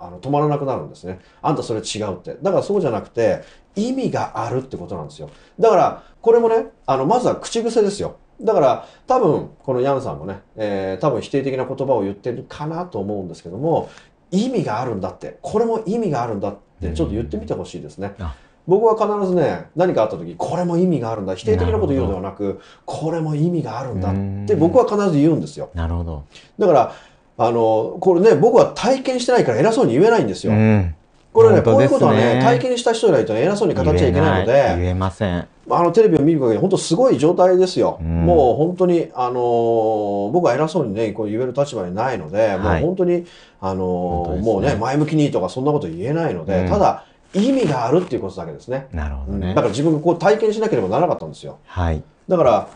あの止まらなくなるんですね。あんたそれ違うって。だからそうじゃなくて、意味があるってことなんですよ。だから、これもね、あの、まずは口癖ですよ。だから、多分、このヤンさんもね、えー、多分否定的な言葉を言ってるかなと思うんですけども、意味があるんだって、これも意味があるんだって、ちょっと言ってみてほしいですね。僕は必ずね何かあった時これも意味があるんだ否定的なこと言うのではなくこれも意味があるんだって僕は必ず言うんですよ。なるほどだからあの、これね、僕は体験してないから偉そうに言えないんですよ。うん、これね、ねこういうことはね、体験した人じゃないと、ね、偉そうに語っちゃいけないので、言えません。あのテレビを見る限り、本当すごい状態ですよ。うん、もう本当に、あのー、僕は偉そうにね、こう言える立場にないので、はい、もう本当に、あのーね、もうね、前向きにとかそんなこと言えないので、うん、ただ、意味があるっていうことだけですね。なるほどね。だから自分がこう体験しなければならなかったんですよ。はい。だから、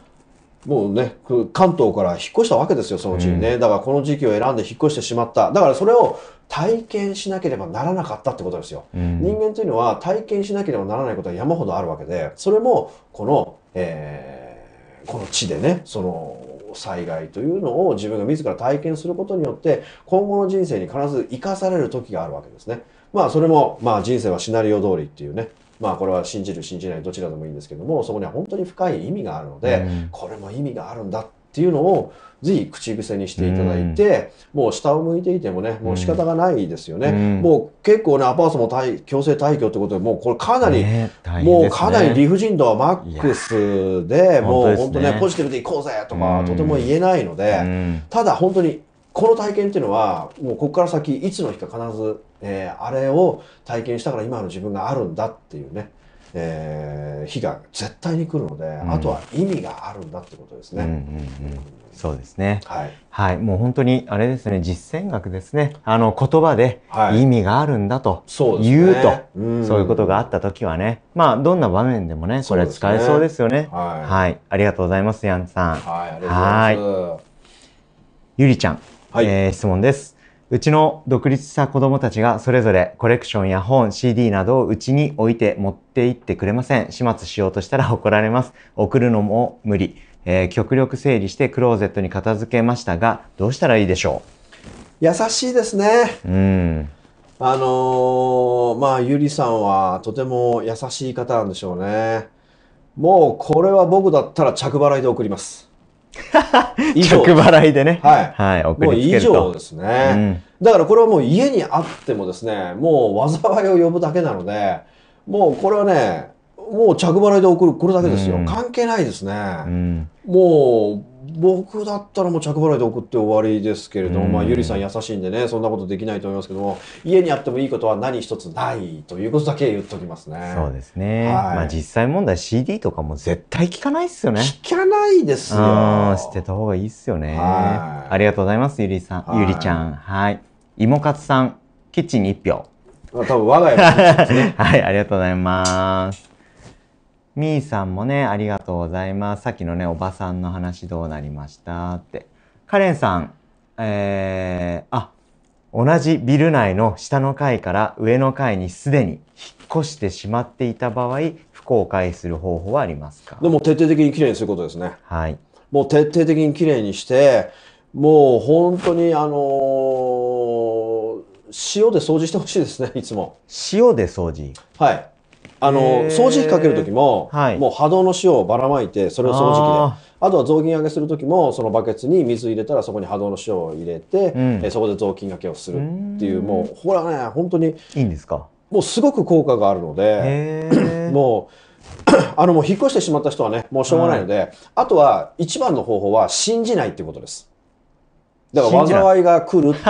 もうね、関東から引っ越したわけですよ、そのうちにね。だからこの時期を選んで引っ越してしまった。だからそれを体験しなければならなかったってことですよ。うん、人間というのは体験しなければならないことは山ほどあるわけで、それもこの、えー、この地でね、その、災害というのを自分が自ら体験することによって、今後の人生に必ず生かされる時があるわけですね。まあそれも、まあ人生はシナリオ通りっていうね、まあこれは信じる信じないどちらでもいいんですけどもそこには本当に深い意味があるので、うん、これも意味があるんだっていうのをぜひ口癖にしていただいて、うん、もう下を向いていてもねもう仕方がないですよね、うん、もう結構ねアパートも強制退去ってことでもうこれかなり、ねね、もうかなり理不尽度はマックスでもう本当ね、ね、ポジティブでいこうぜとか、とても言えないので、ただ本当にこの体験っていうのはもうここから先いつの日か必ずえー、あれを体験したから今の自分があるんだっていうね、えー、日が絶対に来るので、うん、あとは意味があるんだってことですね。うんうんうん、そうですね、はい、はい、もう本当にあれですね実践学ですねあの言葉で意味があるんだと言うと、はいそうね、そういうことがあった時はねまあどんな場面でもねこれ使えそうですよね、ねはい、はい、ありがとうございますヤンさんはいありがとうございますゆりちゃん、はい、えー、質問ですうちの独立した子供たちがそれぞれコレクションや本、CD などをうちに置いて持って行ってくれません。始末しようとしたら怒られます。送るのも無理。えー、極力整理してクローゼットに片付けましたが、どうしたらいいでしょう優しいですね。うん。あのー、まあ、ゆりさんはとても優しい方なんでしょうね。もうこれは僕だったら着払いで送ります。以上。着払いでね。はい。はい、送りつけると。もう以上ですね、うん、だからこれはもう家にあってもですね、もう災いを呼ぶだけなので、もうこれはね、もう着払いで送る、これだけですよ。うん、関係ないですね。うん、もう、僕だったらもう着払いで送って終わりですけれども、まあ、ゆりさん優しいんでね、そんなことできないと思いますけども、家にあってもいいことは何一つないということだけ言っときますね。そうですね。はい、まあ、実際問題 CD とかも絶対聞かないっすよね。聞かないですよ。捨てた方がいいっすよね。ありがとうございます、ゆりさん。ゆりちゃん。はい。いもかつさん、キッチンに1票。多分我が家の、ね、はい、ありがとうございます。みーさんもね、ありがとうございます。さっきのね、おばさんの話どうなりましたって。カレンさん、えー、あ、同じビル内の下の階から上の階にすでに引っ越してしまっていた場合、不公開する方法はありますかでも徹底的にきれいにすることですね。はい。もう徹底的にきれいにして、もう本当にあのー、塩で掃除してほしいですね、いつも。塩で掃除はい。あの、掃除機かける時も、はい、もう波動の塩をばらまいて、それを掃除機で。あとは雑巾揚げする時も、そのバケツに水入れたらそこに波動の塩を入れて、うん、えそこで雑巾がけをするっていう、もう、ほらね、本当に。いいんですかもうすごく効果があるので、もう、あのもう引っ越してしまった人はね、もうしょうがないので、はい、あとは一番の方法は信じないっていうことです。だから災いが来るって。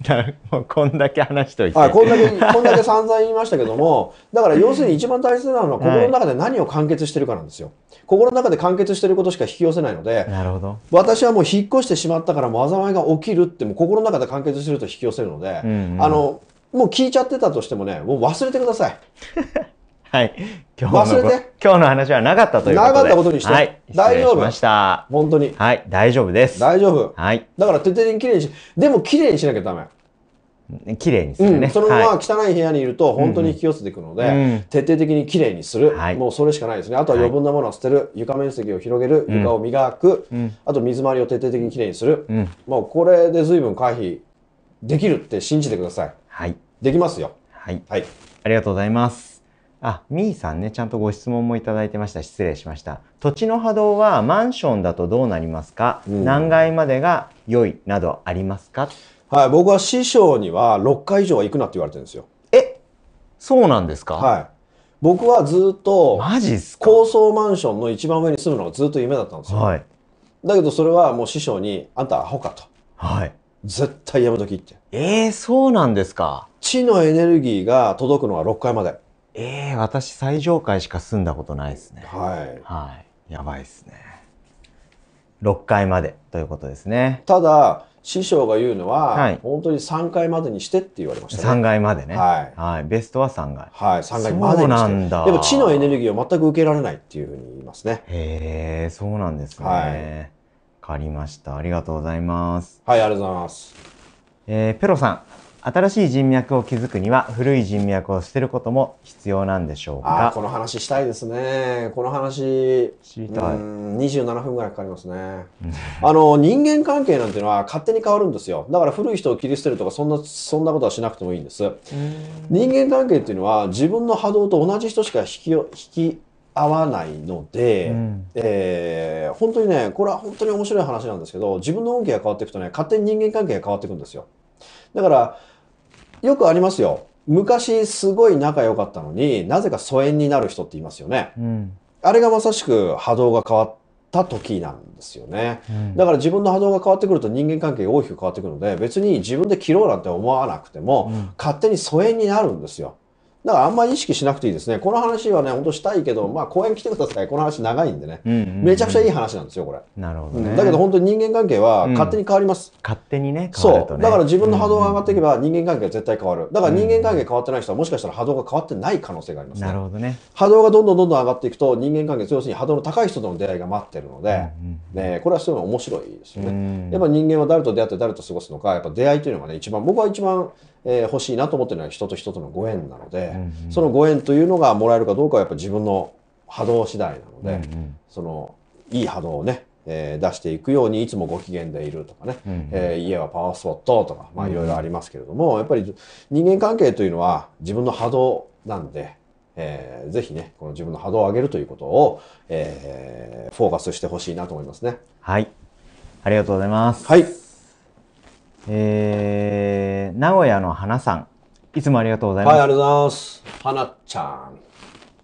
こんだけ話しといて。あ、こんだけ、こんだけ散々言いましたけども、だから要するに一番大切なのは心の中で何を完結してるかなんですよ。はい、心の中で完結してることしか引き寄せないので、なるほど。私はもう引っ越してしまったから災いが起きるってもう心の中で完結してると引き寄せるので、うんうん、あの、もう聞いちゃってたとしてもね、もう忘れてください。はい。今日の、今日の話はなかったということで。なかったことにして。はい。大丈夫。ました。本当に。はい。大丈夫です。大丈夫。はい。だから徹底的に綺麗にし、でも綺麗にしなきゃダメ。綺麗にするね、うん、そのまま汚い部屋にいると本当に引き寄せていくので、徹底的に綺麗にする、はい、もうそれしかないですねあとは余分なものは捨てる、床面積を広げる床を磨く、うん、あと水回りを徹底的に綺麗にする、うん、もうこれで随分回避できるって信じてください、はい、できますよはい、はい、ありがとうございますあ、みーさんね、ちゃんとご質問もいただいてました。失礼しました。土地の波動はマンションだとどうなりますか、うん、何階までが良いなどありますかはい、僕は師匠には6階以上は行くなって言われてるんですよ。えそうなんですかはい。僕はずっと、マジっす高層マンションの一番上に住むのがずっと夢だったんですよ。はい。だけどそれはもう師匠に、あんたアホかと。はい。絶対やめときって。ええー、そうなんですか。地のエネルギーが届くのは6階まで。ええー、私最上階しか住んだことないですね。はい。はい。やばいですね。6階までということですね。ただ、師匠が言うのは、はい、本当に3階までにしてって言われました、ね、3階までね、はい、はい、ベストは3階はい3階までにしてでも地のエネルギーを全く受けられないっていうふうに言いますねへえそうなんですね、はい、分かりましたありがとうございますはいありがとうございます、えー、ペロさん新しい人脈を築くには古い人脈を捨てることも必要なんでしょうかこの話したいですねこの話知りたい27分ぐらいかかりますねあの人間関係なんていうのは勝手に変わるんですよだから古い人を切り捨てるとかそんなそんなことはしなくてもいいんです人間関係っていうのは自分の波動と同じ人しか引き引き合わないので、うん、えー、本当にねこれは本当に面白い話なんですけど自分の運気が変わっていくとね勝手に人間関係が変わっていくんですよだからよくありますよ。昔すごい仲良かったのになぜか疎遠になる人っていますよね、うん、あれがまさしく波動が変わった時なんですよね、うん、だから自分の波動が変わってくると人間関係が大きく変わってくるので別に自分で切ろうなんて思わなくても、うん、勝手に疎遠になるんですよだからあんまり意識しなくていいですね。この話はね、本当したいけど、まあ公演来てください。この話長いんでね。めちゃくちゃいい話なんですよ、これ。なるほど、ね、だけど本当に人間関係は勝手に変わります。うん、勝手にね、変わると、ね、そう。だから自分の波動が上がっていけば人間関係は絶対変わる。だから人間関係変わってない人はもしかしたら波動が変わってない可能性があります、ね、なるほどね。波動がどんどんどんどん上がっていくと人間関係、要するに波動の高い人との出会いが待ってるので、うんうん、ね、これはそういうの面白いですよね、うん。やっぱ人間は誰と出会って誰と過ごすのか、やっぱ出会いというのがね、一番、僕は一番えー、欲しいなと思ってるのは人と人とのご縁なので、うんうん、そのご縁というのがもらえるかどうかはやっぱ自分の波動次第なので、うんうん、そのいい波動をね、えー、出していくようにいつもご機嫌でいるとかね、うんうん、えー、家はパワースポットとか、まあ、いろいろありますけれども、うんうん、やっぱり人間関係というのは自分の波動なんで、えー、ぜひねこの自分の波動を上げるということを、えー、フォーカスしてほしいなと思いますね。はいありがとうございます。はい。えー名古屋の花さん、いつもありがとうございます。はい、ありがとうございます。花ちゃん。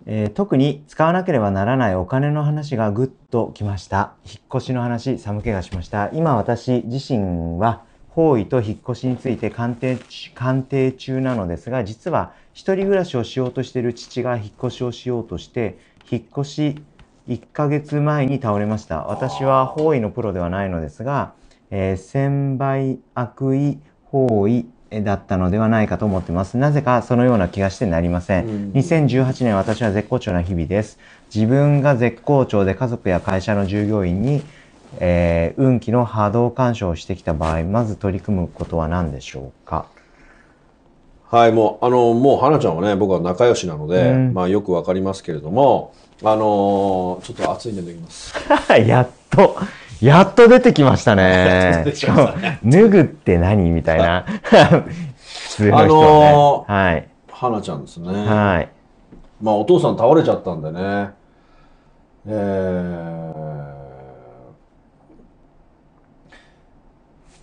えー、特に使わなければならないお金の話がぐっときました。引っ越しの話、寒気がしました。今私自身は方位と引っ越しについて鑑定鑑定中なのですが、実は一人暮らしをしようとしている父が引っ越しをしようとして、引っ越し1ヶ月前に倒れました。私は方位のプロではないのですが、えー、千倍悪意方位だったのではないかと思ってます。なぜかそのような気がしてなりません。2018年私は絶好調な日々です。自分が絶好調で家族や会社の従業員に、えー、運気の波動干渉をしてきた場合、まず取り組むことは何でしょうかはい、もう、あの、もう、花ちゃんはね、僕は仲良しなので、うん、まあ、よくわかりますけれども、あのー、ちょっと熱いんでできます。やっと。やっと出てきましたね。しかも、脱ぐって何みたいな。ね、あのー、はい。花ちゃんですね。はい。まあ、お父さん倒れちゃったんでね。えー、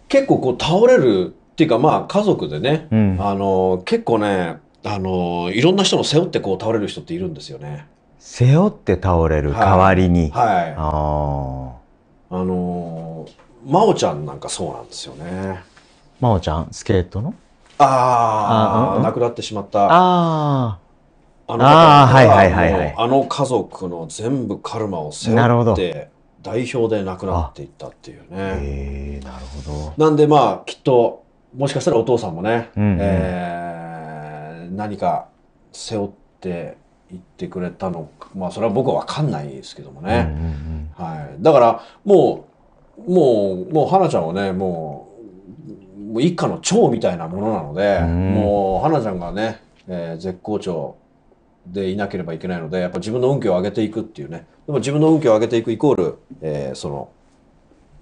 結構こう倒れるっていうかまあ家族でね、うん、あの結構ねあのいろんな人の背負ってこう倒れる人っているんですよね。背負って倒れる代わりに。はい。はい、ああ。あのー、真央ちゃんなんかそうなんですよね。真央ちゃん、スケートのああ、亡くなってしまった。ああ。あのあはいはいはいはい。あの家族の全部カルマを背負って、代表で亡くなっていったっていうね。えなるほど。なんでまあ、きっと、もしかしたらお父さんもね、うんうん、えー、何か背負って、言ってくれたのかまあそれは僕は分かんないですけどもね、うんうんうん、はい、だからもうもうもう花ちゃんはねもうもう一家の長みたいなものなので、うん、もう花ちゃんがね、えー、絶好調でいなければいけないのでやっぱ自分の運気を上げていくっていうねでも自分の運気を上げていくイコール、えー、その、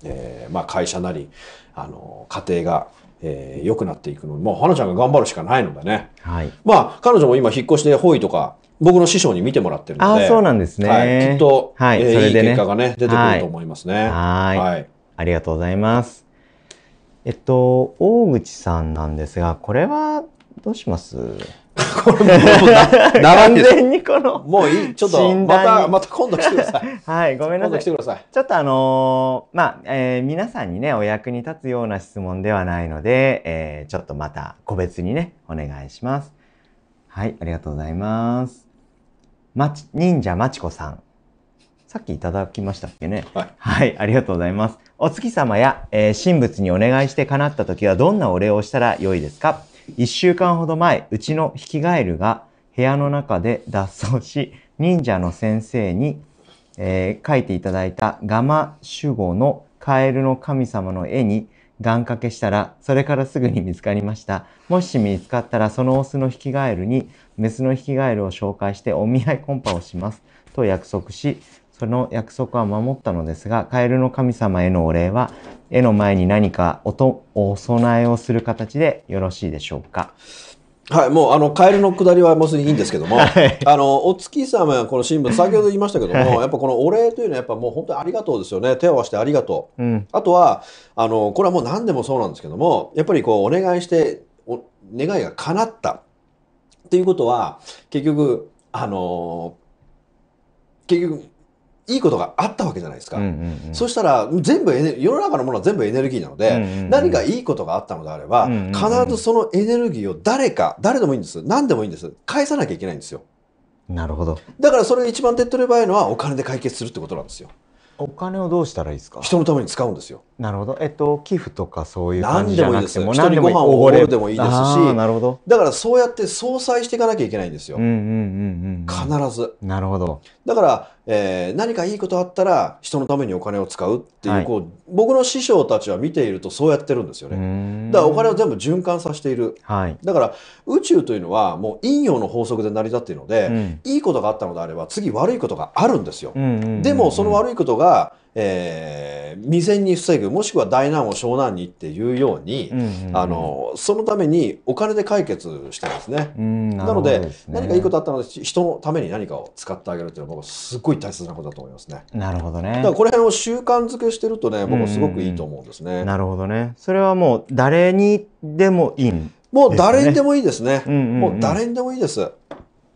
えーまあ、会社なりあの家庭がえー、良くなっていくのもうあ、花ちゃんが頑張るしかないのでね。はい。まあ、彼女も今引っ越しでホイとか、僕の師匠に見てもらってるので。あそうなんですね。はい、きっと、はい、それで、ね、いい結果がね、出てくると思いますね。はい。はいありがとうございます。えっと、大口さんなんですが、これはどうします これもう完全にこのもういいちょっとまたまた今度来てください はいごめんなさい来てくださいちょっとあのー、まあ、えー、皆さんにねお役に立つような質問ではないので、えー、ちょっとまた個別にねお願いしますはいありがとうございますま忍者まちこさん。さっきいただきましたっけね。はい、はい、ありがとうございます。お月様や、えー、神仏にお願いして叶った時はどんなお礼をしたら良いですか一週間ほど前、うちのヒキガエルが部屋の中で脱走し、忍者の先生に、えー、書いていただいたガマ守護のカエルの神様の絵に願掛けしたら、それからすぐに見つかりました。もし見つかったら、そのオスのヒキガエルにスのヒキガエルを紹介してお見合いコンパをしますと約束し、その約束は守ったのですが、カエルの神様へのお礼は、絵の前に何かおお供えをする形でよろしいでしょうか。はい、もうあのカエルの下りはもうすでにいいんですけども、はい、あのお月様やこの新聞、先ほど言いましたけども、はい、やっぱこのお礼というのは、やっぱもう本当にありがとうですよね、手を合わせてありがとう、うん、あとはあの、これはもう何でもそうなんですけども、やっぱりこうお願いしてお、願いが叶った、っていうことは、結局、あのー、結局、いいことがあったわけじゃないですか。うんうんうん、そしたら、全部世の中のものは全部エネルギーなので、うんうんうん、何かいいことがあったのであれば、うんうんうん、必ずそのエネルギーを誰か、誰でもいいんです。何でもいいんです。返さなきゃいけないんですよ。なるほど。だからそれ一番手っ取り早いのはお金で解決するってことなんですよ。お金をどうしたらいいですか人のために使うんですよ。なるほど。えっと、寄付とかそういう感じじゃなくても何でもいいです。人にご飯をおるでもいいですし、なるほどだからそうやって相殺していかなきゃいけないんですよ。うんうんうんうん、必ず。なるほど。だから、えー、何かいいことあったら人のためにお金を使うっていう、はい、こう僕の師匠たちは見ているとそうやってるんですよね。だからお金を全部循環させている。はい、だから宇宙というのはもう陰陽の法則で成り立っているので、うん、いいことがあったのであれば次悪いことがあるんですよ。うんうんうんうん、でもその悪いことがえー、未然に防ぐもしくは大難を小難にっていうように、あのそのためにお金で解決してますね。うん、なすねなので何かいいことあったので人のために何かを使ってあげるっていうのは僕はすごい大切なことだと思いますね。なるほどね。だからこれ辺を習慣づけしてるとね僕はすごくいいと思うんですね。うんうん、なるほどね。それはもう誰にでもいい、ね、もう誰にでもいいですね。もう誰にでもいいです。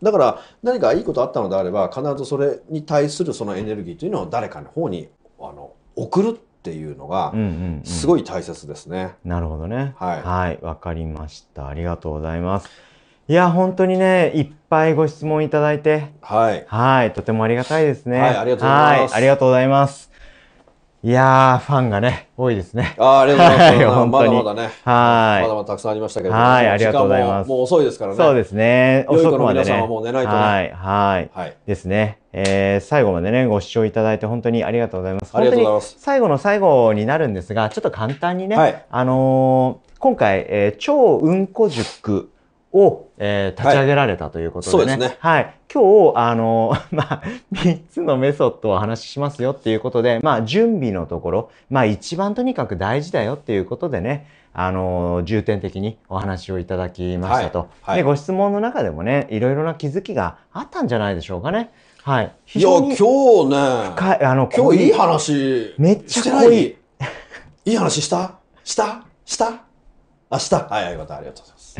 だから何かいいことあったのであれば必ずそれに対するそのエネルギーというのを誰かの方にあの送るっていうのがすごい大切ですね。うんうんうん、なるほどね。はい、わ、はい、かりました。ありがとうございます。いや、本当にね、いっぱいご質問いただいて、はい、はいとてもありがたいですね。はい、ありがとうございます。ありがとうございます。いやファンがね、多いですね。あありがとうございます。まだまだね。はい。まだまだたくさんありましたけど、はい、ありがとうございます。もう遅いですからね。そうですね。遅くまでね。はもう寝ないとね。はい、はい。はい、ですね。えー、最後までね、ご視聴いただいて本当にありがとうございます。ありがとうございます。最後の最後になるんですが、ちょっと簡単にね、はい、あのー、今回、えー、超うんこ塾を、えー、立ち上げられたということでね。はい、そうですね。はい。今日、あの、まあ、3つのメソッドをお話ししますよっていうことで、まあ、準備のところ、まあ、一番とにかく大事だよっていうことでね、あの、重点的にお話をいただきましたと。はいはい、で、ご質問の中でもね、いろいろな気づきがあったんじゃないでしょうかね。はい。いや、今日ね、深い、あの、今日いい話。めっちゃ濃い。いい話したしたしたあ、した。はい、ありがとう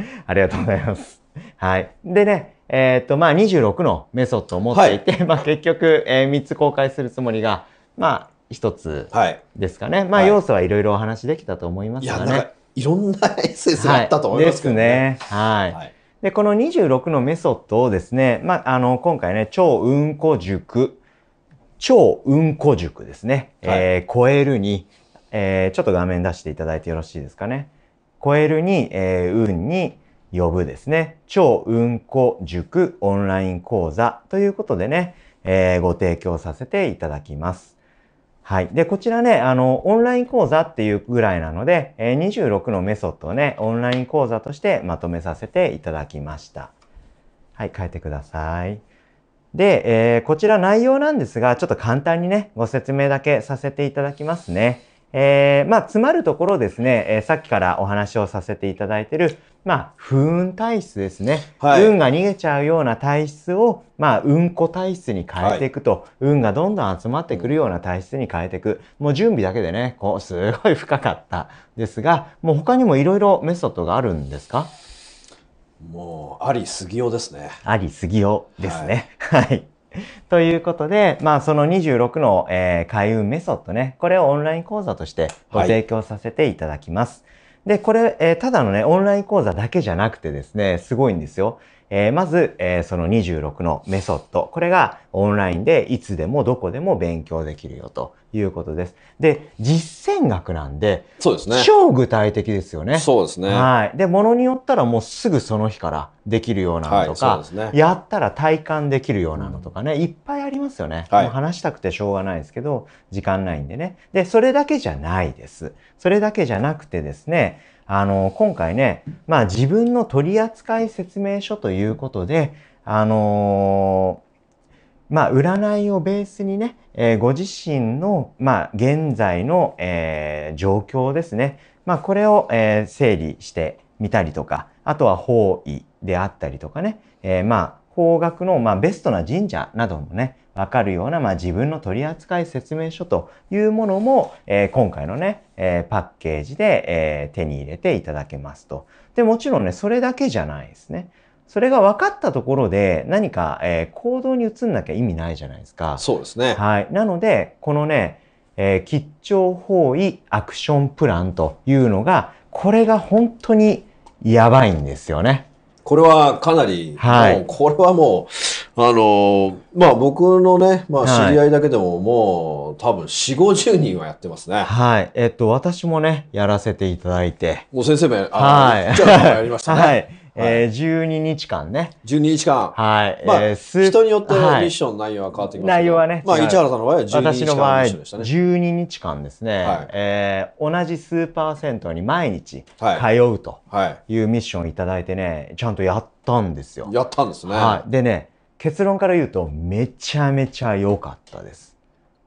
ありがとうございます。はい。でね、えー、っと、まあ、26のメソッドを持っていて、はい、まあ、結局、えー、3つ公開するつもりが、まあ、一つですかね。はい、まあ、要素はいろいろお話できたと思いますがね。い、いろんなエッセンスがあったと思いますけどね。ですね。はい。はいで、この26のメソッドをですね、まあ、あの、今回ね、超うんこ塾、超うんこ塾ですね、はい、えー、超えるに、えー、ちょっと画面出していただいてよろしいですかね。超えるに、えー、運に呼ぶですね。超運行塾オンライン講座ということでね、えー、ご提供させていただきます。はい。で、こちらね、あの、オンライン講座っていうぐらいなので、えー、26のメソッドをね、オンライン講座としてまとめさせていただきました。はい、変えてください。で、えー、こちら内容なんですが、ちょっと簡単にね、ご説明だけさせていただきますね。えー、まあ、詰まるところですね、えー、さっきからお話をさせていただいてる、まあ、不運体質ですね、はい、運が逃げちゃうような体質を、まあ、運子体質に変えていくと、はい、運がどんどん集まってくるような体質に変えていく。もう準備だけでね、こう、すごい深かったですが、もう他にもいろいろメソッドがあるんですかもう、ありすぎよですね。ありすぎよですね。はい ということで、まあ、その26の、えー、開運メソッドね、これをオンライン講座としてご提供させていただきます。はいで、これ、えー、ただのね、オンライン講座だけじゃなくてですね、すごいんですよ。えー、まず、えー、その26のメソッド。これがオンラインでいつでもどこでも勉強できるよということです。で、実践学なんで、そうですね。超具体的ですよね。そうですね。はい。で、ものによったらもうすぐその日からできるようなのとか、はいね、やったら体感できるようなのとかね、いっぱいありますよね。はい、もう話したくてしょうがないですけど、時間ないんでね。で、それだけじゃないです。それだけじゃなくてですね、あの、今回ね、まあ自分の取扱説明書ということで、あのー、まあ占いをベースにね、えー、ご自身の、まあ現在の、えー、状況ですね。まあこれを、えー、整理してみたりとか、あとは方位であったりとかね、えー、まあ方角の、まあ、ベストな神社などもね、わかるような、まあ、自分の取扱説明書というものも、えー、今回のね、えー、パッケージで、えー、手に入れていただけますと。で、もちろんね、それだけじゃないですね。それが分かったところで何か、えー、行動に移んなきゃ意味ないじゃないですか。そうですね。はい。なので、このね、えー、吉兆方位アクションプランというのが、これが本当にやばいんですよね。これはかなり、はい、これはもう、あの、まあ僕のね、まあ知り合いだけでももう、はい、多分4、50人はやってますね。はい。えっと、私もね、やらせていただいて。もう先生もや、はい。じゃあやりましたね。はい。えー、12日間ね。12日間。はい。まあ、えー、人によってミッション内容は変わってきます、内容はね。まあ、市原さんの場合は12日間、ね、私の場合、12日間ですね、はいえー、同じスーパー銭湯に毎日通うというミッションをいただいてね、ちゃんとやったんですよ。やったんですね。はい。でね、結論から言うと、めちゃめちゃ良かったです。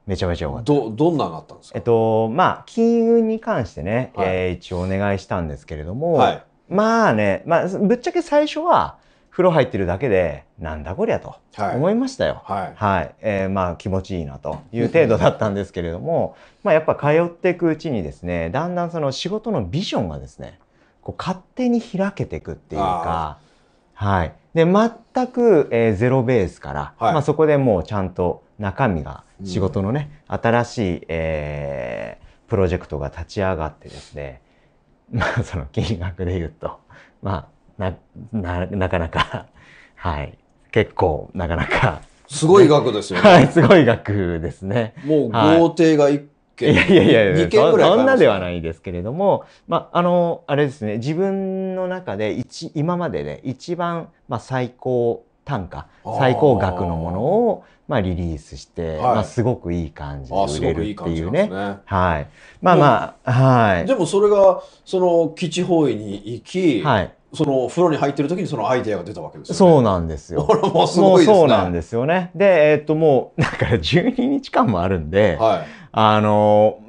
めちゃめちゃ良かった。ど、どんなのあったんですかえっと、まあ、金運に関してね、はい、えー、一応お願いしたんですけれども、はい、まあね、まあ、ぶっちゃけ最初は、風呂入ってるだけで、なんだこりゃと思いましたよ。はい。はい、えー、まあ気持ちいいなという程度だったんですけれども、まあやっぱ通っていくうちにですね、だんだんその仕事のビジョンがですね、こう勝手に開けていくっていうか、はい。で、全く、えー、ゼロベースから、はい、まあ、そこでもうちゃんと中身が、仕事のね、うん、新しい、えー、プロジェクトが立ち上がってですね、まあ、その金額で言うと、まあ、な、な、なかなか、はい、結構、なかなか、すごい額ですよね。はい、すごい額ですね。もう豪邸が件いやいやいやいやそんなではないですけれども、まあ、あのあれですね自分の中で一今までで一番、まあ、最高単価最高額のものをまあリリースして、はい、まあすごくいい感じで売れるっていうね。いいねはい。まあまあ、はい。でもそれがその基地方位に行き、はい、その風呂に入ってる時にそのアイデアが出たわけですよね。そうなんですよ。も うすごいですね。そうなんですよね。で、えー、っともうだから12日間もあるんで、はい。あの、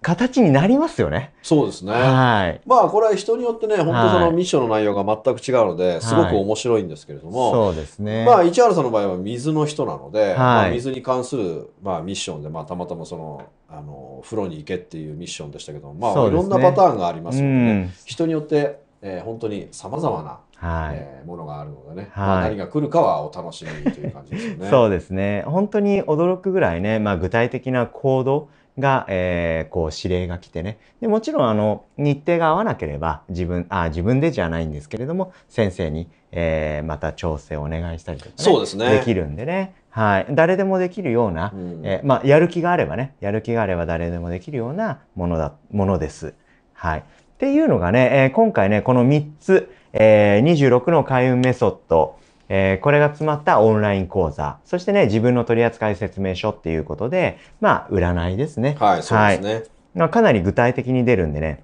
形になりますよね。そうですね。はい。まあこれは人によってね、本当そのミッションの内容が全く違うので、すごく面白いんですけれども、はい、そうですね。まあ市原さんの場合は水の人なので、はい、まあ、水に関するまあミッションで、まあたまたまそのあの風呂に行けっていうミッションでしたけど、まあ、いろんなパターンがありますので、でねうん、人によってえー、本当にさまざまな、はいえー、ものがあるのでね、はいまあ、何が来るかはお楽しみという感じですね。そうですね本当に驚くぐらいね、まあ、具体的な行動が、えー、こう指令が来てねでもちろんあの日程が合わなければ自分あ自分でじゃないんですけれども先生に、えー、また調整をお願いしたりとか、ね、そうですねできるんでね、はい、誰でもできるような、うん、えまあ、やる気があればねやる気があれば誰でもできるようなものだものです。はいっていうのがね、えー、今回ね、この3つ、えー、26の開運メソッド、えー、これが詰まったオンライン講座、そしてね、自分の取扱説明書っていうことで、まあ、占いですね。はい、そうですね。はい、かなり具体的に出るんでね、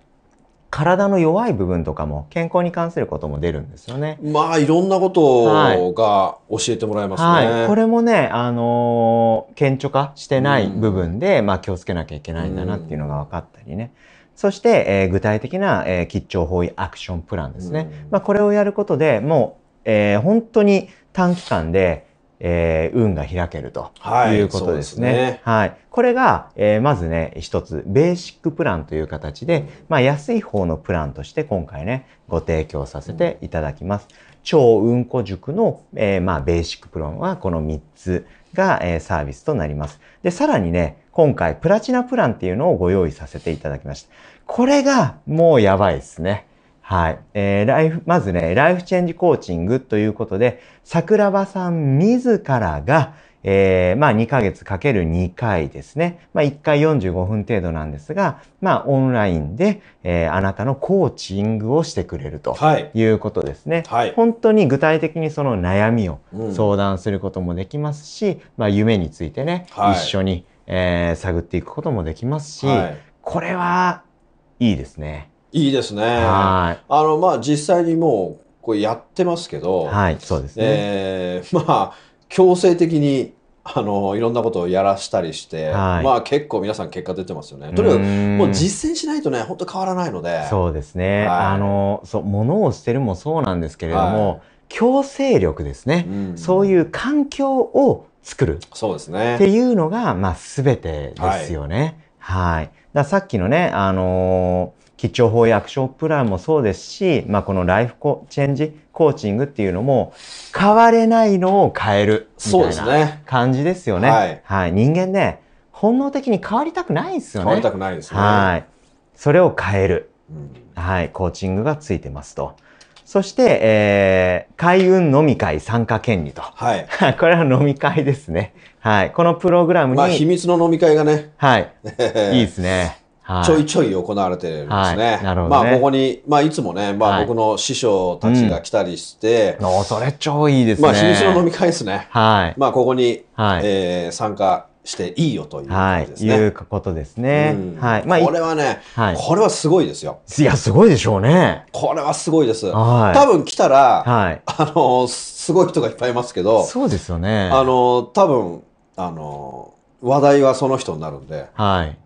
体の弱い部分とかも健康に関することも出るんですよね。まあいろんなことが教えてもらいますね。はいはい、これもね、あのー、顕著化してない部分で、うん、まあ気をつけなきゃいけないんだなっていうのが分かったりね。うんそして、えー、具体的な、えー、吉兆方位アクションプランですね。まあ、これをやることでもう、えー、本当に短期間で、えー、運が開けるということですね。はい、ねはい、これが、えー、まずね、一つ、ベーシックプランという形で、まあ、安い方のプランとして今回ね、ご提供させていただきます。うん、超運塾の、えー、まあ、ベーシックプランはこの3つが、えー、サービスとなります。で、さらにね、今回プラチナプランっていうのをご用意させていただきました。これがもうやばいですね。はい。えー、ライフ、まずね、ライフチェンジコーチングということで、桜庭さん自らが、えー、まあ2ヶ月かける2回ですね。まあ1回45分程度なんですが、まあオンラインで、えー、あなたのコーチングをしてくれるということですね。はい、本当に具体的にその悩みを相談することもできますし、うん、まあ夢についてね、はい、一緒にえー、探っていくこともできますし、はい、これはいいですね。いいですね。はい。あの、まあ、実際にもう、これやってますけど、はい、そうですね。えー、まあ、強制的に、あの、いろんなことをやらしたりして、はい、まあ、結構皆さん結果出てますよね。とにかく、もう実践しないとね、本当変わらないので。そうですね。はい、あの、そう、物を捨てるもそうなんですけれども、はい、強制力ですね、そういう環境を作る。そうですね。っていうのが、まあ、すべてですよね。はい。はい、ださっきのね、あのー、基調法役所プランもそうですし、まあ、このライフコチェンジ、コーチングっていうのも、変われないのを変える。そうですね。感じですよね。はい。はい。人間ね、本能的に変わりたくないですよね。変わりたくないですね。はい。それを変える。うん、はい。コーチングがついてますと。そして、えー、開運飲み会参加権利と。はい。これは飲み会ですね。はい。このプログラムに。まあ、秘密の飲み会がね。はい。いいですね。はい、ちょいちょい行われてるんですね。はい、なるほど、ね、まあ、ここに、まあ、いつもね、まあ、僕の師匠たちが来たりして。はい、うん、それ超いいですね。まあ、秘密の飲み会ですね。はい。まあ、ここに、はい、えー、参加していいよということですね。はい、いうことですね。うん、はい。まあ、これはね、はい、これはすごいですよ。いや、すごいでしょうね。これはすごいです。はい、多分来たら、はい、あの、すごい人がいっぱいいますけど、そうですよね。あの、多分、あの、話題はその人になるんで、はい。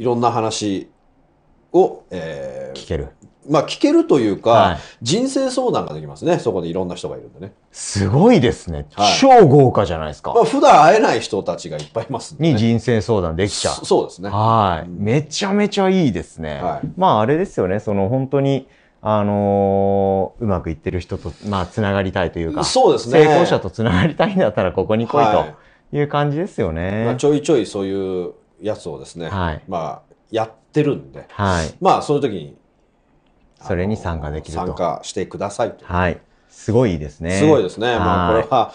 いろんな話を、えー、聞ける。まあ、聞けるというか、はい、人生相談ができますね。そこでいろんな人がいるんでね。すごいですね。はい、超豪華じゃないですか。まあ、普段会えない人たちがいっぱいいますね。に人生相談できちゃう。そうですね。はい。めちゃめちゃいいですね。はい、まあ、あれですよね。その本当に、あのー、うまくいってる人と、まあ、つながりたいというか、そうですね。成功者とつながりたいんだったら、ここに来いという感じですよね。まあ、ちょいちょいそういうやつをですね、はい、まあ、やってるんで、はい、まあ、そういう時に、それに参加できると参加してくださいはいすごいですねすごいですねまあこれは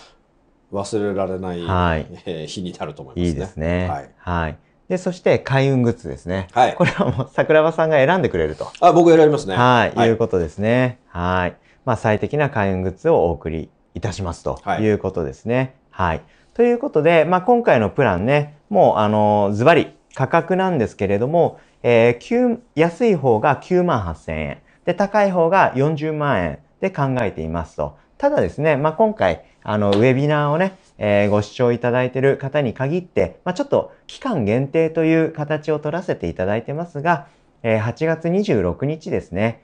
忘れられない、はいえ日になると思いますねいいですねはい、はいで、そして開運グッズですね。はい。これはもう桜庭さんが選んでくれると。あ、僕選びますね。はい。い、うことですね。はい。まあ、最適な開運グッズをお送りいたしますということですね。はい、はい。ということで、まあ、今回のプランね、もう、あの、ズバリ価格なんですけれども、えー、安い方が9万8千円。で、高い方が40万円で考えていますと。ただですね、まあ、今回、あの、ウェビナーをね、えー、ご視聴いただいている方に限って、まあ、ちょっと期間限定という形を取らせていただいてますが、えー、8月26日ですね、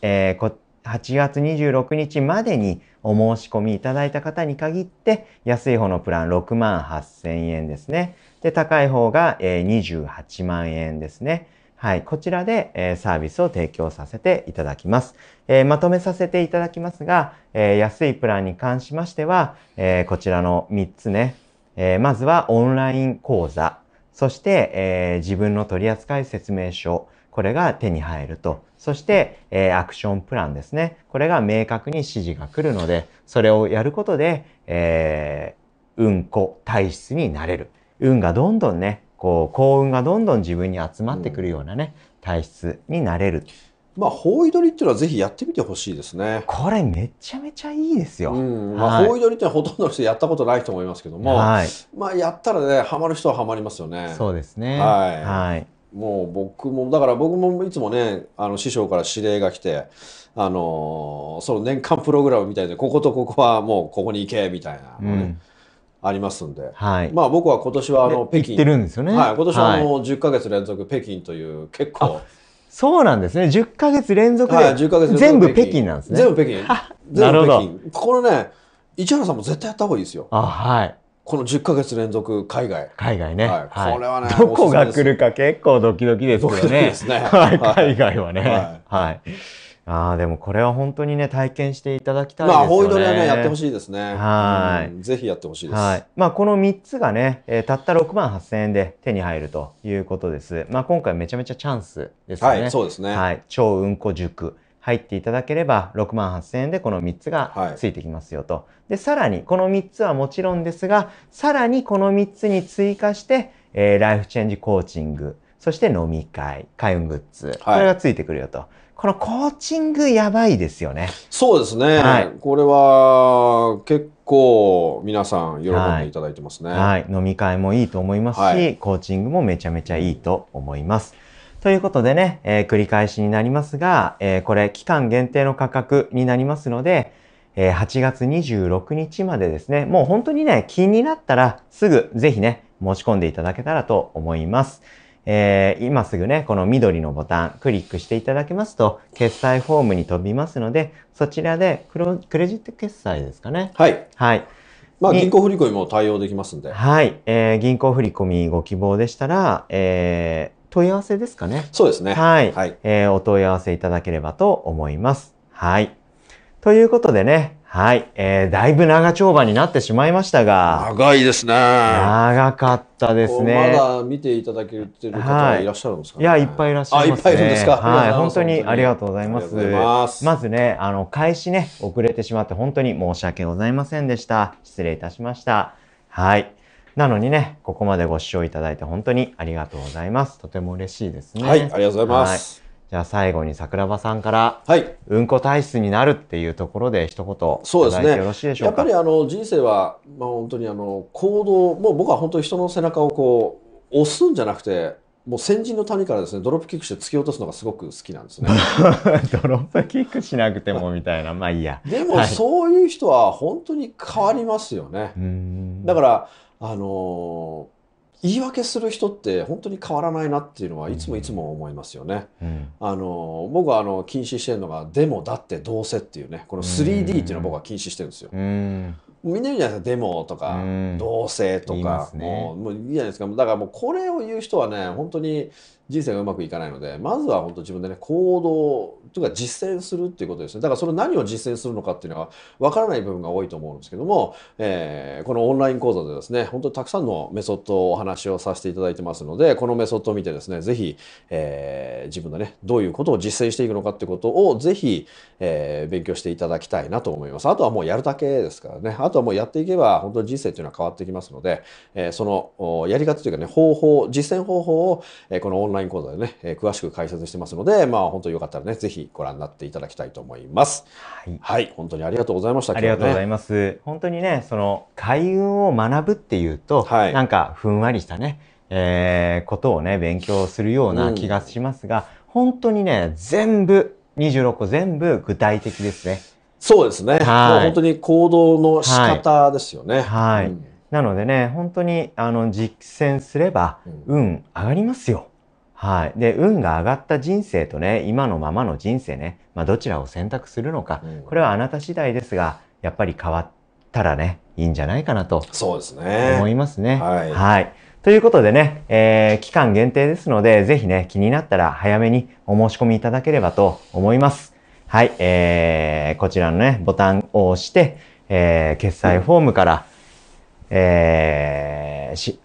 えー、8月26日までにお申し込みいただいた方に限って、安い方のプラン6万8000円ですね。で、高い方が、えー、28万円ですね。はい、こちらで、えサービスを提供させていただきます。えまとめさせていただきますが、え安いプランに関しましては、えこちらの3つね、えまずはオンライン講座、そして、え自分の取扱説明書、これが手に入ると。そして、えアクションプランですね。これが明確に指示が来るので、それをやることで、えー、運行体質になれる。運がどんどんね、こう幸運がどんどん自分に集まってくるようなね、うん、体質になれる。まあ、包囲取りっていうのはぜひやってみてほしいですね。これめちゃめちゃいいですよ。まあ、方位包囲取りってほとんどの人やったことないと思いますけども、はい、まあやったらね、ハマる人はハマりますよね。そうですね。はい。はい、もう僕も、だから僕もいつもね、あの師匠から指令が来て、あのその年間プログラムみたいで、こことここはもうここに行け、みたいな、ね。うんありますんで、はい、まあ僕は今年はあの北京行ってるんですよね、はい、今年はもう10か月連続北京という結構そうなんですね10か月連続で、全部北京なんですね全部北京なるほどこれね市原さんも絶対やった方がいいですよあはいこの10か月連続海外。海外ね。はい、これはね、どこが来るか結構ドキドキですけね。ドキドキですね。はい、海外はね。はい。はいああ、でもこれは本当にね、体験していただきたいですね。まあ、ホイドレはね、やってほしいですね。はい、うん、ぜひやってほしいです。はい。まあ、この3つがね、えー、たった6万8千円で手に入るということです。まあ、今回めちゃめちゃチャンスですね。はい、そうですね。はい。超うんこ塾。入っていただければ6万8千円でこの3つがついてきますよと。はい、で、さらにこの3つはもちろんですが、さらにこの3つに追加して、えー、ライフチェンジコーチング、そして飲み会、開運グッズ、これがついてくるよと。はいこのコーチングやばいですよね。そうですね。はい、これは結構皆さん喜んでいただいてますね、はいはい、飲み会もいいと思いますし、コーチングもめちゃめちゃいいと思います。ということでね、えー、繰り返しになりますが、えー、これ期間限定の価格になりますので、えー、8月26日までですね、もう本当にね、気になったらすぐぜひね、申し込んでいただけたらと思います。えー、今すぐね、この緑のボタンクリックしていただけますと、決済フォームに飛びますので、そちらでクロクレジット決済ですかね。はい。はい。まあ、銀行振込も対応できますんで。はい。えー、銀行振込ご希望でしたら、えー、問い合わせですかね。そうですね。はい。はい、えー、お問い合わせいただければと思います。はい。ということでね、はい、えー、だいぶ長丁場になってしまいましたが。長いですね。長かったですね。まだ見ていただけてる方はいらっしゃるんですか、ねはい、いや、いっぱいいらっしゃいます、ね、いっぱいいるんですか。はい、本当にありがとうございます。ますまずね、あの、開始ね、遅れてしまって本当に申し訳ございませんでした。失礼いたしました。はい。なのにね、ここまでご視聴いただいて本当にありがとうございます。とても嬉しいですね。はい、ありがとうございます。はいじゃあ最後に桜庭さんから、はい、うんこ体質になるっていうところで一言そうですねよろしいでしょうかやっぱりあの人生は、まあ、本当にあの行動もう僕は本当に人の背中をこう押すんじゃなくてもう先人の谷からですねドロップキックして突き落とすのがすごく好きなんですね ドロップキックしなくてもみたいなまあいいやでも、そういう人は本当に変わりますよね、だからあのー言い訳する人って本当に変わらないなっていうのはいつもいつも思いますよね。うん、あの僕はあの禁止してるのが「でもだってどうせ」っていうねこの 3D っていうのは僕は禁止してるんですよ。うん、みんな言うじゃないですか「でも」とか「うん、どうせ」とか、ね、もういいじゃないですかだからもうこれを言う人はね本当に人生がうまくいかないのでまずは本当自分でね行動というか実践するっていうことですねだからそれ何を実践するのかっていうのは分からない部分が多いと思うんですけども、えー、このオンライン講座でですね本当にたくさんのメソッドをお話をさせていただいてますのでこのメソッドを見てですね是非、えー、自分のねどういうことを実践していくのかってことを是非、えー、勉強していただきたいなと思いますあとはもうやるだけですからねあとはもうやっていけば本当に人生っていうのは変わってきますので、えそのやり方というかね方法実践方法を、えこのオンラインライン講座でね、えー、詳しく解説してますので、まあ、本当によかったらね、ぜひご覧になっていただきたいと思います。はい。はい、本当にありがとうございました。ありがとうございます。ね、本当にね、その、開運を学ぶっていうと、はい、なんか、ふんわりしたね、えー、ことをね、勉強するような気がしますが、うん、本当にね、全部、26個全部具体的ですね。そうですね。はい、本当に行動の仕方ですよね。はい。はいうん、なのでね、本当にあの実践すれば、運上がりますよ。はい。で、運が上がった人生とね、今のままの人生ね、まあ、どちらを選択するのか、うん、これはあなた次第ですが、やっぱり変わったらね、いいんじゃないかなと。そうですね。思いますね。はい、はいということでね、えー、期間限定ですので、ぜひね、気になったら早めにお申し込みいただければと思います。はい、えー、こちらのね、ボタンを押して、えー、決済フォームから、えー、し、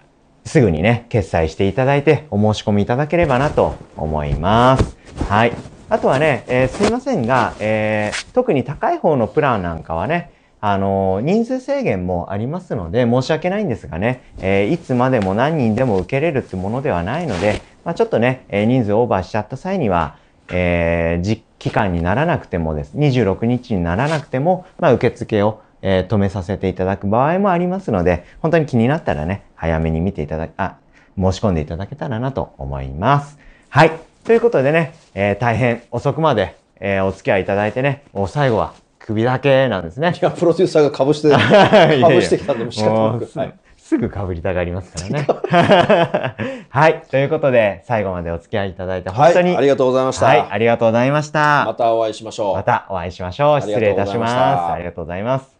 すぐにね、決済していただいて、お申し込みいただければなと思います。はい。あとはね、えー、すいませんが、えー、特に高い方のプランなんかはね、あのー、人数制限もありますので、申し訳ないんですがね、えー、いつまでも何人でも受けれるってものではないので、まあ、ちょっとね、え人数オーバーしちゃった際には、え実期間にならなくてもです。26日にならなくても、まあ、受付を、え止めさせていただく場合もありますので、本当に気になったらね、早めに見ていただ、あ、申し込んでいただけたらなと思います。はい。ということでね、えー、大変遅くまで、えー、お付き合いいただいてね、もう最後は首だけなんですね。いや、プロデューサーが被して、被してきたんでも仕方なく。はいすぐ被りたがりますからね。はい。ということで、最後までお付き合いいただいて、本当に、はい、ありがとうございました。はい。ありがとうございました。またお会いしましょう。またお会いしましょう。失礼いたします。ありがとうございます。